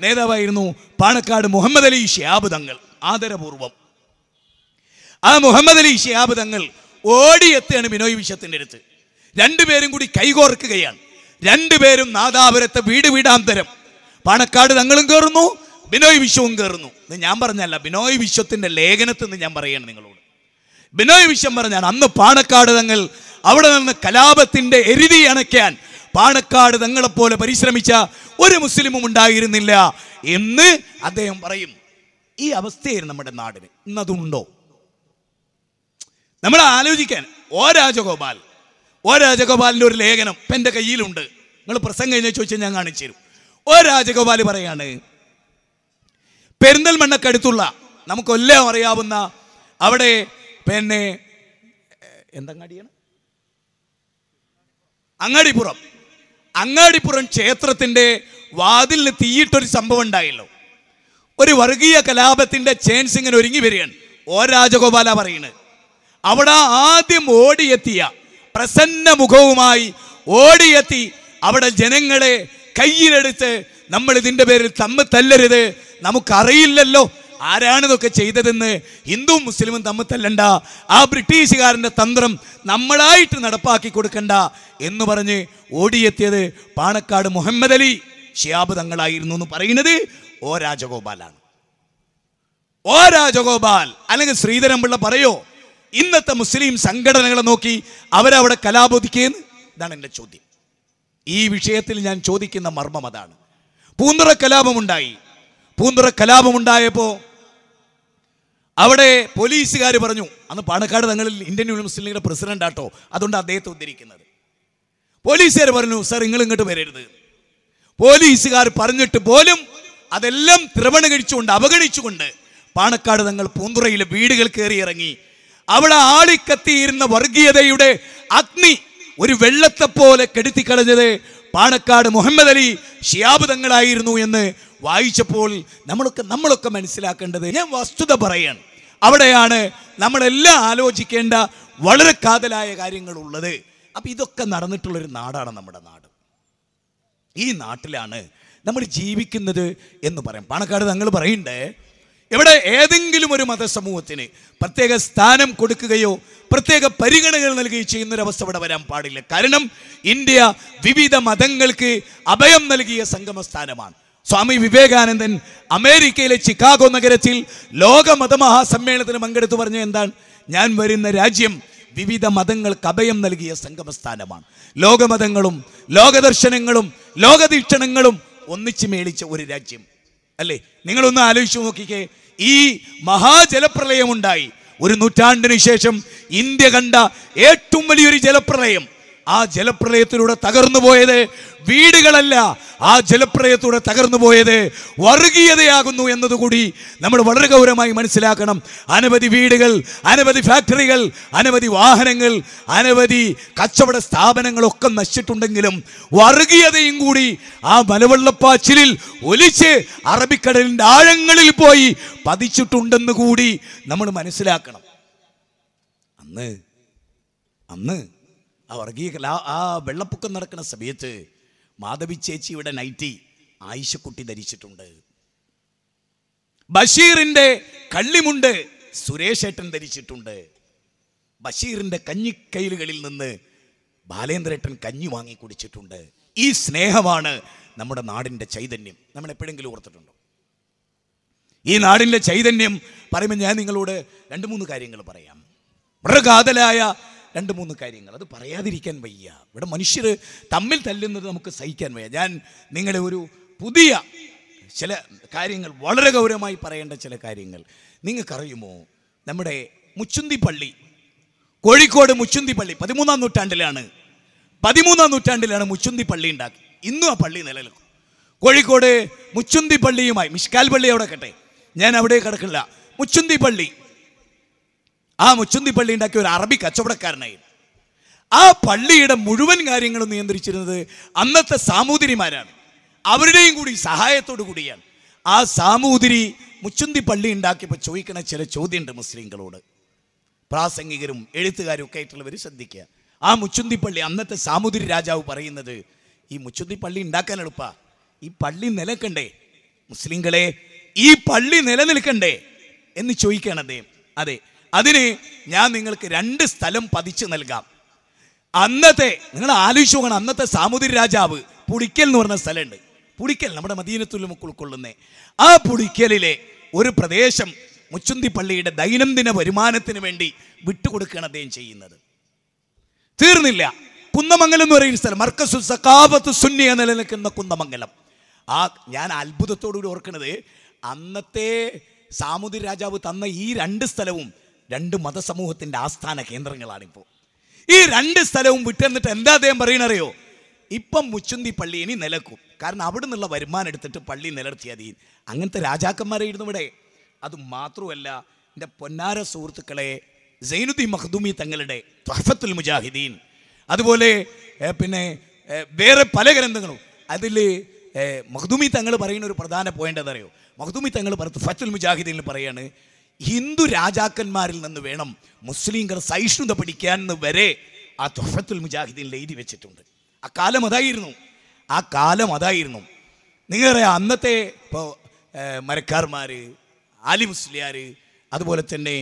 നേതാവായിരുന്നു പാണക്കാട് മുഹമ്മദ് അലി ഷിയാബ് തങ്ങൾ ആദരപൂർവ്വം ആ മുഹമ്മദ് അലി ഷിഹാബ് തങ്ങൾ ഓടിയെത്തുകയാണ് ബിനോയ് വിശ്വത്തിൻ്റെ അടുത്ത് രണ്ടുപേരും കൂടി കൈകോർക്കുകയാണ് രണ്ടുപേരും നാദാപുരത്തെ വീട് വീടാന്തരം പാണക്കാട് തങ്ങളും കയറുന്നു ബിനോയ് വിശ്വവും കയറുന്നു എന്ന് ഞാൻ പറഞ്ഞല്ല ബിനോയ് വിശ്വത്തിൻ്റെ ലേഖനത്തിൽ ഞാൻ പറയുകയാണ് നിങ്ങളോട് ബിനോയ് വിശ്വം പറഞ്ഞാണ് അന്ന് പാണക്കാട് തങ്ങൾ അവിടെ നിന്ന് കലാപത്തിൻ്റെ എരുതി അണയ്ക്കാൻ പാണക്കാട് തങ്ങളെപ്പോലെ പരിശ്രമിച്ച ഒരു മുസ്ലിമും ഉണ്ടായിരുന്നില്ല എന്ന് അദ്ദേഹം പറയും ഈ അവസ്ഥയായിരുന്നു നമ്മുടെ നാടിന് ഇന്നതുണ്ടോ നമ്മൾ ആലോചിക്കാൻ ഓ രാജഗോപാൽ ഓ രാജഗോപാലിൻ്റെ ഒരു ലേഖനം ഇപ്പം എൻ്റെ കയ്യിലുണ്ട് നിങ്ങൾ പ്രസംഗം കഴിഞ്ഞാൽ ചോദിച്ചാൽ ഞാൻ കാണിച്ചു തരും ഓ രാജഗോപാൽ പറയാണ് പെരിന്തൽമണ്ണക്കടുത്തുള്ള നമുക്കൊല്ലാം അറിയാവുന്ന അവിടെ പിന്നെ എന്തങ്ങാടിയാണ് അങ്ങാടിപ്പുറം അങ്ങാടിപ്പുറം ക്ഷേത്രത്തിൻ്റെ വാതിലിന് തീയിട്ടൊരു സംഭവം ഉണ്ടായല്ലോ ഒരു വർഗീയ കലാപത്തിൻ്റെ ചേൻസ് ഇങ്ങനെ ഒരുങ്ങി വരികയാണ് ഓ രാജഗോപാല പറയുന്നത് അവിടെ ആദ്യം ഓടിയെത്തിയ പ്രസന്ന മുഖവുമായി ഓടിയെത്തി അവിടെ ജനങ്ങളെ കയ്യിലെടുത്ത് നമ്മൾ ഇതിൻ്റെ പേരിൽ തമ്മിൽ തല്ലരുത് നമുക്കറിയില്ലല്ലോ ആരാണിതൊക്കെ ചെയ്തതെന്ന് ഹിന്ദുവും മുസ്ലിമും തമ്മിൽ തല്ലണ്ട ആ ബ്രിട്ടീഷുകാരൻ്റെ തന്ത്രം നമ്മളായിട്ട് നടപ്പാക്കി കൊടുക്കണ്ട എന്ന് പറഞ്ഞ് ഓടിയെത്തിയത് പാണക്കാട് മുഹമ്മദ് അലി ഷിയാബ് തങ്ങളായിരുന്നു എന്ന് പറയുന്നത് ഓ രാജഗോപാലാണ് ഓ രാജഗോപാൽ അല്ലെങ്കിൽ ശ്രീധരൻപിള്ള പറയോ ഇന്നത്തെ മുസ്ലിം സംഘടനകളെ നോക്കി അവരവിടെ കലാബോധിക്കുകയെന്ന് ഇതാണ് എൻ്റെ ചോദ്യം ഈ വിഷയത്തിൽ ഞാൻ ചോദിക്കുന്ന മർമ്മം അതാണ് പൂന്തുറ കലാപമുണ്ടായി പൂന്തുറ കലാപമുണ്ടായപ്പോൾ അവിടെ പോലീസുകാർ പറഞ്ഞു അന്ന് പാണക്കാട് തങ്ങളിൽ ഇന്ത്യൻ യൂണിയൻ ലീഗിൻ്റെ പ്രസിഡന്റ് ആട്ടോ അതുകൊണ്ട് അദ്ദേഹത്തെ ഉദ്ധരിക്കുന്നത് പോലീസുകാർ പറഞ്ഞു സർ നിങ്ങൾ ഇങ്ങോട്ട് വരരുത് പോലീസുകാർ പറഞ്ഞിട്ട് പോലും അതെല്ലാം ത്രിവണ കഴിച്ചുകൊണ്ട് അവഗണിച്ചുകൊണ്ട് പാണക്കാട് തങ്ങൾ പൂന്തുറയിലെ വീടുകൾ കയറി ഇറങ്ങി അവിടെ ആളിക്കത്തിയിരുന്ന വർഗീയതയുടെ അഗ്നി ഒരു വെള്ളത്തെ പോലെ കെടുത്തി കളഞ്ഞത് പാണക്കാട് മുഹമ്മദ് അലി ഷിയാബുദങ്ങളായിരുന്നു എന്ന് വായിച്ചപ്പോൾ നമ്മളൊക്കെ നമ്മളൊക്കെ മനസ്സിലാക്കേണ്ടത് ഞാൻ വസ്തുത പറയണം അവിടെയാണ് നമ്മളെല്ലാം ആലോചിക്കേണ്ട വളരെ കാതലായ കാര്യങ്ങളുള്ളത് അപ്പം ഇതൊക്കെ നടന്നിട്ടുള്ളൊരു നാടാണ് നമ്മുടെ നാട് ഈ നാട്ടിലാണ് നമ്മൾ ജീവിക്കുന്നത് എന്ന് പറയാം പാണക്കാട് തങ്ങൾ പറയണ്ടേ ഇവിടെ ഏതെങ്കിലും ഒരു മതസമൂഹത്തിന് പ്രത്യേക സ്ഥാനം കൊടുക്കുകയോ പ്രത്യേക പരിഗണനകൾ നൽകുകയോ ചെയ്യുന്നൊരവസ്ഥ ഇവിടെ വരാൻ പാടില്ല കാരണം ഇന്ത്യ വിവിധ മതങ്ങൾക്ക് അഭയം നൽകിയ സംഗമ സ്ഥാനമാണ് സ്വാമി വിവേകാനന്ദൻ അമേരിക്കയിലെ ചിക്കാഗോ നഗരത്തിൽ ലോക മതമഹാസമ്മേളനത്തിന് പങ്കെടുത്ത് പറഞ്ഞ എന്താണ് ഞാൻ വരുന്ന രാജ്യം വിവിധ മതങ്ങൾക്ക് അഭയം നൽകിയ സംഗമസ്ഥാനമാണ് ലോകമതങ്ങളും ലോകദർശനങ്ങളും ലോകദീക്ഷണങ്ങളും ഒന്നിച്ചു മേളിച്ച ഒരു രാജ്യം അല്ലേ നിങ്ങളൊന്ന് ആലോചിച്ച് നോക്കിക്കേ ഈ മഹാജലപ്രളയമുണ്ടായി ഒരു നൂറ്റാണ്ടിന് ശേഷം ഇന്ത്യ കണ്ട ഏറ്റവും വലിയൊരു ജലപ്രളയം ആ ജലപ്രളയത്തിലൂടെ തകർന്നു പോയത് വീടുകളല്ല ആ ജലപ്രളയത്തിലൂടെ തകർന്നു പോയത് വർഗീയതയാകുന്നു എന്നതുകൂടി നമ്മൾ വളരെ ഗൗരവമായി മനസ്സിലാക്കണം അനവധി വീടുകൾ അനവധി ഫാക്ടറികൾ അനവധി വാഹനങ്ങൾ അനവധി കച്ചവട സ്ഥാപനങ്ങളൊക്കെ നശിച്ചിട്ടുണ്ടെങ്കിലും വർഗീയതയും കൂടി ആ മലവെള്ളപ്പാച്ചിലിൽ ഒലിച്ച് അറബിക്കടലിൻ്റെ ആഴങ്ങളിൽ പോയി പതിച്ചിട്ടുണ്ടെന്ന് കൂടി നമ്മൾ മനസ്സിലാക്കണം അന്ന് അന്ന് ആ വർഗീയ ആ വെള്ളപ്പൊക്കം നടക്കുന്ന സമയത്ത് മാധവി ചേച്ചിയുടെ നൈറ്റി ആയിഷക്കുട്ടി ധരിച്ചിട്ടുണ്ട് ബഷീറിൻ്റെ കള്ളിമുണ്ട് സുരേഷേട്ടൻ ധരിച്ചിട്ടുണ്ട് ബഷീറിൻ്റെ കഞ്ഞിക്കൈലുകളിൽ നിന്ന് ബാലേന്ദ്രേട്ടൻ കഞ്ഞി വാങ്ങി കുടിച്ചിട്ടുണ്ട് ഈ സ്നേഹമാണ് നമ്മുടെ നാടിൻ്റെ ചൈതന്യം നമ്മൾ എപ്പോഴെങ്കിലും ഓർത്തിട്ടുണ്ടോ ഈ നാടിൻ്റെ ചൈതന്യം പറയുമ്പോൾ ഞാൻ നിങ്ങളോട് രണ്ട് മൂന്ന് കാര്യങ്ങൾ പറയാം കാതലായ രണ്ട് മൂന്ന് കാര്യങ്ങൾ അത് പറയാതിരിക്കാൻ വയ്യ ഇവിടെ മനുഷ്യർ തമ്മിൽ തല്ലുന്നത് നമുക്ക് സഹിക്കാൻ വയ്യ ഞാൻ നിങ്ങളെ ഒരു പുതിയ ചില കാര്യങ്ങൾ വളരെ ഗൗരവമായി പറയേണ്ട ചില കാര്യങ്ങൾ നിങ്ങൾക്കറിയുമോ നമ്മുടെ മുച്ചുന്തി പള്ളി കോഴിക്കോട് മുച്ചുന്തി പള്ളി പതിമൂന്നാം നൂറ്റാണ്ടിലാണ് പതിമൂന്നാം നൂറ്റാണ്ടിലാണ് മുച്ചുന്തി പള്ളി ഉണ്ടാക്കി ഇന്നും ആ പള്ളി നിലനിൽക്കും കോഴിക്കോട് മുച്ചുന്തി പള്ളിയുമായി മിഷ്കാൽ പള്ളി അവിടെ കട്ടെ ഞാൻ അവിടെ കിടക്കില്ല മുച്ചുന്തി പള്ളി ആ പള്ളി ഉണ്ടാക്കിയ ഒരു അറബി കച്ചവടക്കാരനായി ആ പള്ളിയുടെ മുഴുവൻ കാര്യങ്ങളും നിയന്ത്രിച്ചിരുന്നത് അന്നത്തെ സാമൂതിരിമാരാണ് അവരുടെയും കൂടി സഹായത്തോടു കൂടിയാണ് ആ സാമൂതിരി മുച്ചുന്തി പള്ളി ഉണ്ടാക്കിയപ്പോൾ ചോദിക്കണ ചില ചോദ്യമുണ്ട് മുസ്ലിങ്ങളോട് പ്രാസംഗികരും എഴുത്തുകാരും ഒക്കെ ആയിട്ടുള്ളവർ ശ്രദ്ധിക്കുക ആ പള്ളി അന്നത്തെ സാമൂതിരി രാജാവ് പറയുന്നത് ഈ പള്ളി ഉണ്ടാക്കാൻ എളുപ്പാ ഈ പള്ളി നിലക്കണ്ടേ മുസ്ലിങ്ങളെ ഈ പള്ളി നിലനിൽക്കണ്ടേ എന്ന് ചോദിക്കുകയാണ് അദ്ദേഹം അതെ അതിന് ഞാൻ നിങ്ങൾക്ക് രണ്ട് സ്ഥലം പതിച്ചു നൽകാം അന്നത്തെ നിങ്ങൾ ആലോചിച്ച് പോകണം അന്നത്തെ സാമൂതിരി രാജാവ് പുളിക്കൽ എന്ന് പറഞ്ഞ സ്ഥലമുണ്ട് പുളിക്കൽ നമ്മുടെ മദീനത്തുലും ഉൾക്കൊള്ളുന്ന ആ പുളിക്കലിലെ ഒരു പ്രദേശം മുച്ചുന്തിപ്പള്ളിയുടെ ദൈനംദിന വരുമാനത്തിന് വേണ്ടി വിട്ടുകൊടുക്കുകയാണ് അദ്ദേഹം ചെയ്യുന്നത് തീർന്നില്ല കുന്നമംഗലം എന്ന് പറയുന്ന സ്ഥലം മർക്കസു സക്കാപത്ത് സുന്നിയ നിലനിൽക്കുന്ന കുന്നമംഗലം ആ ഞാൻ അത്ഭുതത്തോടുകൂടി ഓർക്കുന്നത് അന്നത്തെ സാമൂതിരി രാജാവ് തന്ന ഈ രണ്ട് സ്ഥലവും രണ്ട് മതസമൂഹത്തിൻ്റെ ആസ്ഥാന കേന്ദ്രങ്ങളാണിപ്പോൾ ഈ രണ്ട് സ്ഥലവും വിട്ടെന്നിട്ട് എന്താ അദ്ദേഹം പറയണറിയോ ഇപ്പം മുച്ചുന്തി പള്ളി ഇനി നിലക്കും കാരണം അവിടെ നിന്നുള്ള വരുമാനം എടുത്തിട്ട് പള്ളി നിലർത്തിയാൽ മതി അങ്ങനത്തെ രാജാക്കന്മാരായിരുന്നു ഇവിടെ അത് മാത്രമല്ല എൻ്റെ പൊന്നാര സുഹൃത്തുക്കളെ സൈനുദ്ദീൻ മഖ്ദൂമി തങ്ങളുടെ തഹഫത്തുൽ മുജാഹിദീൻ അതുപോലെ പിന്നെ വേറെ പല ഗ്രന്ഥങ്ങളും അതിൽ മഖ്ദൂമി തങ്ങൾ പറയുന്ന ഒരു പ്രധാന പോയിന്റ് അതറിയോ മഖ്ദൂമി തങ്ങൾ പറഞ്ഞു ഫത്തുൽ മുജാഹിദീനിൽ പറയാണ് ഹിന്ദു രാജാക്കന്മാരിൽ നിന്ന് വേണം മുസ്ലിംകൾ സഹിഷ്ണുത പഠിക്കാൻ വരെ ആ തുഹഫത്തുൽ മുജാഹിദീനിൽ എഴുതി വെച്ചിട്ടുണ്ട് ആ കാലം അതായിരുന്നു ആ കാലം അതായിരുന്നു നിങ്ങളറിയാം അന്നത്തെ ഇപ്പോൾ മരക്കാർമാർ ആലി മുസ്ലിയാർ അതുപോലെ തന്നെ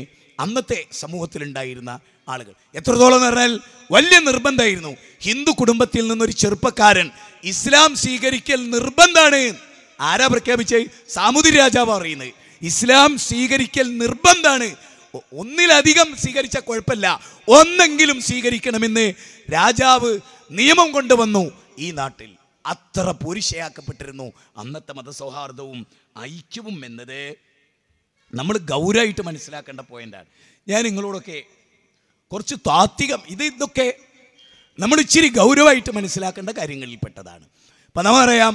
അന്നത്തെ സമൂഹത്തിലുണ്ടായിരുന്ന ആളുകൾ എത്രത്തോളം എന്ന് പറഞ്ഞാൽ വലിയ നിർബന്ധമായിരുന്നു ഹിന്ദു കുടുംബത്തിൽ നിന്നൊരു ചെറുപ്പക്കാരൻ ഇസ്ലാം സ്വീകരിക്കൽ നിർബന്ധമാണ് ആരാ പ്രഖ്യാപിച്ച സാമൂതിരി രാജാവ് പറയുന്നത് ഇസ്ലാം സ്വീകരിക്കൽ നിർബന്ധമാണ് ഒന്നിലധികം സ്വീകരിച്ച കുഴപ്പമില്ല ഒന്നെങ്കിലും സ്വീകരിക്കണമെന്ന് രാജാവ് നിയമം കൊണ്ടുവന്നു ഈ നാട്ടിൽ അത്ര പുരുഷയാക്കപ്പെട്ടിരുന്നു അന്നത്തെ മതസൗഹാർദ്ദവും ഐക്യവും എന്നത് നമ്മൾ ഗൗരവമായിട്ട് മനസ്സിലാക്കേണ്ട പോയിന്റാണ് ഞാൻ നിങ്ങളോടൊക്കെ കുറച്ച് താത്വികം ഇത് ഇതൊക്കെ നമ്മൾ ഇച്ചിരി ഗൗരവമായിട്ട് മനസ്സിലാക്കേണ്ട കാര്യങ്ങളിൽപ്പെട്ടതാണ് അപ്പം അറിയാം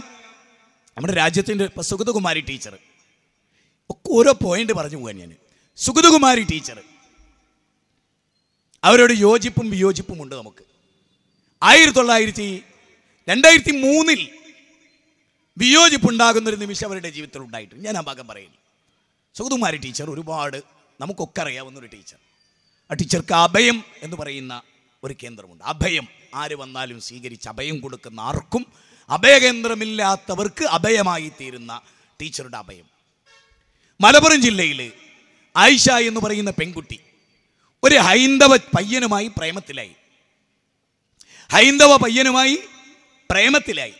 നമ്മുടെ രാജ്യത്തിൻ്റെ ഇപ്പം സുഗതകുമാരി ടീച്ചർ ഓരോ പോയിന്റ് പറഞ്ഞു പോകാൻ ഞാൻ സുഗതകുമാരി ടീച്ചർ അവരോട് യോജിപ്പും വിയോജിപ്പും ഉണ്ട് നമുക്ക് ആയിരത്തി തൊള്ളായിരത്തി രണ്ടായിരത്തി മൂന്നിൽ വിയോജിപ്പുണ്ടാകുന്നൊരു നിമിഷം അവരുടെ ജീവിതത്തിൽ ഉണ്ടായിട്ടുണ്ട് ഞാൻ ആ ഭാഗം പറയുന്നു സുഗതകുമാരി ടീച്ചർ ഒരുപാട് നമുക്കൊക്കെ അറിയാവുന്ന ഒരു ടീച്ചർ ആ ടീച്ചർക്ക് അഭയം എന്ന് പറയുന്ന ഒരു കേന്ദ്രമുണ്ട് അഭയം ആര് വന്നാലും സ്വീകരിച്ച് അഭയം കൊടുക്കുന്ന ആർക്കും അഭയകേന്ദ്രമില്ലാത്തവർക്ക് അഭയമായി തീരുന്ന ടീച്ചറുടെ അഭയം മലപ്പുറം ജില്ലയിൽ ആയിഷ എന്ന് പറയുന്ന പെൺകുട്ടി ഒരു ഹൈന്ദവ പയ്യനുമായി പ്രേമത്തിലായി ഹൈന്ദവ പയ്യനുമായി പ്രേമത്തിലായി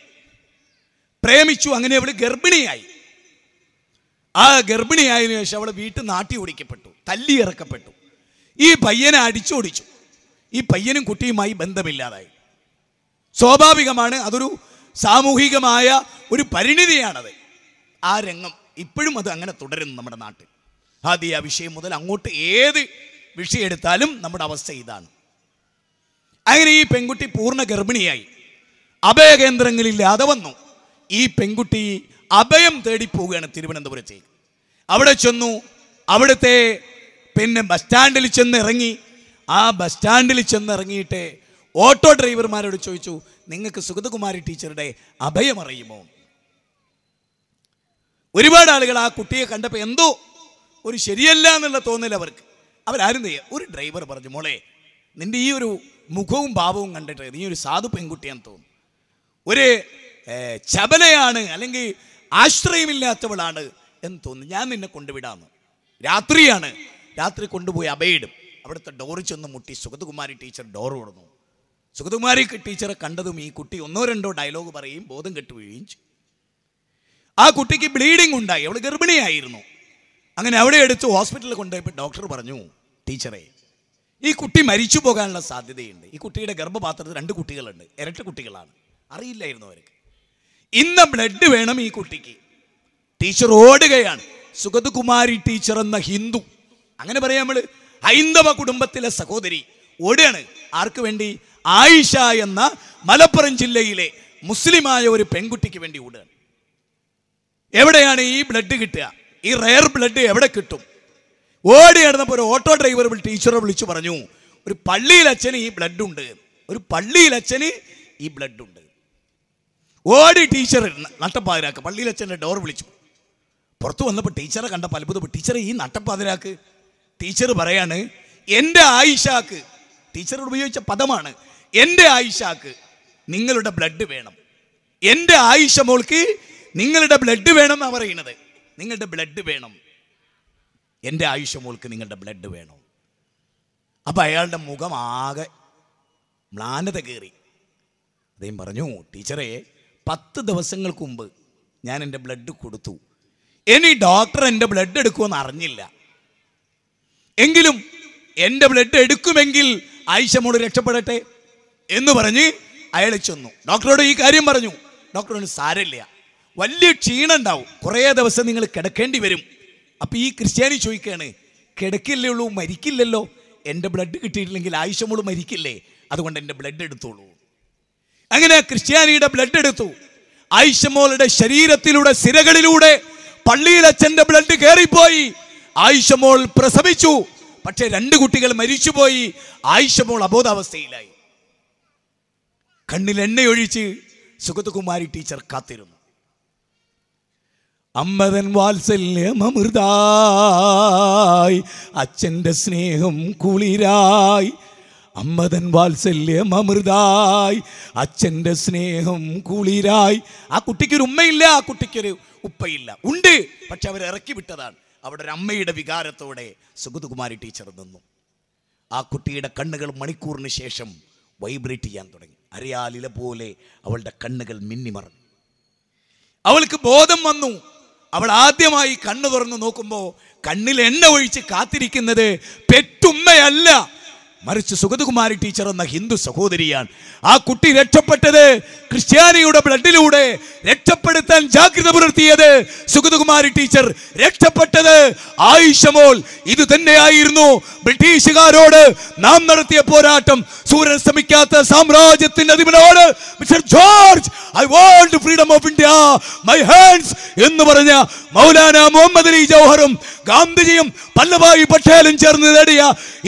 പ്രേമിച്ചു അങ്ങനെ അവൾ ഗർഭിണിയായി ആ ഗർഭിണിയായതിനു ശേഷം അവൾ വീട്ടിൽ നാട്ടി ഓടിക്കപ്പെട്ടു തല്ലി ഇറക്കപ്പെട്ടു ഈ പയ്യനെ അടിച്ചോടിച്ചു ഈ പയ്യനും കുട്ടിയുമായി ബന്ധമില്ലാതായി സ്വാഭാവികമാണ് അതൊരു സാമൂഹികമായ ഒരു പരിണിതിയാണത് ആ രംഗം ഇപ്പോഴും അത് അങ്ങനെ തുടരുന്നു നമ്മുടെ നാട്ടിൽ ആദ്യ ആ വിഷയം മുതൽ അങ്ങോട്ട് ഏത് വിഷയം എടുത്താലും നമ്മുടെ അവസ്ഥ ഇതാണ് അങ്ങനെ ഈ പെൺകുട്ടി പൂർണ്ണ ഗർഭിണിയായി അഭയകേന്ദ്രങ്ങളില്ലാതെ വന്നു ഈ പെൺകുട്ടി അഭയം തേടിപ്പോവുകയാണ് തിരുവനന്തപുരത്തേക്ക് അവിടെ ചെന്നു അവിടുത്തെ പിന്നെ ബസ് സ്റ്റാൻഡിൽ ചെന്ന് ഇറങ്ങി ആ ബസ് സ്റ്റാൻഡിൽ ചെന്ന് ഇറങ്ങിയിട്ട് ഓട്ടോ ഡ്രൈവർമാരോട് ചോദിച്ചു നിങ്ങൾക്ക് സുഗതകുമാരി ടീച്ചറുടെ അഭയം അറിയുമോ ഒരുപാട് ആളുകൾ ആ കുട്ടിയെ കണ്ടപ്പോൾ എന്തോ ഒരു ശരിയല്ല എന്നുള്ള തോന്നൽ അവർക്ക് അവരാരും ചെയ്യാം ഒരു ഡ്രൈവർ പറഞ്ഞു മോളെ നിൻ്റെ ഈ ഒരു മുഖവും ഭാവവും കണ്ടിട്ട് നീ ഒരു സാധു പെൺകുട്ടിയാന്ന് തോന്നുന്നു ഒരു ചബലയാണ് അല്ലെങ്കിൽ ആശ്രയമില്ലാത്തവളാണ് എന്ന് തോന്നുന്നു ഞാൻ നിന്നെ കൊണ്ടുവിടാമെന്ന് രാത്രിയാണ് രാത്രി കൊണ്ടുപോയി അഭയിടും അവിടുത്തെ ഡോറിൽ ചെന്ന് മുട്ടി സുഗതകുമാരി ടീച്ചർ ഡോർ കൊടുന്നു സുഗതകുമാരി ടീച്ചറെ കണ്ടതും ഈ കുട്ടി ഒന്നോ രണ്ടോ ഡയലോഗ് പറയും ബോധം കെട്ട് ചെയ്യും ആ കുട്ടിക്ക് ബ്ലീഡിംഗ് ഉണ്ടായി അവൾ ഗർഭിണിയായിരുന്നു അങ്ങനെ അവിടെ എടുത്ത് ഹോസ്പിറ്റലിൽ കൊണ്ടുപോയപ്പോൾ ഡോക്ടർ പറഞ്ഞു ടീച്ചറെ ഈ കുട്ടി മരിച്ചു പോകാനുള്ള സാധ്യതയുണ്ട് ഈ കുട്ടിയുടെ ഗർഭപാത്രത്തിൽ രണ്ട് കുട്ടികളുണ്ട് ഇരട്ട കുട്ടികളാണ് അറിയില്ലായിരുന്നു അവർക്ക് ഇന്ന് ബ്ലഡ് വേണം ഈ കുട്ടിക്ക് ടീച്ചർ ഓടുകയാണ് സുഗതകുമാരി ടീച്ചർ എന്ന ഹിന്ദു അങ്ങനെ പറയാം നമ്മൾ ഹൈന്ദവ കുടുംബത്തിലെ സഹോദരി ഓടുകയാണ് ആർക്ക് വേണ്ടി ആയിഷ എന്ന മലപ്പുറം ജില്ലയിലെ മുസ്ലിമായ ഒരു പെൺകുട്ടിക്ക് വേണ്ടി ഓടുകയാണ് എവിടെയാണ് ഈ ബ്ലഡ് കിട്ടുക ഈ റെയർ ബ്ലഡ് എവിടെ കിട്ടും ഓടി നടന്നപ്പോൾ ഒരു ഓട്ടോ ഡ്രൈവർ ടീച്ചറെ വിളിച്ചു പറഞ്ഞു ഒരു പള്ളിയിൽ അച്ഛന് ഈ ബ്ലഡ് ഉണ്ട് ഒരു പള്ളിയിൽ അച്ഛന് ഈ ബ്ലഡ് ഉണ്ട് ഓടി ടീച്ചർ നട്ടപ്പാതിരാക്ക് പള്ളിയിൽ അച്ഛൻ്റെ ഡോർ വിളിച്ചു പുറത്തു വന്നപ്പോൾ ടീച്ചറെ കണ്ടപ്പോൾ അത്ഭുതപ്പെട്ടു ടീച്ചറെ ഈ നട്ടപ്പാതിരാക്ക് ടീച്ചർ പറയാണ് എൻ്റെ ആയിഷാക്ക് ടീച്ചർ ഉപയോഗിച്ച പദമാണ് എൻ്റെ ആയിഷാക്ക് നിങ്ങളുടെ ബ്ലഡ് വേണം എൻ്റെ ആയിഷ മോൾക്ക് നിങ്ങളുടെ ബ്ലഡ് വേണം എന്നാണ് പറയുന്നത് നിങ്ങളുടെ ബ്ലഡ് വേണം എൻ്റെ ആയുഷ മോൾക്ക് നിങ്ങളുടെ ബ്ലഡ് വേണം അപ്പം അയാളുടെ മുഖം ആകെ മ്ലാനത കയറി അദ്ദേഹം പറഞ്ഞു ടീച്ചറെ പത്ത് ദിവസങ്ങൾക്ക് മുമ്പ് ഞാൻ എൻ്റെ ബ്ലഡ് കൊടുത്തു ഇനി ഡോക്ടർ എൻ്റെ ബ്ലഡ് എടുക്കുമെന്ന് അറിഞ്ഞില്ല എങ്കിലും എൻ്റെ ബ്ലഡ് എടുക്കുമെങ്കിൽ ആയിഷ മോൾ രക്ഷപ്പെടട്ടെ എന്ന് പറഞ്ഞ് അയാൾ ചെന്നു ഡോക്ടറോട് ഈ കാര്യം പറഞ്ഞു ഡോക്ടർ സാരമില്ല വലിയ ക്ഷീണം ഉണ്ടാവും കുറേ ദിവസം നിങ്ങൾ കിടക്കേണ്ടി വരും അപ്പോൾ ഈ ക്രിസ്ത്യാനി ചോദിക്കുകയാണ് കിടക്കില്ലേ ഉള്ളൂ മരിക്കില്ലല്ലോ എൻ്റെ ബ്ലഡ് കിട്ടിയിട്ടില്ലെങ്കിൽ ആയിഷമോള് മരിക്കില്ലേ അതുകൊണ്ട് എൻ്റെ ബ്ലഡ് എടുത്തോളൂ അങ്ങനെ ക്രിസ്ത്യാനിയുടെ ബ്ലഡ് എടുത്തു ആയിഷമോളുടെ ശരീരത്തിലൂടെ സിരകളിലൂടെ പള്ളിയിലച്ഛൻ്റെ ബ്ലഡ് കയറിപ്പോയി ആയിഷമോൾ പ്രസവിച്ചു പക്ഷേ രണ്ട് കുട്ടികൾ മരിച്ചുപോയി ആയിഷമോൾ അബോധാവസ്ഥയിലായി കണ്ണിൽ എണ്ണയൊഴിച്ച് സുഗതകുമാരി ടീച്ചർ കാത്തിരുന്നു അമ്മതൻ വാത്സല്യമൃതായി അച്ഛൻ്റെ സ്നേഹം കുളിരായി അമ്മതൻ വാത്സല്യം അമൃതായി അച്ഛൻ്റെ സ്നേഹം കുളിരായി ആ കുട്ടിക്കൊരു ഉമ്മയില്ല ആ കുട്ടിക്കൊരു ഉപ്പയില്ല ഉണ്ട് പക്ഷെ അവർ ഇറക്കി വിട്ടതാണ് അവിടെ ഒരു അമ്മയുടെ വികാരത്തോടെ സുഗതകുമാരി ടീച്ചർ നിന്നു ആ കുട്ടിയുടെ കണ്ണുകൾ മണിക്കൂറിന് ശേഷം വൈബ്രേറ്റ് ചെയ്യാൻ തുടങ്ങി അരയാലില പോലെ അവളുടെ കണ്ണുകൾ മിന്നിമറഞ്ഞു അവൾക്ക് ബോധം വന്നു അവൾ ആദ്യമായി കണ്ണു തുറന്നു നോക്കുമ്പോൾ കണ്ണിൽ എണ്ണ ഒഴിച്ച് കാത്തിരിക്കുന്നത് പെറ്റുമ്മയല്ല മറിച്ച് സുഗതകുമാരി ടീച്ചർ എന്ന ഹിന്ദു സഹോദരിയാണ് ആ കുട്ടി രക്ഷപ്പെട്ടത് ക്രിസ്ത്യാനിയുടെ ബ്ലഡിലൂടെ രക്ഷപ്പെടുത്താൻ ജാഗ്രത പുലർത്തിയത് സുഗതകുമാരി ടീച്ചർ രക്ഷപ്പെട്ടത് ആയിഷമോൾ ഇത് തന്നെയായിരുന്നു ബ്രിട്ടീഷുകാരോട് നാം നടത്തിയ പോരാട്ടം സൂര്യൻ ശ്രമിക്കാത്ത സാമ്രാജ്യത്തിന്റെ അധിപനോട് mister George I want freedom of India my hands എന്ന് പറഞ്ഞ മൗലാന മുഹമ്മദ് അലി ജൗഹറും ഗാന്ധിജിയും പല്ലഭായി പട്ടേലും ചേർന്ന് നേടിയ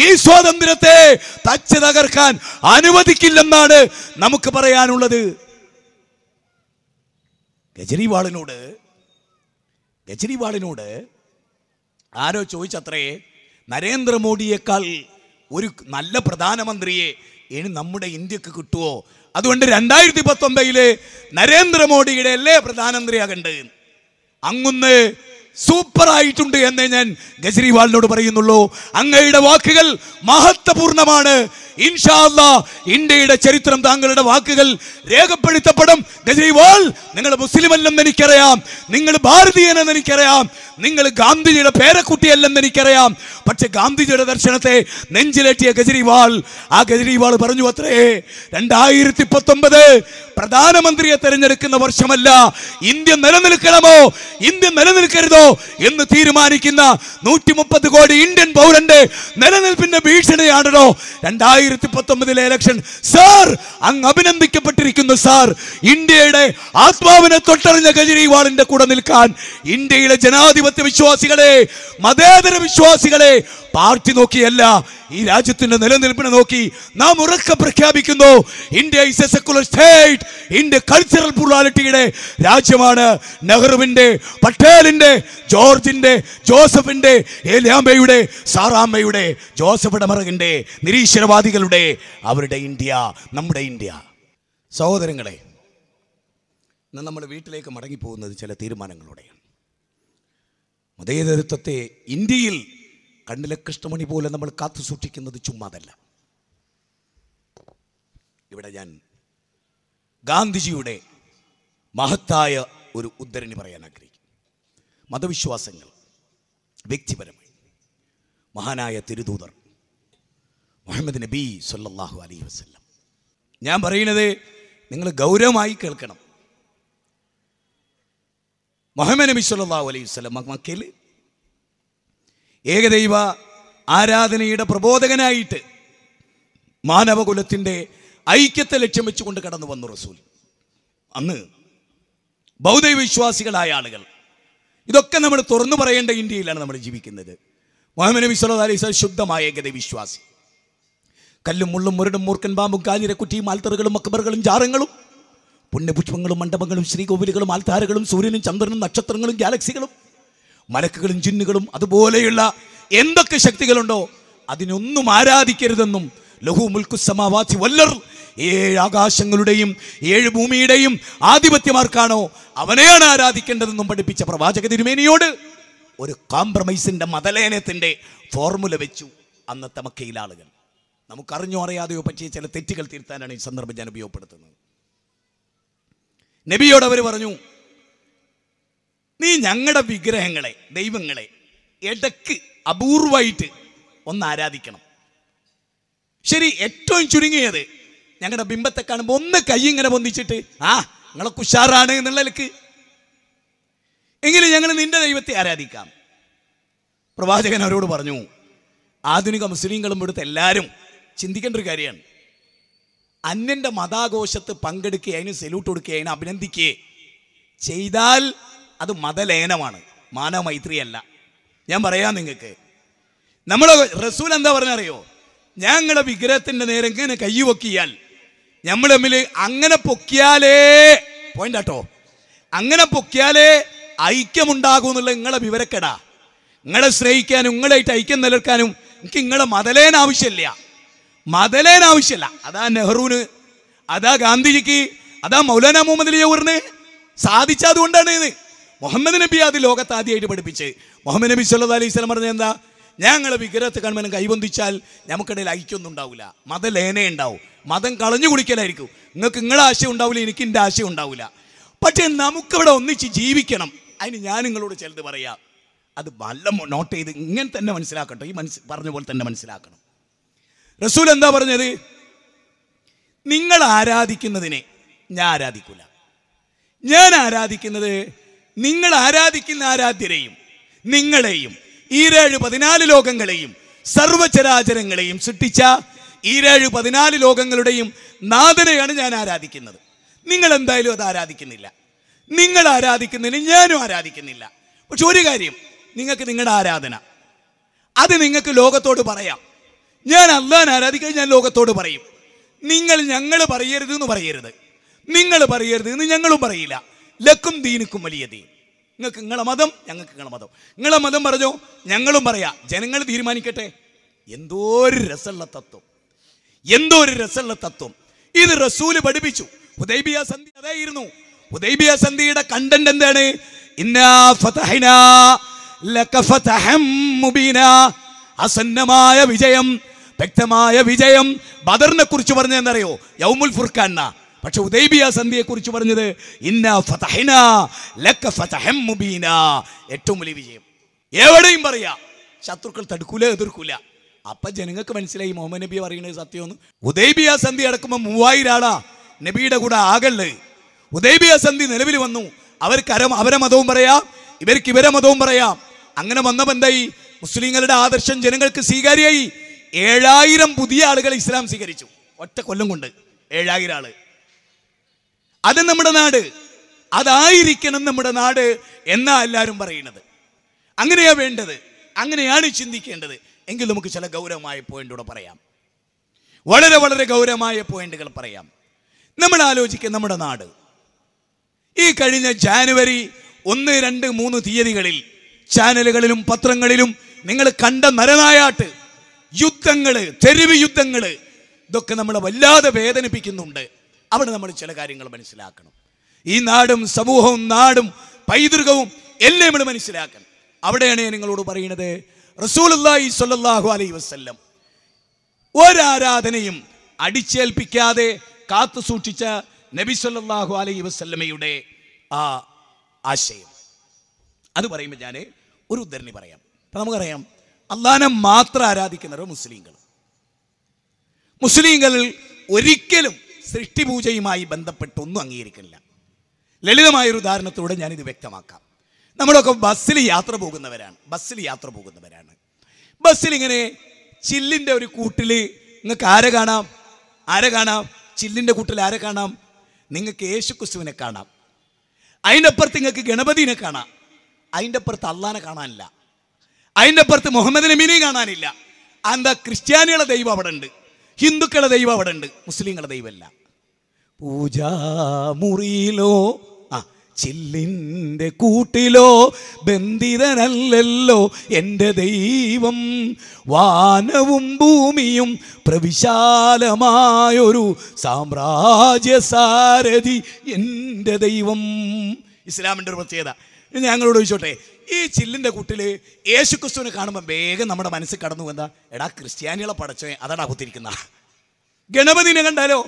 ഈ സ്വാതന്ത്ര്യത്തെ മക്കളെ തച്ച് തകർക്കാൻ അനുവദിക്കില്ലെന്നാണ് നമുക്ക് പറയാനുള്ളത് ഗജരിവാളിനോട് ഗജരിവാളിനോട് ആരോ ചോദിച്ചത്രേ നരേന്ദ്രമോദിയേക്കാൾ ഒരു നല്ല പ്രധാനമന്ത്രിയെ ഇനി നമ്മുടെ ഇന്ത്യക്ക് കിട്ടുമോ അതുകൊണ്ട് രണ്ടായിരത്തി പത്തൊമ്പതിൽ നരേന്ദ്രമോദിയുടെ അല്ലേ പ്രധാനമന്ത്രിയാകേണ്ടത് അങ്ങുന്ന് സൂപ്പർ ആയിട്ടുണ്ട് എന്നേ ഞാൻ ഗജരിവാളിനോട് പറയുന്നുള്ളൂ അങ്ങയുടെ വാക്കുകൾ മഹത്വപൂർണമാണ് ഇൻഷാല്ല ഇന്ത്യയുടെ ചരിത്രം താങ്കളുടെ വാക്കുകൾ രേഖപ്പെടുത്തപ്പെടും ഗജരിവാൾ നിങ്ങൾ മുസ്ലിം അല്ലെന്ന് എനിക്കറിയാം നിങ്ങൾ ഭാരതീയനെന്ന് എനിക്കറിയാം നിങ്ങൾ ഗാന്ധിജിയുടെ പേരക്കുട്ടിയല്ലെന്ന് എനിക്കറിയാം പക്ഷെ ഗാന്ധിജിയുടെ ദർശനത്തെ നെഞ്ചിലേറ്റിയ ഗജരിവാൾ ആ ഗജരിവാൾ പറഞ്ഞു അത്രേ രണ്ടായിരത്തി പത്തൊമ്പത് പ്രധാനമന്ത്രിയെ തെരഞ്ഞെടുക്കുന്ന വർഷമല്ല ഇന്ത്യ നിലനിൽക്കണമോ ഇന്ത്യ നിലനിൽക്കരുതോ ഇല്ലയോ എന്ന് തീരുമാനിക്കുന്ന നൂറ്റി മുപ്പത് കോടി ഇന്ത്യൻ പൗരന്റെ നിലനിൽപ്പിന്റെ ഭീഷണിയാണല്ലോ രണ്ടായിരത്തി പത്തൊമ്പതിലെ ഇലക്ഷൻ സാർ അങ്ങ് അഭിനന്ദിക്കപ്പെട്ടിരിക്കുന്നു സാർ ഇന്ത്യയുടെ ആത്മാവിനെ തൊട്ടറിഞ്ഞ കെജ്രിവാളിന്റെ കൂടെ നിൽക്കാൻ ഇന്ത്യയിലെ ജനാധിപത്യ വിശ്വാസികളെ മതേതര വിശ്വാസികളെ പാർട്ടി നോക്കിയല്ല ഈ രാജ്യത്തിന്റെ നിലനിൽപ്പിനെ നോക്കി നാം ഉറക്ക പ്രഖ്യാപിക്കുന്നു India is a secular state India cultural പ്ലുറാലിറ്റിയുടെ രാജ്യമാണ് നെഹ്റുവിന്റെ പട്ടേലിന്റെ ജോർജിന്റെ ജോസഫിന്റെ ഏലിയാമ്പയുടെ സാറാമ്മയുടെ ജോസഫ് ഇടമറകിന്റെ നിരീശ്വരവാദികളുടെ അവരുടെ ഇന്ത്യ നമ്മുടെ ഇന്ത്യ സഹോദരങ്ങളെ ഇന്ന് നമ്മൾ വീട്ടിലേക്ക് മടങ്ങിപ്പോകുന്നത് ചില തീരുമാനങ്ങളോടെയാണ് മതേതരത്വത്തെ ഇന്ത്യയിൽ കണ്ണിലെ കൃഷ്ണമണി പോലെ നമ്മൾ കാത്തു സൂക്ഷിക്കുന്നത് ചുമ്മാതല്ല ഇവിടെ ഞാൻ ഗാന്ധിജിയുടെ മഹത്തായ ഒരു ഉദ്ധരണി പറയാൻ ആഗ്രഹിക്കും മതവിശ്വാസങ്ങൾ വ്യക്തിപരമായി മഹാനായ തിരുദൂതർ മുഹമ്മദ് നബി സല്ലാഹു അലൈഹി വസ്ല്ലം ഞാൻ പറയുന്നത് നിങ്ങൾ ഗൗരവമായി കേൾക്കണം മുഹമ്മദ് നബി സല്ലാഹു അലൈഹി വസ്ലം മക്കയിൽ ഏകദൈവ ആരാധനയുടെ പ്രബോധകനായിട്ട് മാനവകുലത്തിൻ്റെ ഐക്യത്തെ ലക്ഷ്യം വെച്ചുകൊണ്ട് കടന്നു വന്നു റസൂൽ അന്ന് ബൗദ്ധ വിശ്വാസികളായ ആളുകൾ ഇതൊക്കെ നമ്മൾ തുറന്നു പറയേണ്ട ഇന്ത്യയിലാണ് നമ്മൾ ജീവിക്കുന്നത് മുഹമ്മദ് നബി സല്ലാ അലൈഹി സ്വലം ശുദ്ധമായ ഏകത വിശ്വാസി കല്ലും മുള്ളും മുരടും മൂർക്കൻ പാമ്പും കാഞ്ഞിരക്കുറ്റിയും ആൽത്തറുകളും അക്ബറുകളും ജാറങ്ങളും പുണ്യപുഷ്പങ്ങളും മണ്ഡപങ്ങളും ശ്രീകോവിലുകളും ആൽത്താരകളും സൂര്യനും ചന്ദ്രനും നക്ഷത്രങ്ങളും ഗാലക്സികളും മലക്കുകളും ജിന്നുകളും അതുപോലെയുള്ള എന്തൊക്കെ ശക്തികളുണ്ടോ അതിനൊന്നും ആരാധിക്കരുതെന്നും ലഹു മുൽക്കു വല്ലർ ഏഴ് ആകാശങ്ങളുടെയും ഏഴ് ഭൂമിയുടെയും ആധിപത്യമാർക്കാണോ അവനെയാണ് ആരാധിക്കേണ്ടതെന്നും പഠിപ്പിച്ച പ്രവാചക തിരുമേനിയോട് ഒരു കോംപ്രമൈസിൻ്റെ മതലേനത്തിൻ്റെ ഫോർമുല വെച്ചു അന്നത്തെ മക്കയിലെ ആളുകൾ നമുക്കറിഞ്ഞോ അറിയാതെയോ പറ്റിയ ചില തെറ്റുകൾ തിരുത്താനാണ് ഈ സന്ദർഭം ഞാൻ ഉപയോഗപ്പെടുത്തുന്നത് നബിയോട് അവർ പറഞ്ഞു നീ ഞങ്ങളുടെ വിഗ്രഹങ്ങളെ ദൈവങ്ങളെ ഇടക്ക് അപൂർവമായിട്ട് ഒന്ന് ആരാധിക്കണം ശരി ഏറ്റവും ചുരുങ്ങിയത് ഞങ്ങളുടെ ബിംബത്തെ കാണുമ്പോൾ ഒന്ന് കൈ ഇങ്ങനെ പൊന്തിച്ചിട്ട് ആ നിങ്ങളെ കുഷാറാണ് എന്നുള്ള നിലക്ക് എങ്കിലും ഞങ്ങൾ നിന്റെ ദൈവത്തെ ആരാധിക്കാം പ്രവാചകൻ അവരോട് പറഞ്ഞു ആധുനിക മുസ്ലിങ്ങളും ഇവിടുത്തെ എല്ലാവരും ചിന്തിക്കേണ്ട ഒരു കാര്യമാണ് അന്യന്റെ മതാഘോഷത്ത് പങ്കെടുക്കുക അതിന് സെല്യൂട്ട് കൊടുക്കുക അതിനെ അഭിനന്ദിക്കുക ചെയ്താൽ അത് മതലേനമാണ് അല്ല ഞാൻ പറയാം നിങ്ങൾക്ക് നമ്മൾ റസൂൽ എന്താ പറഞ്ഞറിയോ ഞങ്ങളെ വിഗ്രഹത്തിൻ്റെ നേരെ ഇങ്ങനെ കൈ പൊക്കിയാൽ നമ്മൾ തമ്മിൽ അങ്ങനെ പൊക്കിയാലേ പോയിന്റ് കേട്ടോ അങ്ങനെ പൊക്കിയാലേ ഐക്യമുണ്ടാകും എന്നുള്ള നിങ്ങളെ വിവരക്കെടാ നിങ്ങളെ സ്നേഹിക്കാനും നിങ്ങളായിട്ട് ഐക്യം നിലനിർത്താനും എനിക്ക് നിങ്ങളെ മതലേൻ ആവശ്യമില്ല മതലേൻ ആവശ്യമില്ല അതാ നെഹ്റുവിന് അതാ ഗാന്ധിജിക്ക് അതാ മൗലാന മുഹമ്മദ് അലി സാധിച്ചതുകൊണ്ടാണ് ഇത് മുഹമ്മദ് നബി അത് ലോകത്ത് ആദ്യമായിട്ട് പഠിപ്പിച്ച് മുഹമ്മദ് നബി സല്ലാ അലൈഹി സ്വലം പറഞ്ഞത് എന്താ ഞങ്ങൾ വിഗ്രഹത്തെ കണ്മനം കൈവന്തിച്ചാൽ നമുക്കിടയിൽ ഐക്യമൊന്നും ഉണ്ടാവില്ല മതലേനേ ഉണ്ടാവും മതം കളഞ്ഞു കുടിക്കലായിരിക്കും നിങ്ങൾക്ക് നിങ്ങളുടെ ആശയം ഉണ്ടാവില്ല എനിക്ക് എൻ്റെ ആശയം ഉണ്ടാവില്ല പക്ഷേ നമുക്കിവിടെ ഒന്നിച്ച് ജീവിക്കണം അതിന് ഞാൻ നിങ്ങളോട് ചിലത് പറയാം അത് നല്ല നോട്ട് ചെയ്ത് ഇങ്ങനെ തന്നെ മനസ്സിലാക്കട്ടെ ഈ മനസ്സ് പറഞ്ഞ പോലെ തന്നെ മനസ്സിലാക്കണം റസൂൽ എന്താ പറഞ്ഞത് നിങ്ങൾ ആരാധിക്കുന്നതിനെ ഞാൻ ആരാധിക്കില്ല ഞാൻ ആരാധിക്കുന്നത് നിങ്ങൾ ആരാധിക്കുന്ന ആരാധ്യരെയും നിങ്ങളെയും ഈരേഴ് പതിനാല് ലോകങ്ങളെയും സർവചരാചരങ്ങളെയും സൃഷ്ടിച്ച ഈരേഴ് പതിനാല് ലോകങ്ങളുടെയും നാഥനെയാണ് ഞാൻ ആരാധിക്കുന്നത് നിങ്ങൾ എന്തായാലും അത് ആരാധിക്കുന്നില്ല നിങ്ങൾ ആരാധിക്കുന്നതിന് ഞാനും ആരാധിക്കുന്നില്ല പക്ഷെ ഒരു കാര്യം നിങ്ങൾക്ക് നിങ്ങളുടെ ആരാധന അത് നിങ്ങൾക്ക് ലോകത്തോട് പറയാം ഞാൻ അള്ളാൻ ആരാധിക്കാൻ ഞാൻ ലോകത്തോട് പറയും നിങ്ങൾ ഞങ്ങൾ പറയരുത് എന്ന് പറയരുത് നിങ്ങൾ പറയരുത് എന്ന് ഞങ്ങളും പറയില്ല ലക്കും ദീനുക്കും വലിയ ദീൻ നിങ്ങൾക്ക് നിങ്ങളെ മതം ഞങ്ങൾക്ക് നിങ്ങളെ മതം നിങ്ങളെ മതം പറഞ്ഞോ ഞങ്ങളും പറയാം ജനങ്ങൾ തീരുമാനിക്കട്ടെ എന്തോ ഒരു രസമുള്ള തത്വം എന്തോ ഒരു രസമുള്ള തത്വം ഇത് റസൂല് പഠിപ്പിച്ചു ഉദൈബിയ സന്ധി അതായിരുന്നു ഉദൈബിയ സന്ധിയുടെ കണ്ടന്റ് എന്താണ് അസന്നമായ വിജയം വ്യക്തമായ വിജയം ബദറിനെ കുറിച്ച് പറഞ്ഞ എന്തറിയോ യൗമുൽ ഫുർഖാൻ പക്ഷെ ഉദൈബിയ കുറിച്ച് പറഞ്ഞത് ഏറ്റവും വലിയ വിജയം എവിടെയും പറയാ ശത്രുക്കൾ തടുക്കൂല എതിർക്കൂല അപ്പൊ ജനങ്ങൾക്ക് മനസ്സിലായി മുഹമ്മദ് നബി പറയുന്നത് സത്യമെന്ന് ഉദൈബിയ സന്ധി അടക്കുമ്പോൾ മൂവായിരം ആളാ നബിയുടെ കൂടെ ആകള്ള് ഉദൈബിയ സന്ധി നിലവിൽ വന്നു അവർക്ക് അര അവരെ മതവും പറയാം ഇവർക്ക് ഇവരെ മതവും പറയാം അങ്ങനെ വന്നപ്പോൾ എന്തായി മുസ്ലിങ്ങളുടെ ആദർശം ജനങ്ങൾക്ക് സ്വീകാര്യായി ഏഴായിരം പുതിയ ആളുകൾ ഇസ്ലാം സ്വീകരിച്ചു ഒറ്റ കൊല്ലം കൊണ്ട് ഏഴായിരം ആള് അത് നമ്മുടെ നാട് അതായിരിക്കണം നമ്മുടെ നാട് എന്നാ എല്ലാവരും പറയുന്നത് അങ്ങനെയാ വേണ്ടത് അങ്ങനെയാണ് ചിന്തിക്കേണ്ടത് എങ്കിൽ നമുക്ക് ചില ഗൗരവമായ പോയിന്റുകൾ പറയാം വളരെ വളരെ ഗൗരവമായ പോയിന്റുകൾ പറയാം നമ്മൾ ആലോചിക്കുക നമ്മുടെ നാട് ഈ കഴിഞ്ഞ ജാനുവരി ഒന്ന് രണ്ട് മൂന്ന് തീയതികളിൽ ചാനലുകളിലും പത്രങ്ങളിലും നിങ്ങൾ കണ്ട നരനായാട്ട് യുദ്ധങ്ങൾ തെരുവ് യുദ്ധങ്ങൾ ഇതൊക്കെ നമ്മളെ വല്ലാതെ വേദനിപ്പിക്കുന്നുണ്ട് അവിടെ നമ്മൾ ചില കാര്യങ്ങൾ മനസ്സിലാക്കണം ഈ നാടും സമൂഹവും നാടും പൈതൃകവും എല്ലാം നമ്മൾ മനസ്സിലാക്കണം അവിടെയാണ് ഞാൻ നിങ്ങളോട് പറയുന്നത് റസൂലി സൊല്ലാഹു അലൈ വസ്ല്ലം ഒരാരാധനയും അടിച്ചേൽപ്പിക്കാതെ കാത്തു സൂക്ഷിച്ച നബി സല്ലാഹു അലൈ വസ്ല്ലമയുടെ ആ ആശയം അത് പറയുമ്പോൾ ഞാൻ ഒരു ഉദ്ധരണി പറയാം അപ്പം നമുക്കറിയാം അള്ളഹാനെ മാത്രം ആരാധിക്കുന്നവർ മുസ്ലിങ്ങൾ മുസ്ലിങ്ങളിൽ ഒരിക്കലും സൃഷ്ടിപൂജയുമായി ബന്ധപ്പെട്ടൊന്നും അംഗീകരിക്കില്ല ലളിതമായൊരു ഉദാഹരണത്തോടെ ഞാനിത് വ്യക്തമാക്കാം നമ്മളൊക്കെ ബസ്സിൽ യാത്ര പോകുന്നവരാണ് ബസ്സിൽ യാത്ര പോകുന്നവരാണ് ബസ്സിൽ ഇങ്ങനെ ചില്ലിൻ്റെ ഒരു കൂട്ടിൽ നിങ്ങൾക്ക് ആരെ കാണാം ആരെ കാണാം ചില്ലിൻ്റെ കൂട്ടിൽ ആരെ കാണാം നിങ്ങൾക്ക് യേശുക്രിസ്തുവിനെ കാണാം അതിൻ്റെ അപ്പുറത്ത് നിങ്ങൾക്ക് ഗണപതിനെ കാണാം അതിൻ്റെ അപ്പുറത്ത് അള്ളാനെ കാണാനില്ല അതിൻ്റെ അപ്പുറത്ത് മുഹമ്മദ് നബീനെ കാണാനില്ല എന്താ ക്രിസ്ത്യാനികളുടെ ദൈവം അവിടെ ഉണ്ട് ഹിന്ദുക്കളുടെ ദൈവം അവിടെ ഉണ്ട് മുസ്ലിങ്ങളുടെ ദൈവമല്ല പൂജാമുറിയിലോ ആ ചില്ലിൻ്റെ കൂട്ടിലോ ബന്ധിതനല്ലല്ലോ എൻ്റെ ദൈവം വാനവും ഭൂമിയും പ്രവിശാലമായൊരു സാമ്രാജ്യസാരഥി എൻ്റെ ദൈവം ഇസ്ലാമിൻ്റെ ഒരു പ്രത്യേകത ഞങ്ങളോട് ചോദിച്ചോട്ടെ ഈ ചില്ലിൻ്റെ കൂട്ടിൽ യേശു ക്രിസ്തുവിനെ കാണുമ്പോൾ വേഗം നമ്മുടെ മനസ്സിൽ കടന്നു എന്താ എടാ ക്രിസ്ത്യാനികളെ പടച്ചോ അതടാ കുത്തിരിക്കുന്ന ഗണപതിനെ കണ്ടാലോ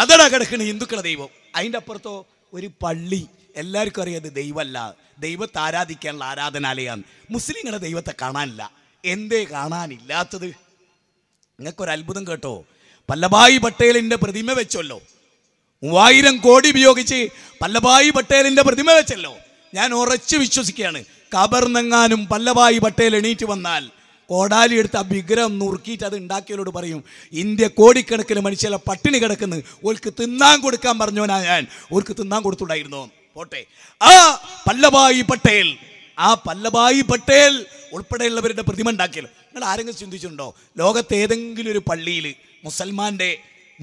അതടാ കിടക്കുന്ന ഹിന്ദുക്കളെ ദൈവം അതിൻ്റെ അപ്പുറത്തോ ഒരു പള്ളി എല്ലാവർക്കും അറിയാതെ ദൈവമല്ല ദൈവത്തെ ആരാധിക്കാനുള്ള ആരാധനാലയമാണ് മുസ്ലിങ്ങളെ ദൈവത്തെ കാണാനില്ല എന്തേ കാണാനില്ലാത്തത് നിങ്ങൾക്കൊരു അത്ഭുതം കേട്ടോ പല്ലഭായി പട്ടേലിൻ്റെ പ്രതിമ വെച്ചല്ലോ മൂവായിരം കോടി ഉപയോഗിച്ച് പല്ലഭായി പട്ടേലിൻ്റെ പ്രതിമ വെച്ചല്ലോ ഞാൻ ഉറച്ചു വിശ്വസിക്കുകയാണ് കബർന്നെങ്ങാനും പല്ലഭായി പട്ടേൽ എണീറ്റ് വന്നാൽ കോടാലി എടുത്ത് ആ വിഗ്രഹം നുറുക്കിയിട്ട് അത് ഉണ്ടാക്കിയവരോട് പറയും ഇന്ത്യ കോടിക്കണക്കിന് മനുഷ്യരെ പട്ടിണി കിടക്കുന്നു ഓൽക്ക് തിന്നാൻ കൊടുക്കാൻ പറഞ്ഞവനാ ഞാൻ ഓൽക്ക് തിന്നാൻ കൊടുത്തുണ്ടായിരുന്നു പോട്ടെ ആ പല്ലഭായി പട്ടേൽ ആ പല്ലഭായി പട്ടേൽ ഉൾപ്പെടെയുള്ളവരുടെ പ്രതിമ ഉണ്ടാക്കിയല്ലോ നിങ്ങൾ ആരെങ്കിലും ചിന്തിച്ചിട്ടുണ്ടോ ലോകത്ത് ഏതെങ്കിലും ഒരു പള്ളിയിൽ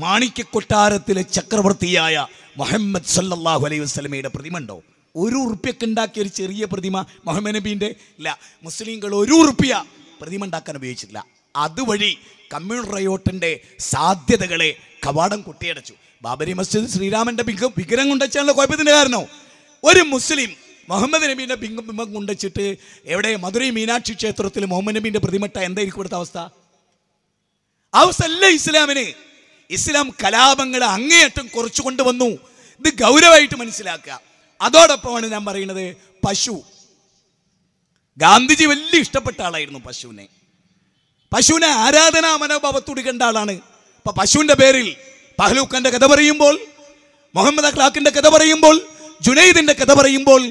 മാണിക്യ കൊട്ടാരത്തിലെ ചക്രവർത്തിയായ മുഹമ്മദ് സല്ലാഹു അലൈഹി വസ്ലമയുടെ പ്രതിമ ഉണ്ടോ ഒരു ഉറുപ്പ്യക്ക് ഉണ്ടാക്കിയ ഒരു ചെറിയ പ്രതിമ മുഹമ്മദ് നബീൻ്റെ ഇല്ല മുസ്ലിങ്ങൾ ഒരു ഉറുപ്പ്യ പ്രതിമ ഉണ്ടാക്കാൻ ഉപയോഗിച്ചിട്ടില്ല അതുവഴി കമ്മ്യൂൺ റയോട്ടിൻ്റെ സാധ്യതകളെ കവാടം കുട്ടിയടച്ചു ബാബരി മസ്ജിദ് ശ്രീരാമൻ്റെ ബിംഗ വിഗ്രഹം കൊണ്ടുവച്ചാണല്ലോ കുഴപ്പത്തിൻ്റെ കാരണം ഒരു മുസ്ലിം മുഹമ്മദ് നബീൻ്റെ ബിംഗം ബിംബം കൊണ്ടുവച്ചിട്ട് എവിടെ മധുരൈ മീനാക്ഷി ക്ഷേത്രത്തിൽ മുഹമ്മദ് നബീൻ്റെ പ്രതിമട്ട എന്തായിരിക്കും ഇവിടുത്തെ അവസ്ഥ അവസ്ഥ അല്ല ഇസ്ലാമിന് ഇസ്ലാം കലാപങ്ങളെ അങ്ങേയറ്റം കുറച്ചു കൊണ്ടുവന്നു ഇത് ഗൗരവമായിട്ട് മനസ്സിലാക്കുക അതോടൊപ്പമാണ് ഞാൻ പറയുന്നത് പശു ഗാന്ധിജി വലിയ ഇഷ്ടപ്പെട്ട ആളായിരുന്നു പശുവിനെ പശുവിനെ ആരാധനാ മനോഭാവത്തോട് കണ്ട ആളാണ് ഇപ്പൊ പശുവിന്റെ പേരിൽ പഹ്ലൂഖാന്റെ കഥ പറയുമ്പോൾ മുഹമ്മദ് അഖ്ലാഖിന്റെ കഥ പറയുമ്പോൾ ജുനൈദിന്റെ കഥ പറയുമ്പോൾ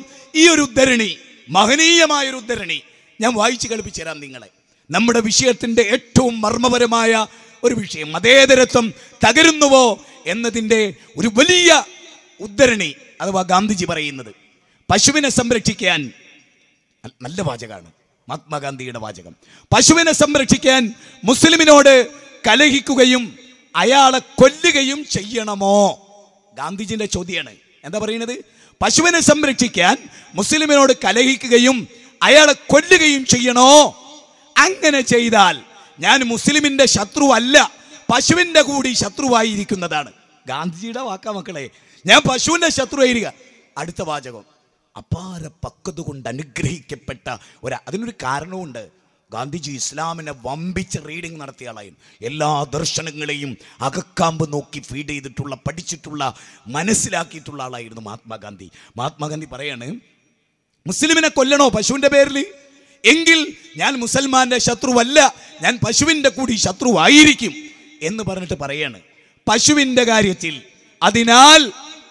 ഈ ഒരു ഉദ്ധരണി മഹനീയമായ ഒരു ഉദ്ധരണി ഞാൻ വായിച്ചു കളിപ്പിച്ചു തരാം നിങ്ങളെ നമ്മുടെ വിഷയത്തിന്റെ ഏറ്റവും മർമ്മപരമായ ഒരു വിഷയം മതേതരത്വം തകരുന്നുവോ എന്നതിൻ്റെ ഒരു വലിയ ഉദ്ധരണി അഥവാ ഗാന്ധിജി പറയുന്നത് പശുവിനെ സംരക്ഷിക്കാൻ നല്ല വാചകമാണ് മഹാത്മാഗാന്ധിയുടെ വാചകം പശുവിനെ സംരക്ഷിക്കാൻ മുസ്ലിമിനോട് കലഹിക്കുകയും അയാളെ കൊല്ലുകയും ചെയ്യണമോ ഗാന്ധിജിന്റെ ചോദ്യമാണ് എന്താ പറയുന്നത് പശുവിനെ സംരക്ഷിക്കാൻ മുസ്ലിമിനോട് കലഹിക്കുകയും അയാളെ കൊല്ലുകയും ചെയ്യണോ അങ്ങനെ ചെയ്താൽ ഞാൻ മുസ്ലിമിൻ്റെ ശത്രുവല്ല പശുവിന്റെ കൂടി ശത്രുവായിരിക്കുന്നതാണ് ഗാന്ധിജിയുടെ വാക്കാ മക്കളെ ഞാൻ പശുവിൻ്റെ ശത്രുവായിരിക്കുക അടുത്ത വാചകം അപാര പക്വത കൊണ്ട് അനുഗ്രഹിക്കപ്പെട്ട ഒരു അതിനൊരു കാരണമുണ്ട് ഗാന്ധിജി ഇസ്ലാമിനെ വമ്പിച്ച് റീഡിംഗ് നടത്തിയ ആളായും എല്ലാ ദർശനങ്ങളെയും അകക്കാമ്പ് നോക്കി ഫീഡ് ചെയ്തിട്ടുള്ള പഠിച്ചിട്ടുള്ള മനസ്സിലാക്കിയിട്ടുള്ള ആളായിരുന്നു മഹാത്മാഗാന്ധി മഹാത്മാഗാന്ധി പറയാണ് മുസ്ലിമിനെ കൊല്ലണോ പശുവിൻ്റെ പേരിൽ എങ്കിൽ ഞാൻ മുസൽമാന്റെ ശത്രുവല്ല ഞാൻ പശുവിൻ്റെ കൂടി ശത്രുവായിരിക്കും എന്ന് പറഞ്ഞിട്ട് പറയാണ് പശുവിൻ്റെ കാര്യത്തിൽ അതിനാൽ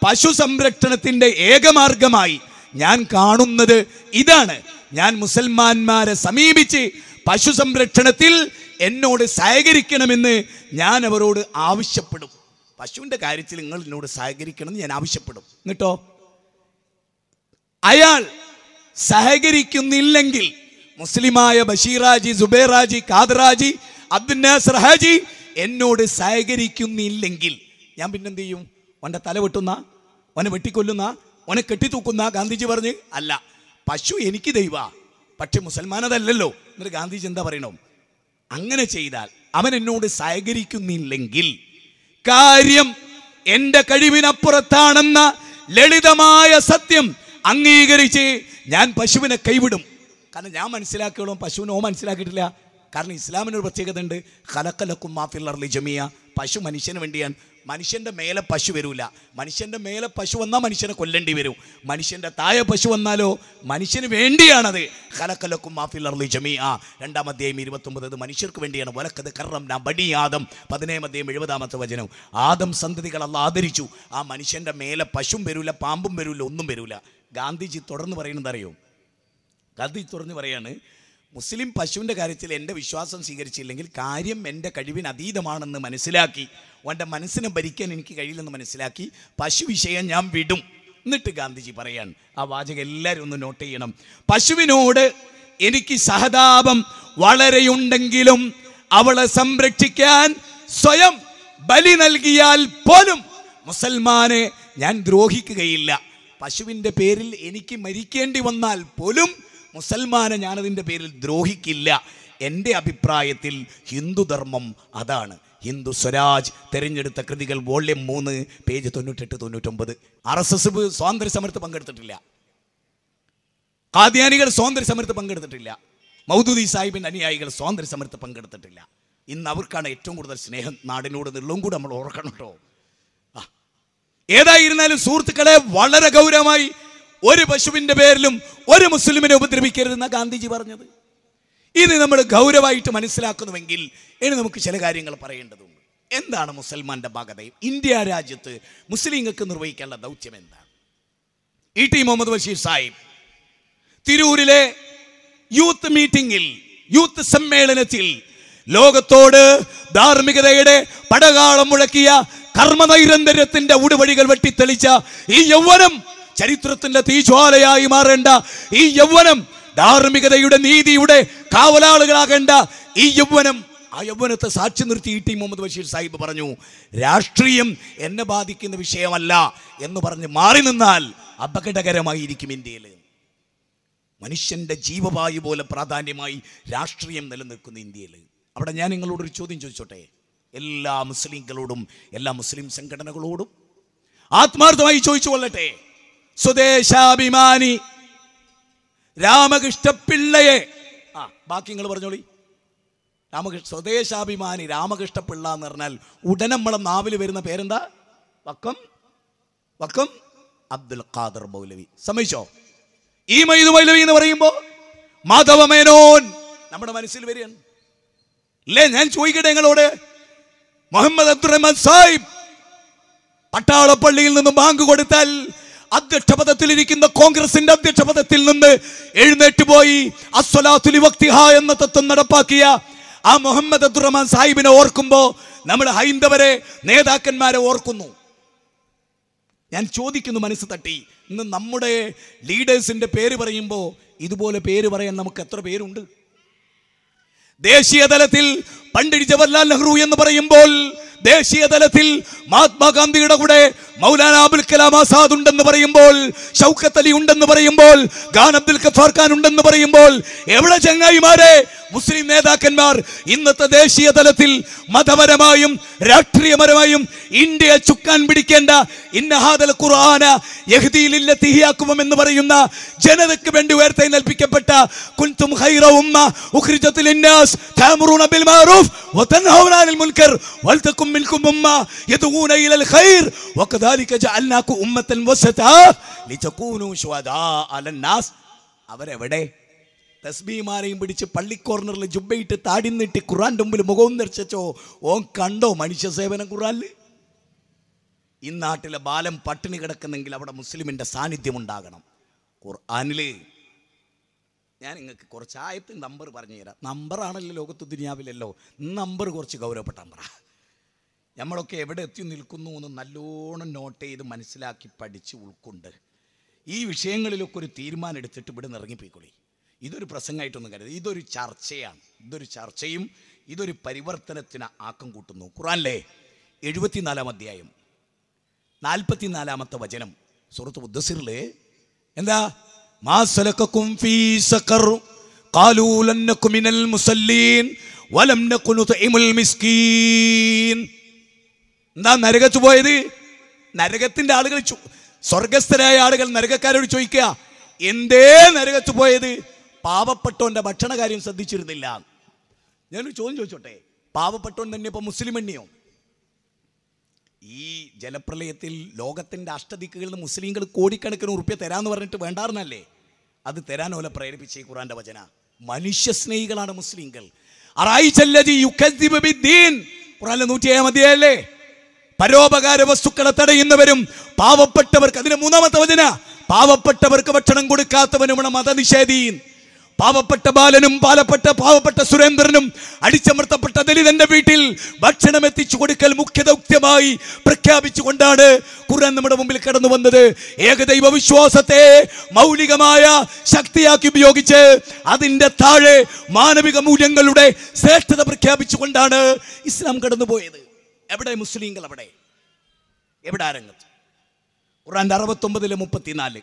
പശു സംരക്ഷണത്തിൻ്റെ ഏകമാർഗമായി ഞാൻ കാണുന്നത് ഇതാണ് ഞാൻ മുസൽമാന്മാരെ സമീപിച്ച് പശു സംരക്ഷണത്തിൽ എന്നോട് സഹകരിക്കണമെന്ന് ഞാൻ അവരോട് ആവശ്യപ്പെടും പശുവിൻ്റെ കാര്യത്തിൽ നിങ്ങൾ എന്നോട് സഹകരിക്കണമെന്ന് ഞാൻ ആവശ്യപ്പെടും എന്നിട്ടോ അയാൾ സഹകരിക്കുന്നില്ലെങ്കിൽ മുസ്ലിമായ ബഷീറാജി സുബേറാജി കാദറാജി അബ്ദുൽ നാസർ ഹാജി എന്നോട് സഹകരിക്കുന്നില്ലെങ്കിൽ ഞാൻ പിന്നെന്ത് ചെയ്യും അവൻ്റെ തല വെട്ടുന്ന അവനെ വെട്ടിക്കൊല്ലുന്ന ഓനെ കെട്ടിത്തൂക്കുന്ന ഗാന്ധിജി പറഞ്ഞ് അല്ല പശു എനിക്ക് ദൈവ പക്ഷെ മുസൽമാനതല്ലല്ലോ എന്നിട്ട് ഗാന്ധിജി എന്താ പറയണോ അങ്ങനെ ചെയ്താൽ അവൻ എന്നോട് സഹകരിക്കുന്നില്ലെങ്കിൽ കാര്യം എന്റെ കഴിവിനപ്പുറത്താണെന്ന ലളിതമായ സത്യം അംഗീകരിച്ച് ഞാൻ പശുവിനെ കൈവിടും കാരണം ഞാൻ മനസ്സിലാക്കിയോളും പശുവിനെ ഓ മനസ്സിലാക്കിയിട്ടില്ല കാരണം ഇസ്ലാമിനൊരു പ്രത്യേകത ഉണ്ട് ഹലക്കലക്കും മാഫിൽ അർലി ജമിയ പശു മനുഷ്യന് വേണ്ടിയാണ് മനുഷ്യൻ്റെ മേലെ പശു വരില്ല മനുഷ്യൻ്റെ മേലെ പശു വന്നാൽ മനുഷ്യനെ കൊല്ലേണ്ടി വരും മനുഷ്യൻ്റെ താഴെ പശു വന്നാലോ മനുഷ്യന് വേണ്ടിയാണത് കലക്കലക്കും മാഫിൽ അർലി ജമീ ആ രണ്ടാം അധ്യായം ഇരുപത്തൊമ്പത് ഇത് മനുഷ്യർക്ക് വേണ്ടിയാണ് വലക്കത് കറം നാം ബടി ആദം പതിനേഴാം അധ്യായം എഴുപതാമത്തെ വചനം ആദം സന്തതികൾ ആദരിച്ചു ആ മനുഷ്യൻ്റെ മേലെ പശും വരില്ല പാമ്പും വരില്ല ഒന്നും വരില്ല ഗാന്ധിജി തുടർന്ന് പറയുന്നത് അറിയോ ഗാന്ധിജി തുടർന്ന് പറയാണ് മുസ്ലിം പശുവിൻ്റെ കാര്യത്തിൽ എൻ്റെ വിശ്വാസം സ്വീകരിച്ചില്ലെങ്കിൽ കാര്യം എൻ്റെ കഴിവിന് അതീതമാണെന്ന് മനസ്സിലാക്കി അവൻ്റെ മനസ്സിനെ ഭരിക്കാൻ എനിക്ക് കഴിയില്ലെന്ന് മനസ്സിലാക്കി പശു വിഷയം ഞാൻ വിടും എന്നിട്ട് ഗാന്ധിജി പറയാണ് ആ വാചകം എല്ലാവരും ഒന്ന് നോട്ട് ചെയ്യണം പശുവിനോട് എനിക്ക് സഹതാപം വളരെയുണ്ടെങ്കിലും അവളെ സംരക്ഷിക്കാൻ സ്വയം ബലി നൽകിയാൽ പോലും മുസൽമാനെ ഞാൻ ദ്രോഹിക്കുകയില്ല പശുവിൻ്റെ പേരിൽ എനിക്ക് മരിക്കേണ്ടി വന്നാൽ പോലും മുസൽമാനെ ഞാനതിൻ്റെ പേരിൽ ദ്രോഹിക്കില്ല എൻ്റെ അഭിപ്രായത്തിൽ ഹിന്ദുധർമ്മം അതാണ് ഹിന്ദു സ്വരാജ് തിരഞ്ഞെടുത്ത കൃതികൾ വോള്യം മൂന്ന് പേജ് തൊണ്ണൂറ്റെട്ട് തൊണ്ണൂറ്റൊമ്പത് ആർ എസ് എസ് സ്വാതന്ത്ര്യ സമരത്ത് പങ്കെടുത്തിട്ടില്ല കാദ്യാനികൾ സ്വാതന്ത്ര്യ സമരത്ത് പങ്കെടുത്തിട്ടില്ല മൗദൂദി സാഹിബിൻ്റെ അനുയായികൾ സ്വാതന്ത്ര്യ സമരത്ത് പങ്കെടുത്തിട്ടില്ല ഇന്ന് അവർക്കാണ് ഏറ്റവും കൂടുതൽ സ്നേഹം നാടിനോട് നിള്ളും കൂടെ നമ്മൾ ഓർക്കണം കേട്ടോ ഏതായിരുന്നാലും സുഹൃത്തുക്കളെ വളരെ ഗൗരവമായി ഒരു പശുവിൻ്റെ പേരിലും ഒരു മുസ്ലിമിനെ ഉപദ്രവിക്കരുതെന്ന ഗാന്ധിജി പറഞ്ഞത് ഇത് നമ്മൾ ഗൗരവമായിട്ട് മനസ്സിലാക്കുന്നുവെങ്കിൽ ഇനി നമുക്ക് ചില കാര്യങ്ങൾ പറയേണ്ടതുണ്ട് എന്താണ് മുസൽമാന്റെ ഭാഗതയും ഇന്ത്യ രാജ്യത്ത് മുസ്ലിങ്ങൾക്ക് നിർവഹിക്കാനുള്ള ദൗത്യം എന്താണ് ഇ ടി മുഹമ്മദ് ബഷീർ സാഹിബ് തിരൂരിലെ യൂത്ത് മീറ്റിംഗിൽ യൂത്ത് സമ്മേളനത്തിൽ ലോകത്തോട് ധാർമ്മികതയുടെ പടകാളം മുഴക്കിയ കർമ്മനൈരന്തര്യത്തിന്റെ ഉടുവഴികൾ വെട്ടിത്തെളിച്ച ഈ യൗവനം ചരിത്രത്തിന്റെ തീജ്വാലയായി മാറേണ്ട ഈ യൗവനം ധാർമ്മികതയുടെ നീതിയുടെ കാവലാളുകളാകേണ്ട ഈ യൗവനം ആ യൗവനത്തെ സാക്ഷി നിർത്തി ഇട്ടി ടി മുഹമ്മദ് ബഷീർ സാഹിബ് പറഞ്ഞു രാഷ്ട്രീയം എന്നെ ബാധിക്കുന്ന വിഷയമല്ല എന്ന് പറഞ്ഞ് മാറി നിന്നാൽ അപകടകരമായിരിക്കും ഇന്ത്യയിൽ മനുഷ്യന്റെ ജീവവായു പോലെ പ്രാധാന്യമായി രാഷ്ട്രീയം നിലനിൽക്കുന്ന ഇന്ത്യയിൽ അവിടെ ഞാൻ നിങ്ങളോടൊരു ചോദ്യം ചോദിച്ചോട്ടെ എല്ലാ മുസ്ലിങ്ങളോടും എല്ലാ മുസ്ലിം സംഘടനകളോടും ആത്മാർത്ഥമായി ചോദിച്ചു കൊള്ളട്ടെ സ്വദേശാഭിമാനി രാമകൃഷ്ണപിള്ളയെ ആ ബാക്കി നിങ്ങൾ പറഞ്ഞോളി രാമകൃഷ്ണ സ്വദേശാഭിമാനി രാമകൃഷ്ണപിള്ള എന്ന് പറഞ്ഞാൽ ഉടനെ നമ്മളെ നാവിൽ വരുന്ന പേരെന്താ വക്കം വക്കം അബ്ദുൽ ഖാദർ മൗലവി സമ്മതിച്ചോ ഈ മൈദ് മൗലവി എന്ന് പറയുമ്പോൾ മാധവമേനോൻ നമ്മുടെ മനസ്സിൽ വരികയാണ് അല്ലേ ഞാൻ ചോദിക്കട്ടെ നിങ്ങളോട് മുഹമ്മദ് അബ്ദുറഹ്മാൻ സാഹിബ് പട്ടാളപ്പള്ളിയിൽ നിന്നും ബാങ്ക് കൊടുത്താൽ അധ്യക്ഷ ഇരിക്കുന്ന കോൺഗ്രസിന്റെ അധ്യക്ഷ പദത്തിൽ നിന്ന് എഴുന്നേറ്റ് പോയി അസ്വലാത്തുലി വക്തിഹ എന്ന തത്വം നടപ്പാക്കിയ ആ മുഹമ്മദ് അബ്ദുറഹ്മാൻ സാഹിബിനെ ഓർക്കുമ്പോൾ നമ്മൾ ഹൈന്ദവരെ നേതാക്കന്മാരെ ഓർക്കുന്നു ഞാൻ ചോദിക്കുന്നു മനസ്സ് തട്ടി ഇന്ന് നമ്മുടെ ലീഡേഴ്സിൻ്റെ പേര് പറയുമ്പോൾ ഇതുപോലെ പേര് പറയാൻ നമുക്ക് എത്ര പേരുണ്ട് ദേശീയ തലത്തിൽ പണ്ഡിറ്റ് ജവഹർലാൽ നെഹ്റു എന്ന് പറയുമ്പോൾ ദേശീയ തലത്തിൽ മഹാത്മാഗാന്ധിയുടെ കൂടെ മൗലാന അബുൽ കലാം ആസാദ് ഉണ്ടെന്ന് പറയുമ്പോൾ ഷൗക്കത്ത് അലി ഉണ്ടെന്ന് പറയുമ്പോൾ ഖാൻ അബ്ദുൽ ഖഫാർ ഖാൻ ഉണ്ടെന്ന് പറയുമ്പോൾ എവിടെ ചങ്ങായിമാരെ മുസ്ലിം നേതാക്കന്മാർ ഇന്നത്തെ ദേശീയ തലത്തിൽ മതപരമായും രാഷ്ട്രീയപരമായും ഇന്ത്യയെ ചുക്കാൻ പിടിക്കേണ്ട ഇന്നഹാദൽ ഖുർആന യഹദീലില്ല തിഹിയാക്കുമം എന്ന് പറയുന്ന ജനതയ്ക്ക് വേണ്ടി നൽപ്പിക്കപ്പെട്ട കുൻതും ഖൈറ ഉമ്മ ഉഖ്രിജത്തിൽ ഇന്നാസ് തഅമറൂന ബിൽ മഅറൂഫ് വതൻഹൗന അനിൽ മുൻകർ വൽതകും منكم أمة يدعون إلى الخير وكذلك جعلناكم أمة وسطا لتكونوا شهداء على الناس അവരെവിടെ തസ്ബീമാരെയും പിടിച്ച് പള്ളിക്കോർണറിൽ ജുബയിട്ട് താടി താടിന്നിട്ട് ഖുറാൻ മുമ്പിൽ മുഖവും നിർച്ചോ ഓൻ കണ്ടോ മനുഷ്യ സേവനം ഖുറാനിൽ ഈ നാട്ടിലെ ബാലം പട്ടിണി കിടക്കുന്നെങ്കിൽ അവിടെ മുസ്ലിമിൻ്റെ സാന്നിധ്യം ഉണ്ടാകണം ഖുർആാനില് ഞാൻ നിങ്ങൾക്ക് കുറച്ച് ആയത്ത് നമ്പർ പറഞ്ഞു തരാം നമ്പറാണല്ലോ ലോകത്ത് ദുനിയാവിലല്ലോ നമ്പർ കുറച്ച് ഗൗരവപ്പെട്ട നമ്പറാണ് നമ്മളൊക്കെ എവിടെ എത്തി നിൽക്കുന്നു എന്ന് നല്ലോണം നോട്ട് ചെയ്ത് മനസ്സിലാക്കി പഠിച്ച് ഉൾക്കൊണ്ട് ഈ വിഷയങ്ങളിലൊക്കെ ഒരു തീരുമാനം എടുത്തിട്ട് ഇവിടെ നിന്ന് ഇറങ്ങിപ്പോയിക്കൊള്ളി ഇതൊരു പ്രസംഗമായിട്ടൊന്നും കരുത് ഇതൊരു ചർച്ചയാണ് ഇതൊരു ചർച്ചയും ഇതൊരു പരിവർത്തനത്തിന് ആക്കം കൂട്ടുന്നു ഖുറാനല്ലേ എഴുപത്തിനാലാം അധ്യായം നാൽപ്പത്തിനാലാമത്തെ വചനം സുഹൃത്ത് മുദ്ദസിറിൽ എന്താ മാസലക്കും قالوا لن نكن من المصلين ولم نكن نطعم എന്താ നരകത്തു പോയത് നരകത്തിൻ്റെ ആളുകൾ സ്വർഗസ്ഥരായ ആളുകൾ നരകക്കാരോട് ചോദിക്കുക എന്തേ നരകത്തു പോയത് പാവപ്പെട്ടവന്റെ ഭക്ഷണ കാര്യം ശ്രദ്ധിച്ചിരുന്നില്ല ഞാനൊരു ചോദ്യം ചോദിച്ചോട്ടെ പാവപ്പെട്ടവൻ തന്നെ ഇപ്പൊ മുസ്ലിം എണ്ണിയോ ഈ ജലപ്രളയത്തിൽ ലോകത്തിൻ്റെ അഷ്ടദിക്കുകളിൽ നിന്ന് മുസ്ലിങ്ങൾ കോടിക്കണക്കിന് ഉറുപ്പ്യ തരാന്ന് പറഞ്ഞിട്ട് വേണ്ടാർന്നല്ലേ അത് തരാൻ ഓലെ പ്രേരിപ്പിച്ച ഈ ഖുറാൻ്റെ വചന സ്നേഹികളാണ് മുസ്ലിങ്ങൾ ഖുറാനിലെ നൂറ്റി ഏഴാം അധ്യായല്ലേ പരോപകാര വസ്തുക്കളെ തടയുന്നവരും പാവപ്പെട്ടവർക്ക് അതിന് മൂന്നാമത്തെ വചന പാവപ്പെട്ടവർക്ക് ഭക്ഷണം കൊടുക്കാത്തവനുമാണ് മതനിഷേധീൻ പാവപ്പെട്ട ബാലനും പാലപ്പെട്ട പാവപ്പെട്ട സുരേന്ദ്രനും അടിച്ചമർത്തപ്പെട്ട ദലിതന്റെ വീട്ടിൽ ഭക്ഷണം എത്തിച്ചു കൊടുക്കൽ മുഖ്യദൗത്യമായി പ്രഖ്യാപിച്ചുകൊണ്ടാണ് ഖുർആൻ നമ്മുടെ മുമ്പിൽ കടന്നു വന്നത് ഏകദൈവ വിശ്വാസത്തെ മൗലികമായ ശക്തിയാക്കി ഉപയോഗിച്ച് അതിൻ്റെ താഴെ മാനവിക മൂല്യങ്ങളുടെ ശ്രേഷ്ഠത പ്രഖ്യാപിച്ചുകൊണ്ടാണ് ഇസ്ലാം കടന്നുപോയത് എവിടെ മുസ്ലിങ്ങൾ അവിടെ എവിടെ രംഗത്ത് ഖുറാൻ്റെ അറുപത്തൊമ്പതിലെ മുപ്പത്തിനാല്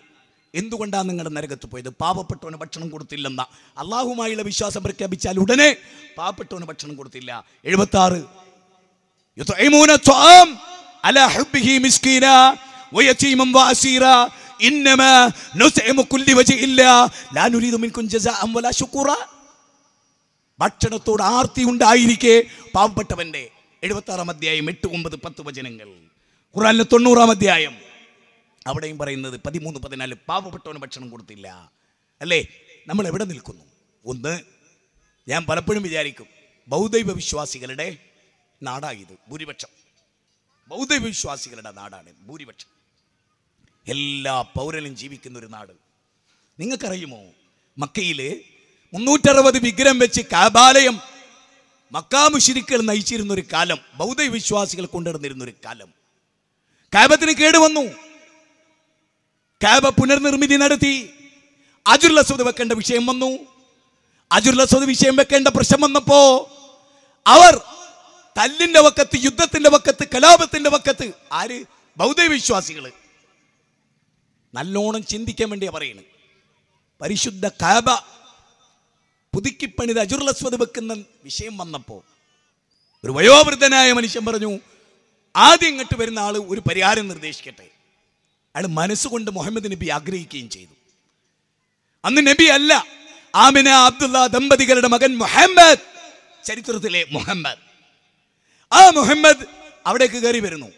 എന്തുകൊണ്ടാണ് നിങ്ങൾ നരകത്ത് പോയത് പാവപ്പെട്ടവന് ഭക്ഷണം കൊടുത്തില്ലെന്ന അള്ളാഹുമായുള്ള വിശ്വാസം പ്രഖ്യാപിച്ചാൽ ഉടനെ പാവപ്പെട്ടവന് ഭക്ഷണം കൊടുത്തില്ല എഴുപത്തി ആറ് ഭക്ഷണത്തോട് ആർത്തി ഉണ്ടായിരിക്കെ പാവപ്പെട്ടവന്റെ എഴുപത്തി ആറാം അധ്യായം എട്ട് ഒമ്പത് പത്ത് വചനങ്ങൾ ഖുറാനിലെ തൊണ്ണൂറാം അധ്യായം അവിടെയും പറയുന്നത് പതിമൂന്ന് പതിനാല് പാവപ്പെട്ടവന് ഭക്ഷണം കൊടുത്തില്ല അല്ലേ നമ്മൾ എവിടെ നിൽക്കുന്നു ഒന്ന് ഞാൻ പലപ്പോഴും വിചാരിക്കും ബൗദ്ധൈവ വിശ്വാസികളുടെ നാടായത് ഭൂരിപക്ഷം ബൗദ്ധൈവ വിശ്വാസികളുടെ നാടാണ് ഭൂരിപക്ഷം എല്ലാ പൗരനും ജീവിക്കുന്ന ഒരു നാട് നിങ്ങൾക്കറിയുമോ മക്കയിൽ മുന്നൂറ്ററുപത് വിഗ്രഹം വെച്ച് കാബാലയം മക്കാമുഷിരിക്കൾ നയിച്ചിരുന്ന ഒരു കാലം ബൗദ്ധ വിശ്വാസികൾ കൊണ്ടുവന്നിരുന്ന ഒരു കാലം കാബത്തിന് കേടുവന്നു കാബ പുനർനിർമ്മിതി നടത്തി അജുർലസ്വത് വെക്കേണ്ട വിഷയം വന്നു അജുർലസ്വത് വിഷയം വെക്കേണ്ട പ്രശ്നം വന്നപ്പോ അവർ തല്ലിന്റെ വക്കത്ത് യുദ്ധത്തിന്റെ വക്കത്ത് കലാപത്തിന്റെ വക്കത്ത് ആര് ബൗദ്ധ വിശ്വാസികൾ നല്ലോണം ചിന്തിക്കാൻ വേണ്ടിയാ പറയുന്നത് പരിശുദ്ധ കാബ പുതുക്കിപ്പണിത് അജുർലസ്വത് വെക്കുന്ന വിഷയം വന്നപ്പോൾ ഒരു വയോവൃദ്ധനായ മനുഷ്യൻ പറഞ്ഞു ആദ്യം ഇങ്ങോട്ട് വരുന്ന ആൾ ഒരു പരിഹാരം നിർദ്ദേശിക്കട്ടെ അയാൾ മനസ്സുകൊണ്ട് മുഹമ്മദ് നബി ആഗ്രഹിക്കുകയും ചെയ്തു അന്ന് നബി അല്ല ആമിന അബ്ദുള്ള ദമ്പതികളുടെ മകൻ മുഹമ്മദ് ചരിത്രത്തിലെ മുഹമ്മദ് ആ മുഹമ്മദ് അവിടേക്ക് കയറി വരുന്നു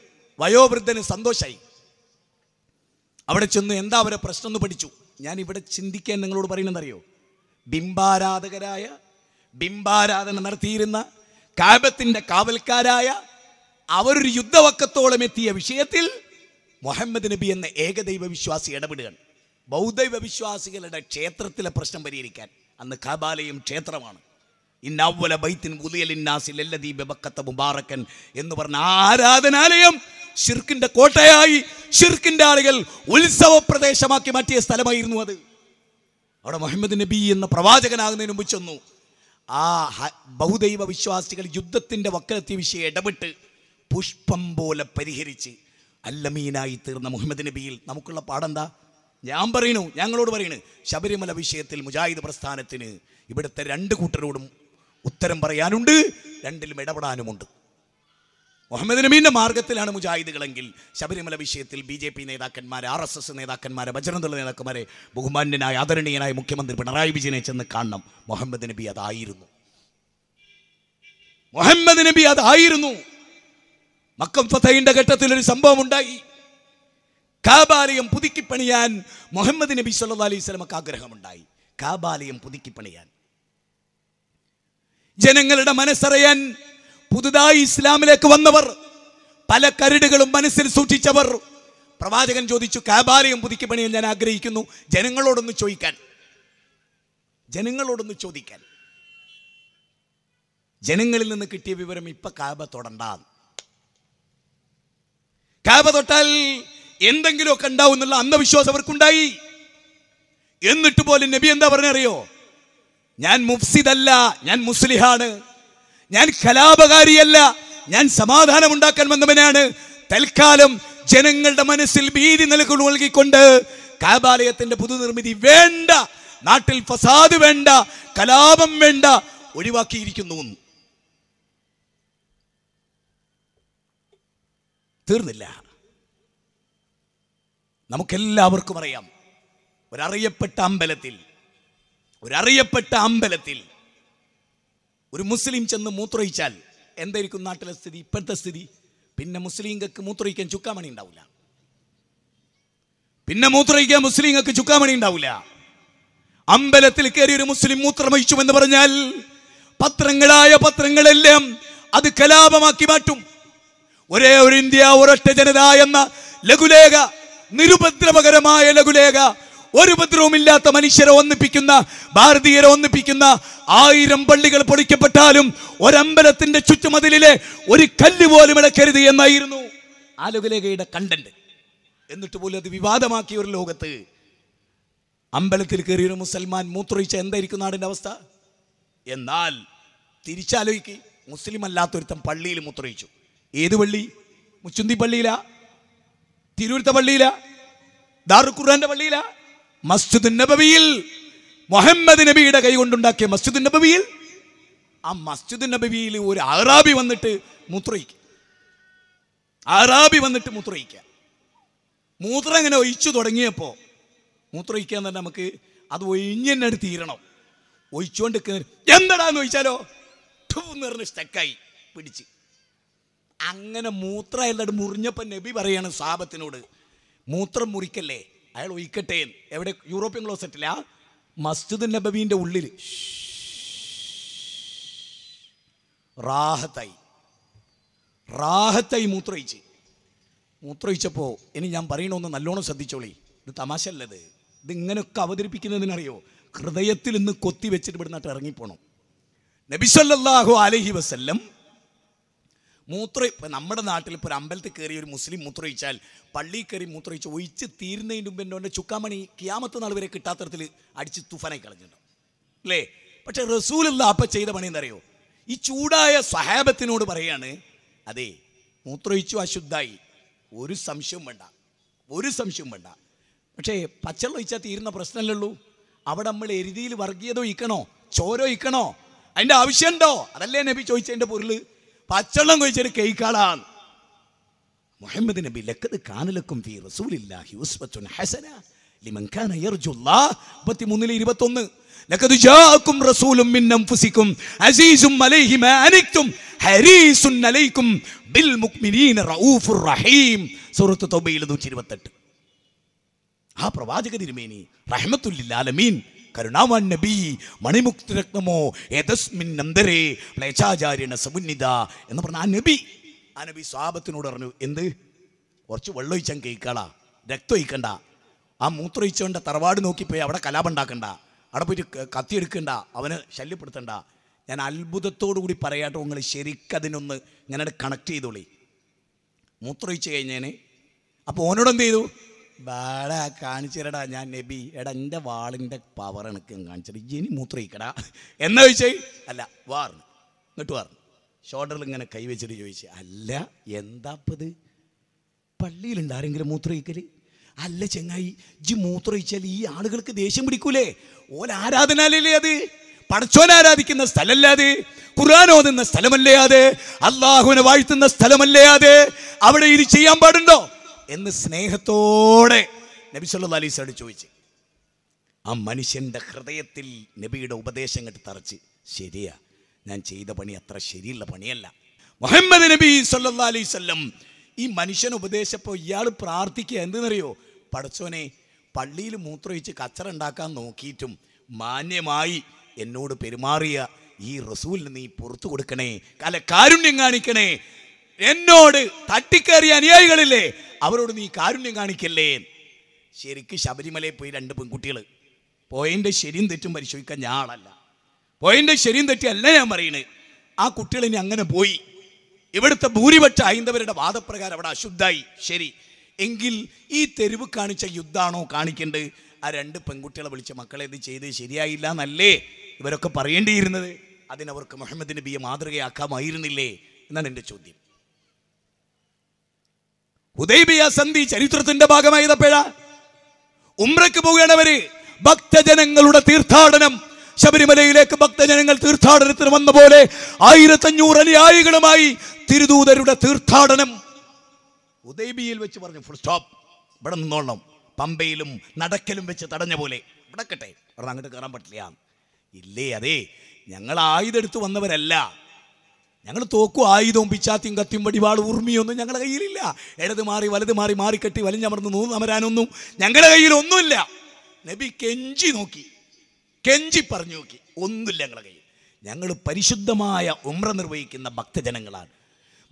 വയോവൃദ്ധന് സന്തോഷമായി അവിടെ ചെന്ന് എന്താ അവരെ പ്രശ്നം എന്ന് പഠിച്ചു ഞാൻ ഇവിടെ ചിന്തിക്കാൻ നിങ്ങളോട് പറയുന്നതറിയോ ബിംബാരാധകരായ ബിംബാരാധന നടത്തിയിരുന്ന കാബത്തിൻ്റെ കാവൽക്കാരായ അവരൊരു യുദ്ധവക്കത്തോളം എത്തിയ വിഷയത്തിൽ മുഹമ്മദ് നബി എന്ന ഏകദൈവ വിശ്വാസി ഇടപെടുകയാണ് ബൗദ്ധൈവ വിശ്വാസികളുടെ ക്ഷേത്രത്തിലെ പ്രശ്നം പരിഹരിക്കാൻ അന്ന് കാബാലയും ക്ഷേത്രമാണ് ഇന്നവല ബൈത്തിൻ ബക്കത്ത മുബാറക്കൻ എന്ന് പറഞ്ഞ ആരാധനാലയം ഷിർക്കിന്റെ കോട്ടയായി ഷിർക്കിന്റെ ആളുകൾ ഉത്സവ പ്രദേശമാക്കി മാറ്റിയ സ്ഥലമായിരുന്നു അത് അവിടെ മുഹമ്മദ് നബി എന്ന പ്രവാചകനാകുന്നതിന് മുമ്പ് ചെന്നു ആ ബഹുദൈവ വിശ്വാസികൾ യുദ്ധത്തിൻ്റെ വക്കലെത്തിയ വിഷയം ഇടപെട്ട് പുഷ്പം പോലെ പരിഹരിച്ച് അല്ലമീനായി തീർന്ന മുഹമ്മദ് നബിയിൽ നമുക്കുള്ള പാടെന്താ ഞാൻ പറയണു ഞങ്ങളോട് പറയണു ശബരിമല വിഷയത്തിൽ മുജാഹിദ് പ്രസ്ഥാനത്തിന് ഇവിടുത്തെ രണ്ട് കൂട്ടരോടും ഉത്തരം പറയാനുണ്ട് രണ്ടിലും ഇടപെടാനുമുണ്ട് മുഹമ്മദ് നബീൻ്റെ മാർഗത്തിലാണ് മുജാഹിദുകളെങ്കിൽ ശബരിമല വിഷയത്തിൽ ബി ജെ പി നേതാക്കന്മാരെ ആർ എസ് എസ് നേതാക്കന്മാരെ ബജറന്തള നേതാക്കന്മാരെ ബഹുമാന്യനായ ആദരണീയനായ മുഖ്യമന്ത്രി പിണറായി വിജയനെ ചെന്ന് കാണണം മുഹമ്മദ് നബി അതായിരുന്നു മുഹമ്മദ് നബി അതായിരുന്നു മക്കം ഫതഹിൻ്റെ ഘട്ടത്തിൽ ഒരു സംഭവം ഉണ്ടായി കാബാലയം പുതുക്കിപ്പണിയാൻ മുഹമ്മദ് നബി സല്ലാ അലൈഹി സ്വലമക്ക് ആഗ്രഹമുണ്ടായി കാബാലയം പുതുക്കിപ്പണിയാൻ ജനങ്ങളുടെ മനസ്സറിയാൻ പുതുതായി ഇസ്ലാമിലേക്ക് വന്നവർ പല കരടുകളും മനസ്സിൽ സൂക്ഷിച്ചവർ പ്രവാചകൻ ചോദിച്ചു കാബാലയം പുതുക്കി പണിയാൻ ഞാൻ ആഗ്രഹിക്കുന്നു ജനങ്ങളോടൊന്ന് ചോദിക്കാൻ ജനങ്ങളോടൊന്ന് ചോദിക്കാൻ ജനങ്ങളിൽ നിന്ന് കിട്ടിയ വിവരം ഇപ്പൊ കാബ തൊടണ്ട കാബ തൊട്ടാൽ എന്തെങ്കിലുമൊക്കെ ഉണ്ടാവും എന്നുള്ള അന്ധവിശ്വാസം അവർക്കുണ്ടായി എന്നിട്ട് പോലും നബി എന്താ പറഞ്ഞറിയോ ഞാൻ മുഫ്സിദല്ല ഞാൻ മുസ്ലിഹാണ് ഞാൻ കലാപകാരിയല്ല ഞാൻ സമാധാനം ഉണ്ടാക്കാൻ വന്നവനാണ് തൽക്കാലം ജനങ്ങളുടെ മനസ്സിൽ ഭീതി നൽകുന്നു നൽകിക്കൊണ്ട് കാബാലയത്തിന്റെ പുതുനിർമ്മിതി വേണ്ട നാട്ടിൽ ഫസാദ് വേണ്ട കലാപം വേണ്ട ഒഴിവാക്കിയിരിക്കുന്നു തീർന്നില്ല നമുക്കെല്ലാവർക്കും അറിയാം ഒരറിയപ്പെട്ട അമ്പലത്തിൽ ഒരറിയപ്പെട്ട അമ്പലത്തിൽ ഒരു മുസ്ലിം ചെന്ന് മൂത്രയിച്ചാൽ എന്തായിരിക്കും നാട്ടിലെ സ്ഥിതി ഇപ്പോഴത്തെ സ്ഥിതി പിന്നെ മുസ്ലിംകൾക്ക് മൂത്രയിക്കാൻ ചുക്കാമണി ഉണ്ടാവില്ല പിന്നെ മൂത്രയിക്കാൻ മുസ്ലിംകൾക്ക് ചുക്കാമണി ഉണ്ടാവില്ല അമ്പലത്തിൽ കയറി ഒരു മുസ്ലിം മൂത്രമയിച്ചു എന്ന് പറഞ്ഞാൽ പത്രങ്ങളായ പത്രങ്ങളെല്ലാം അത് കലാപമാക്കി മാറ്റും ഒരേ ഒരു ഇന്ത്യ ഒരൊറ്റ ജനത എന്ന ലഘുലേഖ നിരുപദ്രവകരമായ ലഘുലേഖ ഒരു ഉപദ്രവമില്ലാത്ത മനുഷ്യരെ ഒന്നിപ്പിക്കുന്ന ഭാരതീയരെ ഒന്നിപ്പിക്കുന്ന ആയിരം പള്ളികൾ പൊളിക്കപ്പെട്ടാലും ഒരമ്പലത്തിന്റെ ചുറ്റുമതിലെ ഒരു കല്ല് പോലും ഇടക്കരുത് എന്നായിരുന്നു ആലോകലേഖയുടെ കണ്ടന്റ് എന്നിട്ട് പോലും അത് വിവാദമാക്കിയ ഒരു ലോകത്ത് അമ്പലത്തിൽ കയറിയൊരു മുസൽമാൻ മൂത്രൊഴിച്ച എന്തായിരിക്കും നാടിന്റെ അവസ്ഥ എന്നാൽ തിരിച്ചാലോചിക്ക് മുസ്ലിം അല്ലാത്തൊരുത്തൻ പള്ളിയിൽ മൂത്രൊഴിച്ചു ഏത് പള്ളി മുച്ചുന്തി പള്ളിയിലാ തിരൂരത്തെ പള്ളിയിലാ ഖുർആന്റെ പള്ളിയിലാ മസ്ജിദ് നബവിയിൽ മുഹമ്മദ് നബിയുടെ കൊണ്ടുണ്ടാക്കിയ മസ്ജിദ് നബവിയിൽ ആ മസ്ജിദ് നബവിയിൽ ഒരു അറാബി വന്നിട്ട് മുത്രയിക്കുക അറാബി വന്നിട്ട് മുത്രയിക്കുക മൂത്രം ഇങ്ങനെ ഒഴിച്ചു തുടങ്ങിയപ്പോൾ മൂത്രയിക്കാൻ തന്നെ നമുക്ക് അത് ഒഴിഞ്ഞെന്നെ തീരണം ഒഴിച്ചുകൊണ്ട് എന്തടാന്ന് ഒഴിച്ചാലോ എന്ന് പറഞ്ഞ് സ്റ്റക്കായി പിടിച്ച് അങ്ങനെ മൂത്രം എല്ലാവരും മുറിഞ്ഞപ്പോൾ നബി പറയാണ് സാപത്തിനോട് മൂത്രം മുറിക്കല്ലേ അയാൾ ഒഴിക്കട്ടെ എവിടെ യൂറോപ്യൻ ക്ലോസറ്റില്ല മസ്ജിദ് നബബീൻ്റെ ഉള്ളിൽ റാഹത്തായി റാഹത്തായി മൂത്രയിച്ച് മൂത്രയിച്ചപ്പോൾ ഇനി ഞാൻ പറയണമെന്ന് നല്ലോണം ശ്രദ്ധിച്ചോളി ഇത് അല്ലത് ഇതിങ്ങനെയൊക്കെ അവതരിപ്പിക്കുന്നതിനറിയോ ഹൃദയത്തിൽ നിന്ന് കൊത്തി വെച്ചിട്ട് ഇവിടുന്നിട്ട് ഇറങ്ങിപ്പോണം നബിസല്ലാഹു അലഹി വസ്ല്ലം മൂത്ര നമ്മുടെ നാട്ടിൽ ഇപ്പോൾ ഒരു അമ്പലത്തിൽ കയറി ഒരു മുസ്ലിം ഒഴിച്ചാൽ പള്ളിയിൽ കയറി മൂത്രയിച്ച് ഒഴിച്ച് തീരുന്നതിന് മുമ്പ് എൻ്റെ ചുക്കാമണി ക്യാമത്ത് നാൾ വരെ കിട്ടാത്ത തരത്തിൽ അടിച്ച് തുഫനായി കളഞ്ഞിട്ടുണ്ട് അല്ലേ പക്ഷെ റസൂലുള്ള അപ്പം ചെയ്ത പണി എന്നറിയോ ഈ ചൂടായ സഹാബത്തിനോട് പറയാണ് അതെ ഒഴിച്ചു അശുദ്ധായി ഒരു സംശയവും വേണ്ട ഒരു സംശയവും വേണ്ട പക്ഷേ പച്ചവെള്ളം ഒഴിച്ചാൽ തീരുന്ന പ്രശ്നമല്ലുള്ളൂ അവിടെ നമ്മൾ എരുതിയിൽ വർഗീയതോ ഒഴിക്കണോ ചോര ഒഴിക്കണോ അതിൻ്റെ ആവശ്യമുണ്ടോ അതല്ലേ നബി ചോദിച്ചതിൻ്റെ പൊരുള് പച്ചവെള്ളം കുഴിച്ചൊരു കൈക്കാളാണ് മുഹമ്മദ് നബി ലക്കത് കാനലക്കും ഫീ റസൂലില്ലാഹി ഉസ്വത്തുൻ ഹസന ലിമൻ കാന യർജുല്ലാഹ് 31 21 ലക്കത് ജാഅക്കും റസൂലും മിൻ അൻഫുസിക്കും അസീസും അലൈഹി മാ അനിക്തും ഹരീസുൻ അലൈക്കും ബിൽ മുഅ്മിനീന റഊഫുർ റഹീം സൂറത്ത് തൗബയിൽ 128 ആ പ്രവാചക തിരുമേനി റഹ്മത്തുല്ലിൽ ആലമീൻ കരുണാവാൻ നബി മണിമുക്തി രത്നമോ യഥസ്മിൻ നന്ദരേ പ്ലേച്ചാചാര്യണ സമുന്നിത എന്ന് പറഞ്ഞ ആ നബി ആ നബി സ്വാപത്തിനോട് പറഞ്ഞു എന്ത് കുറച്ച് വെള്ളം ഒഴിച്ചാൽ കേൾക്കളാ രക്തം ഒഴിക്കണ്ട ആ മൂത്രം ഒഴിച്ചുകൊണ്ട് തറവാട് നോക്കിപ്പോയി അവിടെ കലാപുണ്ടാക്കണ്ട അവിടെ പോയിട്ട് കത്തിയെടുക്കണ്ട അവന് ശല്യപ്പെടുത്തണ്ട ഞാൻ അത്ഭുതത്തോടു കൂടി പറയാട്ടോ നിങ്ങൾ ശരിക്കതിനൊന്ന് ഇങ്ങനെ കണക്ട് ചെയ്തോളി മൂത്രമൊഴിച്ച് കഴിഞ്ഞേനെ അപ്പോൾ ഓനോട് എന്ത് ചെയ്തു വാടാ കാണിച്ചിരടാ ഞാൻ നബി എടാ എൻ്റെ വാളിൻ്റെ പവർ എനിക്ക് കാണിച്ചിട്ട് ഇനി മൂത്രയിക്കടാ എന്നാ ചോദിച്ചേ അല്ല വാർന്ന് എന്നിട്ട് വാർന്ന് ഷോൾഡറിൽ ഇങ്ങനെ കൈവച്ചിട്ട് ചോദിച്ചു അല്ല എന്താപ്പത് പള്ളിയിലുണ്ട് ആരെങ്കിലും മൂത്രയിക്കൽ അല്ല ചെങ്ങായി ജി മൂത്രയിച്ചാൽ ഈ ആളുകൾക്ക് ദേഷ്യം പിടിക്കൂലേ ഓൻ ആരാധനാലല്ലേ അത് പടച്ചോൻ ആരാധിക്കുന്ന സ്ഥലമല്ലാതെ ഖുർആൻ ഓതുന്ന സ്ഥലമല്ലേ അത് അള്ളാഹുവിനെ വാഴ്ത്തുന്ന സ്ഥലമല്ലേ അത് അവിടെ ഇത് ചെയ്യാൻ പാടുണ്ടോ എന്ന് സ്നേഹത്തോടെ നബി സല്ലു അലൈസോട് ചോദിച്ചു ആ മനുഷ്യൻ്റെ ഹൃദയത്തിൽ നബിയുടെ ഉപദേശം കെട്ട് തറച്ച് ശരിയാ ഞാൻ ചെയ്ത പണി അത്ര ശരിയുള്ള പണിയല്ല മുഹമ്മദ് നബി സല്ലാ അലൈവല്ലം ഈ മനുഷ്യൻ ഉപദേശപ്പോൾ ഇയാൾ പ്രാർത്ഥിക്കുക എന്തെന്നറിയോ പഠിച്ചോനെ പള്ളിയിൽ മൂത്രമൊഴിച്ച് കച്ചറ ഉണ്ടാക്കാൻ നോക്കിയിട്ടും മാന്യമായി എന്നോട് പെരുമാറിയ ഈ റസൂലിന് നീ പുറത്തു കൊടുക്കണേ കല കാരുണ്യം കാണിക്കണേ എന്നോട് തട്ടിക്കേറിയ അനുയായികളില്ലേ അവരോട് നീ കാരുണ്യം കാണിക്കല്ലേ ശരിക്ക് ശബരിമലയിൽ പോയി രണ്ട് പെൺകുട്ടികൾ പോയിൻ്റെ ശരിയും തെറ്റും പരിശോധിക്കാൻ ഞാൻ ആളല്ല പോയിൻ്റെ ശരിയും തെറ്റിയല്ല ഞാൻ പറയുന്നത് ആ കുട്ടികൾ ഇനി അങ്ങനെ പോയി ഇവിടുത്തെ ഭൂരിപക്ഷ ഹൈന്ദവരുടെ വാദപ്രകാരം അവിടെ അശുദ്ധായി ശരി എങ്കിൽ ഈ തെരുവ് കാണിച്ച യുദ്ധാണോ കാണിക്കേണ്ടത് ആ രണ്ട് പെൺകുട്ടികളെ വിളിച്ച മക്കളെ ഇത് ചെയ്ത് ശരിയായില്ല എന്നല്ലേ ഇവരൊക്കെ പറയേണ്ടിയിരുന്നത് അതിനവർക്ക് മുഹമ്മദ് നബിയെ മാതൃകയാക്കാമായിരുന്നില്ലേ എന്നാണ് എൻ്റെ ചോദ്യം ഉദൈബിയ സന്ധി ചരിത്രത്തിന്റെ ഭാഗമായതപ്പോഴാ തപ്പഴ ഉംറയ്ക്ക് പോകേണ്ടവര് ഭക്തജനങ്ങളുടെ തീർത്ഥാടനം ശബരിമലയിലേക്ക് ഭക്തജനങ്ങൾ തീർത്ഥാടനത്തിന് വന്ന പോലെ ആയിരത്തഞ്ഞൂറ് അനുയായികളുമായി തിരുദൂതരുടെ തീർത്ഥാടനം ഉദൈബിയിൽ വെച്ച് പറഞ്ഞു ഫുൾ സ്റ്റോപ്പ് ഇവിടെ നിന്നോളണം പമ്പയിലും നടക്കലും വെച്ച് തടഞ്ഞ പോലെ ഇവിടെ കട്ടെ അങ്ങോട്ട് കയറാൻ പറ്റില്ല ഇല്ലേ അതെ ഞങ്ങൾ ആയുധെടുത്ത് വന്നവരല്ല ഞങ്ങൾ തോക്കും ആയുധവും പിച്ചാത്തിയും കത്തിയും വടിപാട് ഉർമിയൊന്നും ഞങ്ങളുടെ കയ്യിലില്ല ഇടത് മാറി വലത് മാറി മാറിക്കെട്ടി വലിഞ്ഞമർന്ന് നൂന്ന് അമരാനൊന്നും ഞങ്ങളുടെ കയ്യിൽ ഒന്നുമില്ല നബി കെഞ്ചി നോക്കി കെഞ്ചി പറഞ്ഞു നോക്കി ഒന്നുമില്ല ഞങ്ങളുടെ കയ്യിൽ ഞങ്ങൾ പരിശുദ്ധമായ ഉമ്ര നിർവഹിക്കുന്ന ഭക്തജനങ്ങളാണ്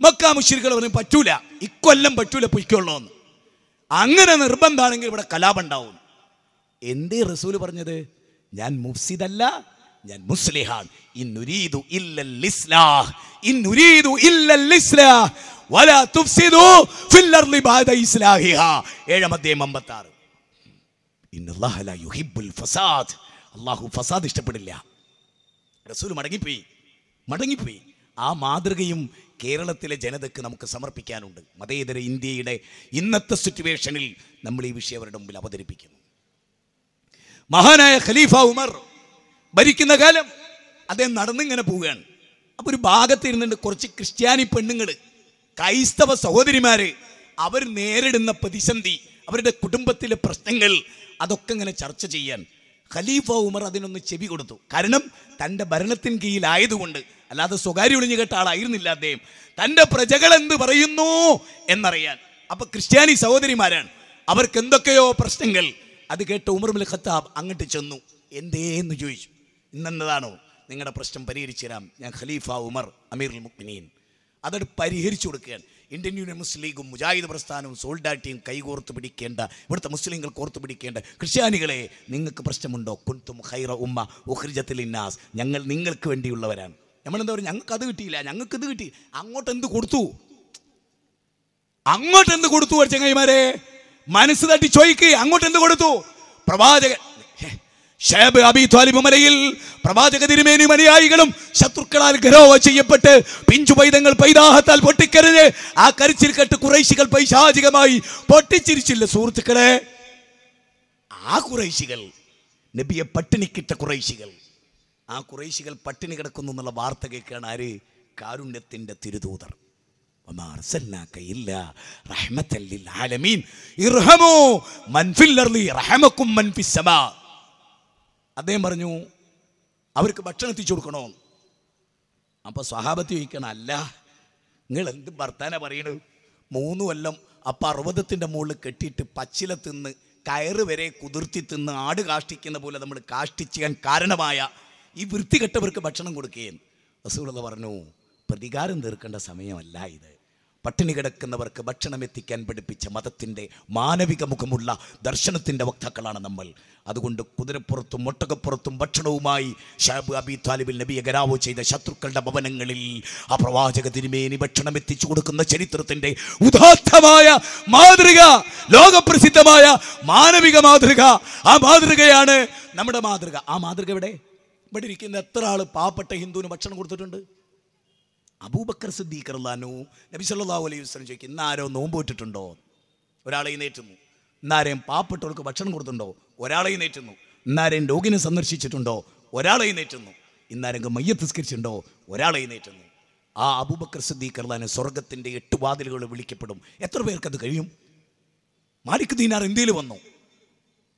മക്കാ മുഷിരികൾ അവനും പറ്റൂല ഇക്കൊല്ലം പറ്റൂല പൊയ്ക്കൊള്ളണമെന്ന് അങ്ങനെ നിർബന്ധമാണെങ്കിൽ ഇവിടെ ഉണ്ടാവും എന്തേ റസൂല് പറഞ്ഞത് ഞാൻ മുഫ്സിദല്ല ഞാൻ മുസ്ലിഹാണ് ഇന്നുരീദു ഇല്ലൽ ഇസ്ലാഹ് ഇന്നുരീദു ഇല്ലൽ ഇസ്ലാഹ് വല തുഫ്സിദു ഫിൽ അർളി ബഅദ ഇസ്ലാഹിഹ ഏഴാം അധ്യായം 56 ഇന്നല്ലാഹ ലാ യുഹിബ്ബുൽ ഫസാദ് അല്ലാഹു ഫസാദ് ഇഷ്ടപ്പെടില്ല റസൂൽ മടങ്ങിപ്പോയി മടങ്ങിപ്പോയി ആ മാതൃകയും കേരളത്തിലെ ജനതയ്ക്ക് നമുക്ക് സമർപ്പിക്കാനുണ്ട് മതേതര ഇന്ത്യയുടെ ഇന്നത്തെ സിറ്റുവേഷനിൽ നമ്മൾ ഈ വിഷയം അവരുടെ മുമ്പിൽ അവതരിപ്പിക്കുന്നു മഹാനായ ഖലീഫ ഉമർ ഭരിക്കുന്ന കാലം അദ്ദേഹം നടന്നിങ്ങനെ പോവുകയാണ് അപ്പോൾ ഒരു ഭാഗത്ത് ഇരുന്നുണ്ട് കുറച്ച് ക്രിസ്ത്യാനി പെണ്ണുങ്ങൾ ക്രൈസ്തവ സഹോദരിമാര് അവർ നേരിടുന്ന പ്രതിസന്ധി അവരുടെ കുടുംബത്തിലെ പ്രശ്നങ്ങൾ അതൊക്കെ ഇങ്ങനെ ചർച്ച ചെയ്യാൻ ഖലീഫ ഉമർ അതിനൊന്ന് ചെവി കൊടുത്തു കാരണം തൻ്റെ ഭരണത്തിൻ കീഴിലായതുകൊണ്ട് അല്ലാതെ സ്വകാര്യ ഒളിഞ്ഞു കേട്ട ആളായിരുന്നില്ല അദ്ദേഹം തൻ്റെ പ്രജകൾ എന്ത് പറയുന്നു എന്നറിയാൻ അപ്പൊ ക്രിസ്ത്യാനി സഹോദരിമാരാണ് അവർക്ക് എന്തൊക്കെയോ പ്രശ്നങ്ങൾ അത് കേട്ട് ഉമർ മുൽ ഖത്താബ് അങ്ങോട്ട് ചെന്നു എന്തേന്ന് ചോദിച്ചു ഇന്നെന്നതാണോ നിങ്ങളുടെ പ്രശ്നം പരിഹരിച്ചു തരാം ഞാൻ ഖലീഫ ഉമർ അമീർ മുക്മിനീൻ അതൊരു പരിഹരിച്ചു കൊടുക്കുകയാണ് ഇന്ത്യൻ യൂണിയൻ മുസ്ലിം ലീഗും മുജാഹിദ് പ്രസ്ഥാനവും സോൾഡാറ്റിയും കൈകോർത്ത് പിടിക്കേണ്ട ഇവിടുത്തെ മുസ്ലിങ്ങൾ കോർത്ത് പിടിക്കേണ്ട ക്രിസ്ത്യാനികളെ നിങ്ങൾക്ക് പ്രശ്നമുണ്ടോ കുൻതും ഖൈറ ഉമ്മ ഉഹ്രിജത്തിൽ ഇന്നാസ് ഞങ്ങൾ നിങ്ങൾക്ക് വേണ്ടിയുള്ളവരാണ് നമ്മളെന്താ പറയുക ഞങ്ങൾക്ക് അത് കിട്ടിയില്ല ഞങ്ങൾക്ക് ഇത് കിട്ടി അങ്ങോട്ട് എന്ത് കൊടുത്തു അങ്ങോട്ട് എന്ത് കൊടുത്തു ചങ്ങായിമാരെ മനസ്സ് തട്ടി ചോദിക്കുക അങ്ങോട്ട് എന്ത് കൊടുത്തു പ്രവാചകൻ ഷേബ് അബി മലയിൽ പ്രവാചക തിരുമേനി അനുയായികളും ശത്രുക്കളാൽ ഗരോവ ചെയ്യപ്പെട്ട് പൈതങ്ങൾ പൈതാഹത്താൽ പൊട്ടിക്കരഞ്ഞ് ആ കരിച്ചിൽ കെട്ട് കുറേശികൾ പൈശാചികമായി പൊട്ടിച്ചിരിച്ചില്ല സുഹൃത്തുക്കളെ ആ കുറേശികൾ നബിയെ പട്ടിണിക്കിട്ട കുറേശികൾ ആ കുറേശികൾ പട്ടിണി കിടക്കുന്നു എന്നുള്ള വാർത്ത കേൾക്കുകയാണ് ആര് കാരുണ്യത്തിൻ്റെ തിരുതൂതർ ആലമീൻ ഇർഹമോ അദ്ദേഹം പറഞ്ഞു അവർക്ക് ഭക്ഷണം എത്തിച്ചു കൊടുക്കണോ അപ്പോൾ സ്വഹാബത്ത് ചോദിക്കണം അല്ല നിങ്ങൾ എന്ത് ഭർത്താന പറയണു മൂന്ന് കൊല്ലം അപ്പം അറുപതത്തിൻ്റെ മുകളിൽ കെട്ടിയിട്ട് പച്ചില തിന്ന് കയറ് വരെ കുതിർത്തി തിന്ന് ആട് കാഷ്ടിക്കുന്ന പോലെ നമ്മൾ കാഷ്ടിച്ചാൻ കാരണമായ ഈ വൃത്തികെട്ടവർക്ക് ഭക്ഷണം കൊടുക്കുകയും റസൂളത പറഞ്ഞു പ്രതികാരം തീർക്കേണ്ട സമയമല്ല ഇത് പട്ടിണി കിടക്കുന്നവർക്ക് ഭക്ഷണം എത്തിക്കാൻ പഠിപ്പിച്ച മതത്തിൻ്റെ മാനവിക മുഖമുള്ള ദർശനത്തിൻ്റെ വക്താക്കളാണ് നമ്മൾ അതുകൊണ്ട് കുതിരപ്പുറത്തും മുട്ടകപ്പുറത്തും ഭക്ഷണവുമായി ഷാബ് അബി താലിബിൽ നബിയെ ഗരാവോ ചെയ്ത ശത്രുക്കളുടെ ഭവനങ്ങളിൽ ആ പ്രവാചക തിരുമേനി ഭക്ഷണം എത്തിച്ചു കൊടുക്കുന്ന ചരിത്രത്തിൻ്റെ ഉദാത്തമായ മാതൃക ലോകപ്രസിദ്ധമായ മാനവിക മാതൃക ആ മാതൃകയാണ് നമ്മുടെ മാതൃക ആ മാതൃക ഇവിടെ ഇവിടെ ഇരിക്കുന്ന എത്ര ആൾ പാവപ്പെട്ട ഹിന്ദുവിന് ഭക്ഷണം കൊടുത്തിട്ടുണ്ട് അബൂബക്കർ സിദ്ദീഖ് അള്ളഹാനു നബി സല്ലാ അലൈഹി വസ്ലം ചോദിക്കും ഇന്നാരോ നോമ്പോറ്റിട്ടുണ്ടോ ഒരാളെ നേറ്റുന്നു ഇന്നാരെയും പാവപ്പെട്ടവർക്ക് ഭക്ഷണം കൊടുത്തിട്ടുണ്ടോ ഒരാളെ നേറ്റുന്നു ഇന്നാരെയും രോഗിനെ സന്ദർശിച്ചിട്ടുണ്ടോ ഒരാളെ നേറ്റുന്നു ഇന്നാരെ മയ്യത്ത് തിസ്കരിച്ചിട്ടുണ്ടോ ഒരാളെ നേറ്റുന്നു ആ അബൂബക്കർ സിദ്ദീഖ് അള്ളഹാന് സ്വർഗത്തിൻ്റെ എട്ട് വാതിലുകൾ വിളിക്കപ്പെടും എത്ര പേർക്കത് കഴിയും മാലിക് ദീനാർ ഇന്ത്യയിൽ വന്നു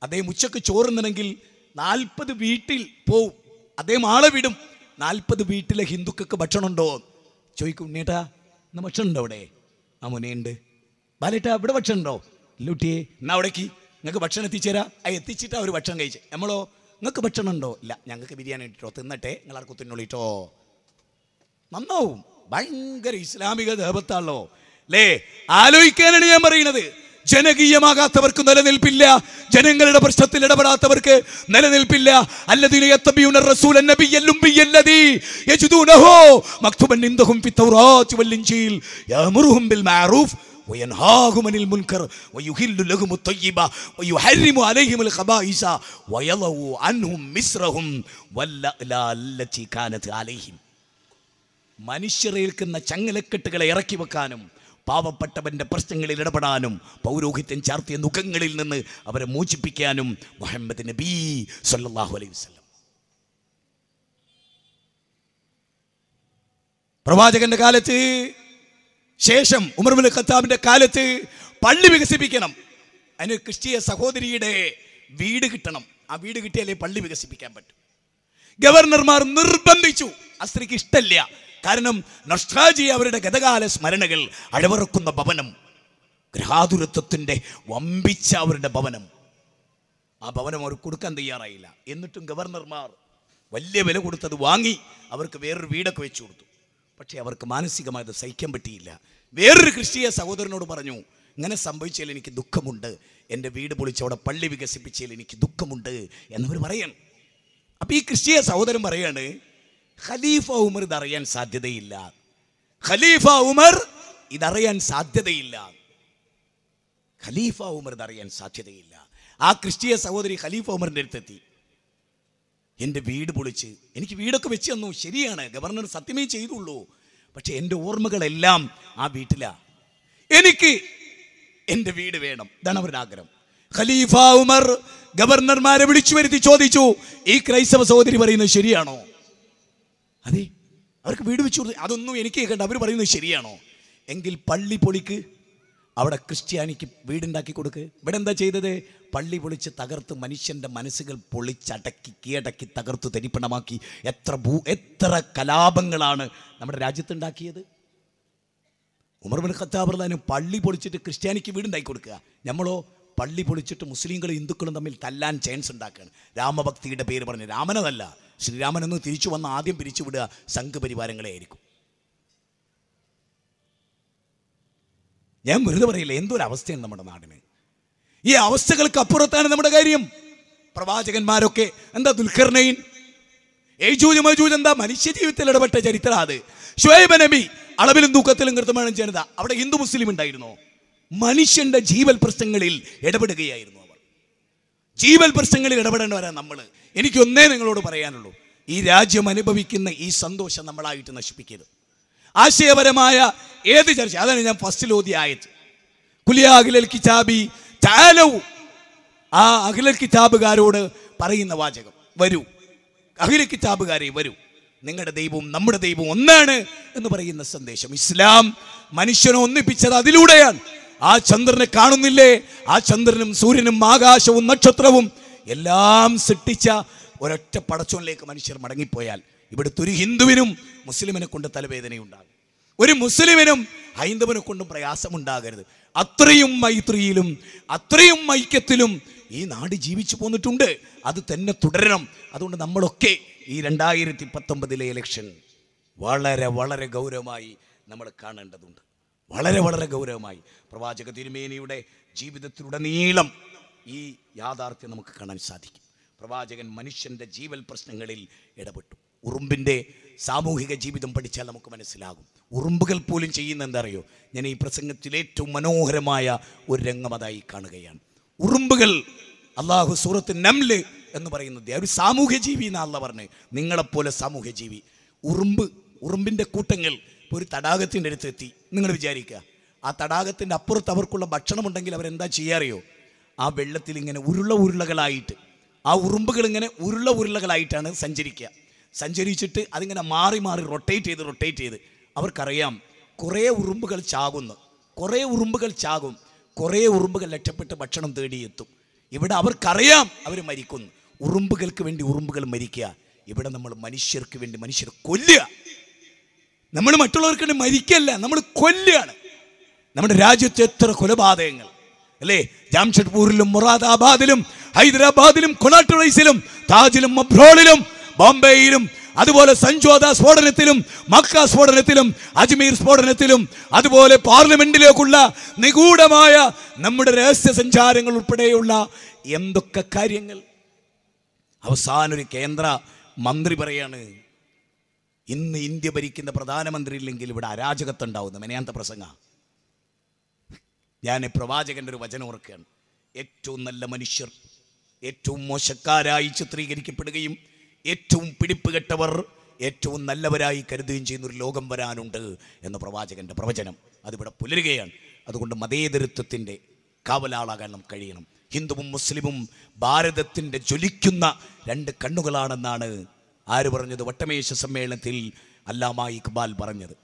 അദ്ദേഹം ഉച്ചക്ക് ചോറുന്നുണ്ടെങ്കിൽ നാൽപ്പത് വീട്ടിൽ പോവും അദ്ദേഹം ആളെ വിടും നാൽപ്പത് വീട്ടിലെ ഹിന്ദുക്കൾക്ക് ഉണ്ടോ ചോദിക്കും ഉണ്ണേട്ടാ എന്നാ ഭക്ഷണമുണ്ടോ അവിടെ ആ മുനയുണ്ട് ബാലേട്ടാ ഇവിടെ ഭക്ഷണമുണ്ടോ ലൂട്ടിയെ എന്നാ അവിടേക്ക് നിങ്ങൾക്ക് ഭക്ഷണം എത്തിച്ചേരാ ആ എത്തിച്ചിട്ടാ അവർ ഭക്ഷണം കഴിച്ച് നമ്മളോ നിങ്ങൾക്ക് ഭക്ഷണം ഉണ്ടോ ഇല്ല ഞങ്ങൾക്ക് ബിരിയാണി ഇട്ടോ തിന്നട്ടെ നിങ്ങൾ ആർക്കും തിന്നുള്ളിട്ടോ നന്നാവും ഭയങ്കര ഇസ്ലാമിക ദേഹത്താണല്ലോ അല്ലേ ആലോചിക്കാനാണ് ഞാൻ പറയുന്നത് ജനകീയമാകാത്തവർക്ക് നിലനിൽപ്പില്ല ജനങ്ങളുടെ പ്രശ്നത്തിൽ ഇടപെടാത്തവർക്ക് നിലനിൽപ്പില്ല وينهاهم മനുഷ്യരേൽക്കുന്ന ചങ്ങലക്കെട്ടുകളെ ഇറക്കി വെക്കാനും പാവപ്പെട്ടവൻ്റെ പ്രശ്നങ്ങളിൽ ഇടപെടാനും പൗരോഹിത്യം ചാർത്തിയ മുഖങ്ങളിൽ നിന്ന് അവരെ മോചിപ്പിക്കാനും മുഹമ്മദ് നബി സല്ലാഹു അലൈഹി വസ്ലം പ്രവാചകന്റെ കാലത്ത് ശേഷം ഉമർമുൽ ഖത്താബിന്റെ കാലത്ത് പള്ളി വികസിപ്പിക്കണം അതിന് ക്രിസ്തീയ സഹോദരിയുടെ വീട് കിട്ടണം ആ വീട് കിട്ടിയാലേ പള്ളി വികസിപ്പിക്കാൻ പറ്റും ഗവർണർമാർ നിർബന്ധിച്ചു അസ്ത്രീക്ക് ഇഷ്ടമില്ല കാരണം നഷ്ടാജി അവരുടെ ഗതകാല സ്മരണകൾ അഴവറക്കുന്ന ഭവനം ഗൃഹാതുരത്വത്തിൻ്റെ വമ്പിച്ച അവരുടെ ഭവനം ആ ഭവനം അവർ കൊടുക്കാൻ തയ്യാറായില്ല എന്നിട്ടും ഗവർണർമാർ വലിയ വില കൊടുത്തത് വാങ്ങി അവർക്ക് വേറൊരു വീടൊക്കെ വെച്ചു കൊടുത്തു പക്ഷേ അവർക്ക് അത് സഹിക്കാൻ പറ്റിയില്ല വേറൊരു ക്രിസ്തീയ സഹോദരനോട് പറഞ്ഞു ഇങ്ങനെ സംഭവിച്ചാൽ എനിക്ക് ദുഃഖമുണ്ട് എൻ്റെ വീട് പൊളിച്ച് അവിടെ പള്ളി വികസിപ്പിച്ചാൽ എനിക്ക് ദുഃഖമുണ്ട് എന്നവർ പറയണം അപ്പോൾ ഈ ക്രിസ്തീയ സഹോദരൻ പറയാണ് ഖലീഫ ഉമർ ഇതറിയാൻ സാധ്യതയില്ല ഖലീഫ ഉമർ ഇതറിയാൻ സാധ്യതയില്ല ഖലീഫ ഉമർ ഇതറിയാൻ സാധ്യതയില്ല ആ ക്രിസ്തീയ സഹോദരി ഖലീഫ ഉമറിൻ്റെ അടുത്തെത്തി എൻ്റെ വീട് പൊളിച്ച് എനിക്ക് വീടൊക്കെ വെച്ച് തന്നു ശരിയാണ് ഗവർണർ സത്യമേ ചെയ്തുള്ളൂ പക്ഷെ എൻ്റെ ഓർമ്മകളെല്ലാം ആ വീട്ടിലാണ് എനിക്ക് എൻ്റെ വീട് വേണം ഇതാണ് അവരുടെ ആഗ്രഹം ഖലീഫ ഉമർ ഗവർണർമാരെ വിളിച്ചു വരുത്തി ചോദിച്ചു ഈ ക്രൈസ്തവ സഹോദരി പറയുന്നത് ശരിയാണോ അതെ അവർക്ക് വീട് വെച്ചു കൊടുത്തു അതൊന്നും എനിക്ക് കേൾക്കണ്ട അവർ പറയുന്നത് ശരിയാണോ എങ്കിൽ പള്ളി പൊളിക്ക് അവിടെ ക്രിസ്ത്യാനിക്ക് വീടുണ്ടാക്കി കൊടുക്ക് ഇവിടെ എന്താ ചെയ്തത് പള്ളി പൊളിച്ച് തകർത്ത് മനുഷ്യൻ്റെ മനസ്സുകൾ പൊളിച്ചടക്കി കീഴടക്കി തകർത്ത് തരിപ്പണമാക്കി എത്ര ഭൂ എത്ര കലാപങ്ങളാണ് നമ്മുടെ രാജ്യത്തുണ്ടാക്കിയത് ഉമർബിൻ ഖത്താബർദാന് പള്ളി പൊളിച്ചിട്ട് ക്രിസ്ത്യാനിക്ക് വീടുണ്ടാക്കി കൊടുക്കുക നമ്മളോ പള്ളി പൊളിച്ചിട്ട് മുസ്ലിങ്ങളും ഹിന്ദുക്കളും തമ്മിൽ തല്ലാൻ ചാൻസ് ഉണ്ടാക്കുകയാണ് രാമഭക്തിയുടെ പേര് പറഞ്ഞ് രാമനതല്ല ശ്രീരാമൻ എന്ന് തിരിച്ചു വന്ന് ആദ്യം പിരിച്ചുവിടുക സംഘപരിവാരങ്ങളെ ആയിരിക്കും ഞാൻ വെറുതെ പറയില്ല എന്തൊരവസ്ഥയാണ് നമ്മുടെ നാടിന് ഈ അവസ്ഥകൾക്ക് അപ്പുറത്താണ് നമ്മുടെ കാര്യം പ്രവാചകന്മാരൊക്കെ എന്താ ദുൽഖർണയിൻ ഏജൂജ് എന്താ മനുഷ്യ ജീവിതത്തിൽ ഇടപെട്ട ചരിത്ര അത് ഷുഹൈബ് നബി അളവിലും തൂക്കത്തിലും കൃത്യമാണ് ജനത അവിടെ ഹിന്ദു മുസ്ലിം ഉണ്ടായിരുന്നോ മനുഷ്യന്റെ ജീവൽ പ്രശ്നങ്ങളിൽ ഇടപെടുകയായിരുന്നു അവർ ജീവൽ പ്രശ്നങ്ങളിൽ ഇടപെടേണ്ടവരാണ് നമ്മൾ എനിക്കൊന്നേ നിങ്ങളോട് പറയാനുള്ളൂ ഈ രാജ്യം അനുഭവിക്കുന്ന ഈ സന്തോഷം നമ്മളായിട്ട് നശിപ്പിക്കരുത് ആശയപരമായ ഏത് ചർച്ച അതാണ് ഞാൻ ഫസ്റ്റിൽ ഓതി ആയത് കുലിയാകിലൽ കിതാബി ചാലവും ആ അഖിലൽ കിതാബുകാരോട് പറയുന്ന വാചകം വരൂ അഖിലൽ കിതാബുകാരെ വരൂ നിങ്ങളുടെ ദൈവവും നമ്മുടെ ദൈവവും ഒന്നാണ് എന്ന് പറയുന്ന സന്ദേശം ഇസ്ലാം മനുഷ്യനെ ഒന്നിപ്പിച്ചത് അതിലൂടെയാണ് ആ ചന്ദ്രനെ കാണുന്നില്ലേ ആ ചന്ദ്രനും സൂര്യനും ആകാശവും നക്ഷത്രവും എല്ലാം സൃഷ്ടിച്ച ഒരൊറ്റ പടച്ചോനിലേക്ക് മനുഷ്യർ മടങ്ങിപ്പോയാൽ ഇവിടുത്തെ ഒരു ഹിന്ദുവിനും മുസ്ലിമിനെ കൊണ്ട് തലവേദനയുണ്ടാകും ഒരു മുസ്ലിമിനും ഹൈന്ദവനെ കൊണ്ടും പ്രയാസമുണ്ടാകരുത് അത്രയും മൈത്രിയിലും അത്രയും ഐക്യത്തിലും ഈ നാട് ജീവിച്ചു പോന്നിട്ടുണ്ട് അത് തന്നെ തുടരണം അതുകൊണ്ട് നമ്മളൊക്കെ ഈ രണ്ടായിരത്തി പത്തൊമ്പതിലെ ഇലക്ഷൻ വളരെ വളരെ ഗൗരവമായി നമ്മൾ കാണേണ്ടതുണ്ട് വളരെ വളരെ ഗൗരവമായി പ്രവാചക തിരുമേനിയുടെ ജീവിതത്തിലുടനീളം ഈ യാഥാർത്ഥ്യം നമുക്ക് കാണാൻ സാധിക്കും പ്രവാചകൻ മനുഷ്യൻ്റെ ജീവൽ പ്രശ്നങ്ങളിൽ ഇടപെട്ടു ഉറുമ്പിൻ്റെ സാമൂഹിക ജീവിതം പഠിച്ചാൽ നമുക്ക് മനസ്സിലാകും ഉറുമ്പുകൾ പോലും ചെയ്യുന്ന എന്തറിയോ ഞാൻ ഈ പ്രസംഗത്തിൽ ഏറ്റവും മനോഹരമായ ഒരു രംഗം അതായി കാണുകയാണ് ഉറുമ്പുകൾ അള്ളാഹു സൂറത്ത് നംല് എന്ന് പറയുന്നത് ഒരു സാമൂഹ്യ ജീവി എന്നല്ല പറഞ്ഞ് നിങ്ങളെപ്പോലെ സാമൂഹ്യ ജീവി ഉറുമ്പ് ഉറുമ്പിൻ്റെ കൂട്ടങ്ങൾ ഇപ്പോൾ ഒരു തടാകത്തിൻ്റെ അടുത്ത് എത്തി നിങ്ങൾ വിചാരിക്കുക ആ തടാകത്തിൻ്റെ അപ്പുറത്ത് അവർക്കുള്ള ഭക്ഷണമുണ്ടെങ്കിൽ അവരെന്താ ചെയ്യാറിയോ ആ വെള്ളത്തിൽ ഇങ്ങനെ ഉരുള ഉരുളകളായിട്ട് ആ ഉറുമ്പുകൾ ഇങ്ങനെ ഉരുള ഉരുളകളായിട്ടാണ് സഞ്ചരിക്കുക സഞ്ചരിച്ചിട്ട് അതിങ്ങനെ മാറി മാറി റൊട്ടേറ്റ് ചെയ്ത് റൊട്ടേറ്റ് ചെയ്ത് അവർക്കറിയാം കുറേ ഉറുമ്പുകൾ ചാകുന്നു കുറേ ഉറുമ്പുകൾ ചാകും കുറേ ഉറുമ്പുകൾ രക്ഷപ്പെട്ട് ഭക്ഷണം തേടിയെത്തും ഇവിടെ അവർക്കറിയാം അവർ മരിക്കുന്നു ഉറുമ്പുകൾക്ക് വേണ്ടി ഉറുമ്പുകൾ മരിക്കുക ഇവിടെ നമ്മൾ മനുഷ്യർക്ക് വേണ്ടി മനുഷ്യരെ കൊല്ലുക നമ്മൾ മറ്റുള്ളവർക്ക് വേണ്ടി മരിക്കല്ല നമ്മൾ കൊല്ലുകയാണ് നമ്മുടെ രാജ്യത്ത് എത്ര കൊലപാതകങ്ങൾ അല്ലേ ജാംഷഡ്പൂരിലും മുറാദാബാദിലും ഹൈദരാബാദിലും കൊണാട്ടുറൈസിലും താജിലും മബ്രോളിലും ബോംബെയിലും അതുപോലെ സഞ്ചോദ സ്ഫോടനത്തിലും മക്ക സ്ഫോടനത്തിലും അജ്മീർ സ്ഫോടനത്തിലും അതുപോലെ പാർലമെന്റിലേക്കുള്ള നിഗൂഢമായ നമ്മുടെ രഹസ്യ സഞ്ചാരങ്ങൾ ഉൾപ്പെടെയുള്ള എന്തൊക്കെ കാര്യങ്ങൾ അവസാന ഒരു കേന്ദ്ര മന്ത്രി പറയാണ് ഇന്ന് ഇന്ത്യ ഭരിക്കുന്ന പ്രധാനമന്ത്രി ഇല്ലെങ്കിൽ ഇവിടെ അരാജകത്വം ഉണ്ടാവുന്നു മെനയാന്ത പ്രസംഗമാണ് ഞാൻ പ്രവാചകൻ്റെ ഒരു വചനം ഓർക്കുകയാണ് ഏറ്റവും നല്ല മനുഷ്യർ ഏറ്റവും മോശക്കാരായി ചിത്രീകരിക്കപ്പെടുകയും ഏറ്റവും പിടിപ്പുകെട്ടവർ ഏറ്റവും നല്ലവരായി കരുതുകയും ചെയ്യുന്ന ഒരു ലോകം വരാനുണ്ട് എന്ന പ്രവാചകൻ്റെ പ്രവചനം അതിവിടെ പുലരുകയാണ് അതുകൊണ്ട് മതേതരത്വത്തിൻ്റെ കാവലാളാകാൻ നമുക്ക് കഴിയണം ഹിന്ദുവും മുസ്ലിമും ഭാരതത്തിൻ്റെ ജ്വലിക്കുന്ന രണ്ട് കണ്ണുകളാണെന്നാണ് ആര് പറഞ്ഞത് വട്ടമേശ സമ്മേളനത്തിൽ അല്ലാമ ഇക്ബാൽ പറഞ്ഞത്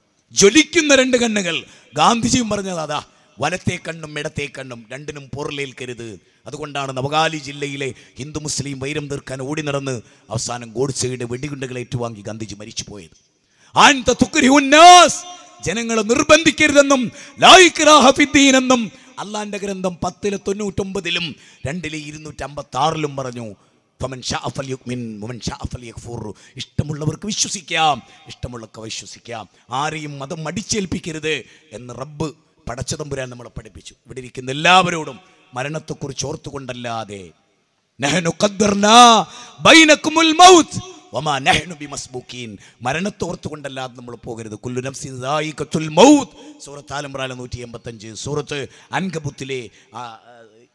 ജ്വലിക്കുന്ന രണ്ട് കണ്ണുകൾ ഗാന്ധിജിയും പറഞ്ഞത് അതാ വലത്തെ കണ്ണും ഇടത്തെ കണ്ണും രണ്ടിനും പൊറലേൽക്കരുത് അതുകൊണ്ടാണ് നവകാലി ജില്ലയിലെ ഹിന്ദു മുസ്ലിം വൈരം തീർക്കാൻ ഓടി നടന്ന് അവസാനം ഗോഡ്സയുടെ വെടികുണ്ടകൾ ഏറ്റുവാങ്ങി ഗാന്ധിജി മരിച്ചു പോയത് ജനങ്ങളെ നിർബന്ധിക്കരുതെന്നും എന്നും അള്ളാന്റെ ഗ്രന്ഥം പത്തിലെ തൊണ്ണൂറ്റൊമ്പതിലും രണ്ടിലെ ഇരുന്നൂറ്റമ്പത്തി ആറിലും പറഞ്ഞു ഇഷ്ടമുള്ളവർക്ക് വിശ്വസിക്കാം ഇഷ്ടമുള്ളവർക്ക് വിശ്വസിക്കാം ആരെയും മതം അടിച്ചേൽപ്പിക്കരുത് എന്ന് റബ്ബ് പടച്ചതമ്പുരാൻ നമ്മളെ പഠിപ്പിച്ചു ഇവിടെ ഇരിക്കുന്ന എല്ലാവരോടും മരണത്തെക്കുറിച്ച് ഓർത്തുകൊണ്ടല്ലാതെ മരണത്തോർത്തുകൊണ്ടല്ലാതെ നമ്മൾ പോകരുത് സൂറത്ത് ആലമ്പ്രാല നൂറ്റി എൺപത്തഞ്ച് സൂറത്ത് അൻകബുത്തിലെ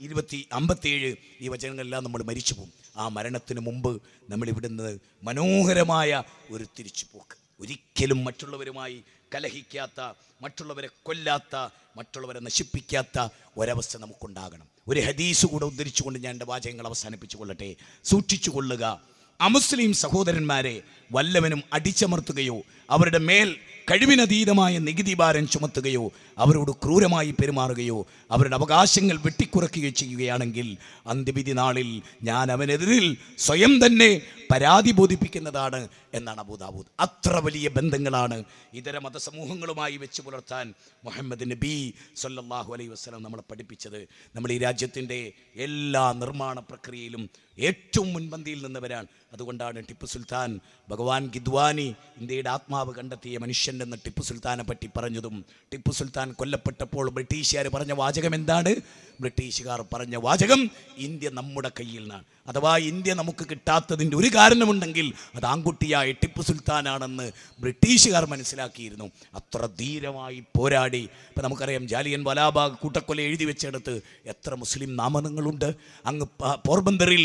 ഇരുപത്തി അമ്പത്തിയേഴ് ഈ വചനങ്ങളെല്ലാം നമ്മൾ മരിച്ചു പോകും ആ മരണത്തിന് മുമ്പ് നമ്മൾ ഇവിടുന്ന് മനോഹരമായ ഒരു തിരിച്ചു തിരിച്ചുപോക്ക് ഒരിക്കലും മറ്റുള്ളവരുമായി കലഹിക്കാത്ത മറ്റുള്ളവരെ കൊല്ലാത്ത മറ്റുള്ളവരെ നശിപ്പിക്കാത്ത ഒരവസ്ഥ നമുക്കുണ്ടാകണം ഒരു ഹദീസ് കൂടെ ഉദ്ധരിച്ചുകൊണ്ട് ഞാൻ എൻ്റെ വാചകങ്ങൾ അവസാനിപ്പിച്ചു കൊള്ളട്ടെ സൂക്ഷിച്ചു കൊള്ളുക അമുസ്ലിം സഹോദരന്മാരെ വല്ലവനും അടിച്ചമർത്തുകയോ അവരുടെ മേൽ കഴിവിനതീതമായ നികുതി ഭാരം ചുമത്തുകയോ അവരോട് ക്രൂരമായി പെരുമാറുകയോ അവരുടെ അവകാശങ്ങൾ വെട്ടിക്കുറയ്ക്കുകയോ ചെയ്യുകയാണെങ്കിൽ അന്ത്യവിധി നാളിൽ ഞാൻ അവനെതിരിൽ സ്വയം തന്നെ പരാതി ബോധിപ്പിക്കുന്നതാണ് എന്നാണ് അബൂദാബൂദ് അത്ര വലിയ ബന്ധങ്ങളാണ് ഇതര മതസമൂഹങ്ങളുമായി വെച്ച് പുലർത്താൻ മുഹമ്മദ് നബി സല്ലാഹു അലൈ വസ്ലം നമ്മളെ പഠിപ്പിച്ചത് നമ്മൾ ഈ രാജ്യത്തിൻ്റെ എല്ലാ നിർമ്മാണ പ്രക്രിയയിലും ഏറ്റവും മുൻപന്തിയിൽ നിന്നവരാണ് അതുകൊണ്ടാണ് ടിപ്പു സുൽത്താൻ ഭഗവാൻ ഗിദ്വാനി ഇന്ത്യയുടെ ആത്മാവ് കണ്ടെത്തിയ മനുഷ്യനെന്ന് ടിപ്പു സുൽത്താനെ പറ്റി പറഞ്ഞതും ടിപ്പു സുൽത്താൻ കൊല്ലപ്പെട്ടപ്പോൾ ബ്രിട്ടീഷുകാർ പറഞ്ഞ വാചകം എന്താണ് ബ്രിട്ടീഷുകാർ പറഞ്ഞ വാചകം ഇന്ത്യ നമ്മുടെ കയ്യിൽ നിന്നാണ് അഥവാ ഇന്ത്യ നമുക്ക് കിട്ടാത്തതിൻ്റെ ഒരു കാരണമുണ്ടെങ്കിൽ അത് ആൺകുട്ടിയായ ടിപ്പു സുൽത്താനാണെന്ന് ബ്രിട്ടീഷുകാർ മനസ്സിലാക്കിയിരുന്നു അത്ര ധീരമായി പോരാടി ഇപ്പം നമുക്കറിയാം ജാലിയൻ വലാബാഗ് കൂട്ടക്കൊല എഴുതി വെച്ചെടുത്ത് എത്ര മുസ്ലിം നാമനങ്ങളുണ്ട് അങ്ങ് പോർബന്ദറിൽ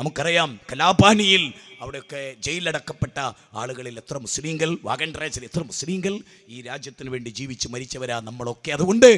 നമുക്കറിയാം കലാപാനിയിൽ അവിടെയൊക്കെ ജയിലടക്കപ്പെട്ട ആളുകളിൽ എത്ര മുസ്ലിങ്ങൾ വാഗൻറായസിൽ എത്ര മുസ്ലിങ്ങൾ ഈ രാജ്യത്തിന് വേണ്ടി ജീവിച്ച് മരിച്ചവരാ നമ്മളൊക്കെ അതുകൊണ്ട്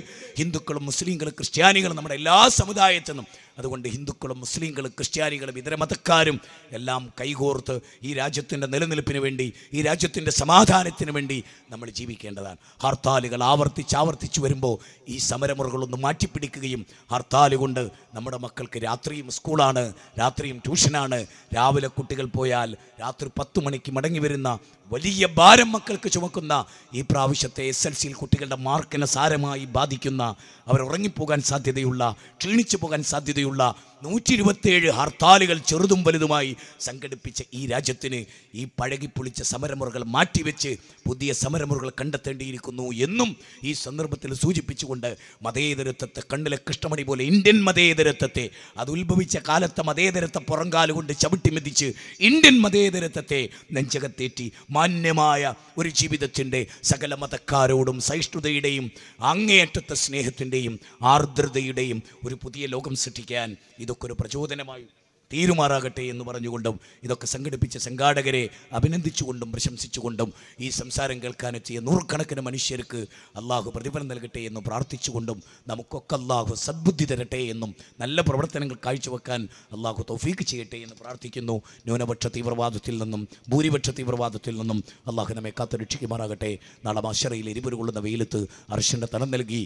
ഹിന്ദുക്കളും മുസ്ലിങ്ങളും ക്രിസ്ത്യാനികളും നമ്മുടെ എല്ലാ സമുദായത്തിൽ അതുകൊണ്ട് ഹിന്ദുക്കളും മുസ്ലിങ്ങളും ക്രിസ്ത്യാനികളും ഇതര മതക്കാരും എല്ലാം കൈകോർത്ത് ഈ രാജ്യത്തിൻ്റെ നിലനിൽപ്പിന് വേണ്ടി ഈ രാജ്യത്തിൻ്റെ സമാധാനത്തിന് വേണ്ടി നമ്മൾ ജീവിക്കേണ്ടതാണ് ഹർത്താലുകൾ ആവർത്തിച്ച് ആവർത്തിച്ചു വരുമ്പോൾ ഈ സമരമുറകളൊന്ന് മാറ്റിപ്പിടിക്കുകയും ഹർത്താലുകൊണ്ട് നമ്മുടെ മക്കൾക്ക് രാത്രിയും സ്കൂളാണ് രാത്രിയും ട്യൂഷനാണ് രാവിലെ കുട്ടികൾ പോയാൽ രാത്രി പത്ത് മണിക്ക് മടങ്ങി വരുന്ന വലിയ ഭാരം മക്കൾക്ക് ചുമക്കുന്ന ഈ പ്രാവശ്യത്തെ എസ് എൽ സിയിൽ കുട്ടികളുടെ മാർക്കിനെ സാരമായി ബാധിക്കുന്ന അവർ ഉറങ്ങിപ്പോകാൻ സാധ്യതയുള്ള ക്ഷീണിച്ചു പോകാൻ സാധ്യതയുള്ള നൂറ്റി ഇരുപത്തേഴ് ഹർത്താലുകൾ ചെറുതും വലുതുമായി സംഘടിപ്പിച്ച ഈ രാജ്യത്തിന് ഈ പഴകിപ്പൊളിച്ച സമരമുറകൾ മാറ്റിവെച്ച് പുതിയ സമരമുറകൾ കണ്ടെത്തേണ്ടിയിരിക്കുന്നു എന്നും ഈ സന്ദർഭത്തിൽ സൂചിപ്പിച്ചുകൊണ്ട് മതേതരത്വത്തെ കണ്ണിലെ കൃഷ്ണമണി പോലെ ഇന്ത്യൻ മതേതരത്വത്തെ അത് ഉത്ഭവിച്ച കാലത്തെ മതേതരത്തെ പുറങ്കാലുകൊണ്ട് ചവിട്ടിമെതിച്ച് ഇന്ത്യൻ മതേതരത്വത്തെ നെഞ്ചകത്തേറ്റി മാന്യമായ ഒരു ജീവിതത്തിൻ്റെ സകല മതക്കാരോടും സഹിഷ്ണുതയുടെയും അങ്ങേയറ്റത്തെ സ്നേഹത്തിൻ്റെയും ആർദ്രതയുടെയും ഒരു പുതിയ ലോകം സൃഷ്ടിക്കാൻ ഇതൊക്കെ ഒരു പ്രചോദനമായി തീരുമാറാകട്ടെ എന്ന് പറഞ്ഞുകൊണ്ടും ഇതൊക്കെ സംഘടിപ്പിച്ച സംഘാടകരെ അഭിനന്ദിച്ചുകൊണ്ടും പ്രശംസിച്ചുകൊണ്ടും ഈ സംസാരം കേൾക്കാനെത്തിയ നൂറുകണക്കിന് മനുഷ്യർക്ക് അള്ളാഹു പ്രതിഫലം നൽകട്ടെ എന്ന് പ്രാർത്ഥിച്ചുകൊണ്ടും നമുക്കൊക്കെ അള്ളാഹു സദ്ബുദ്ധി തരട്ടെ എന്നും നല്ല പ്രവർത്തനങ്ങൾ കാഴ്ചവെക്കാൻ അള്ളാഹു തൗഫീക്ക് ചെയ്യട്ടെ എന്ന് പ്രാർത്ഥിക്കുന്നു ന്യൂനപക്ഷ തീവ്രവാദത്തിൽ നിന്നും ഭൂരിപക്ഷ തീവ്രവാദത്തിൽ നിന്നും അള്ളാഹു നമ്മെ കാത്തു രക്ഷിക്കുമാറാകട്ടെ നാളെ മാശറയിൽ എരിപുരുകൊള്ളുന്ന വെയിലത്ത് അർഷൻ്റെ തലം നൽകി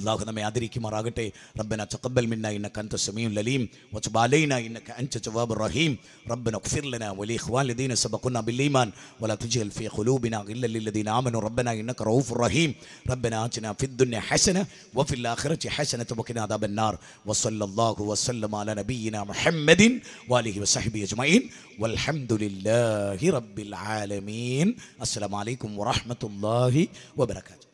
അള്ളാഹു നമ്മെ ആദരിക്കുമാറാകട്ടെ ربنا تقبل منا إنك أنت السميع അലീം وتب علينا إنك أنت تواب الرحيم ربنا اغفر لنا الذين سبقونا بالإيمان ولا تجهل في قلوبنا غلا للذين آمنوا ربنا إنك رؤوف رحيم ربنا آتنا في الدنيا حسنة وفي الآخرة حسنة وقنا عذاب النار وصلى الله وسلم على نبينا محمد وآله وصحبه أجمعين والحمد لله رب العالمين السلام عليكم ورحمة الله وبركاته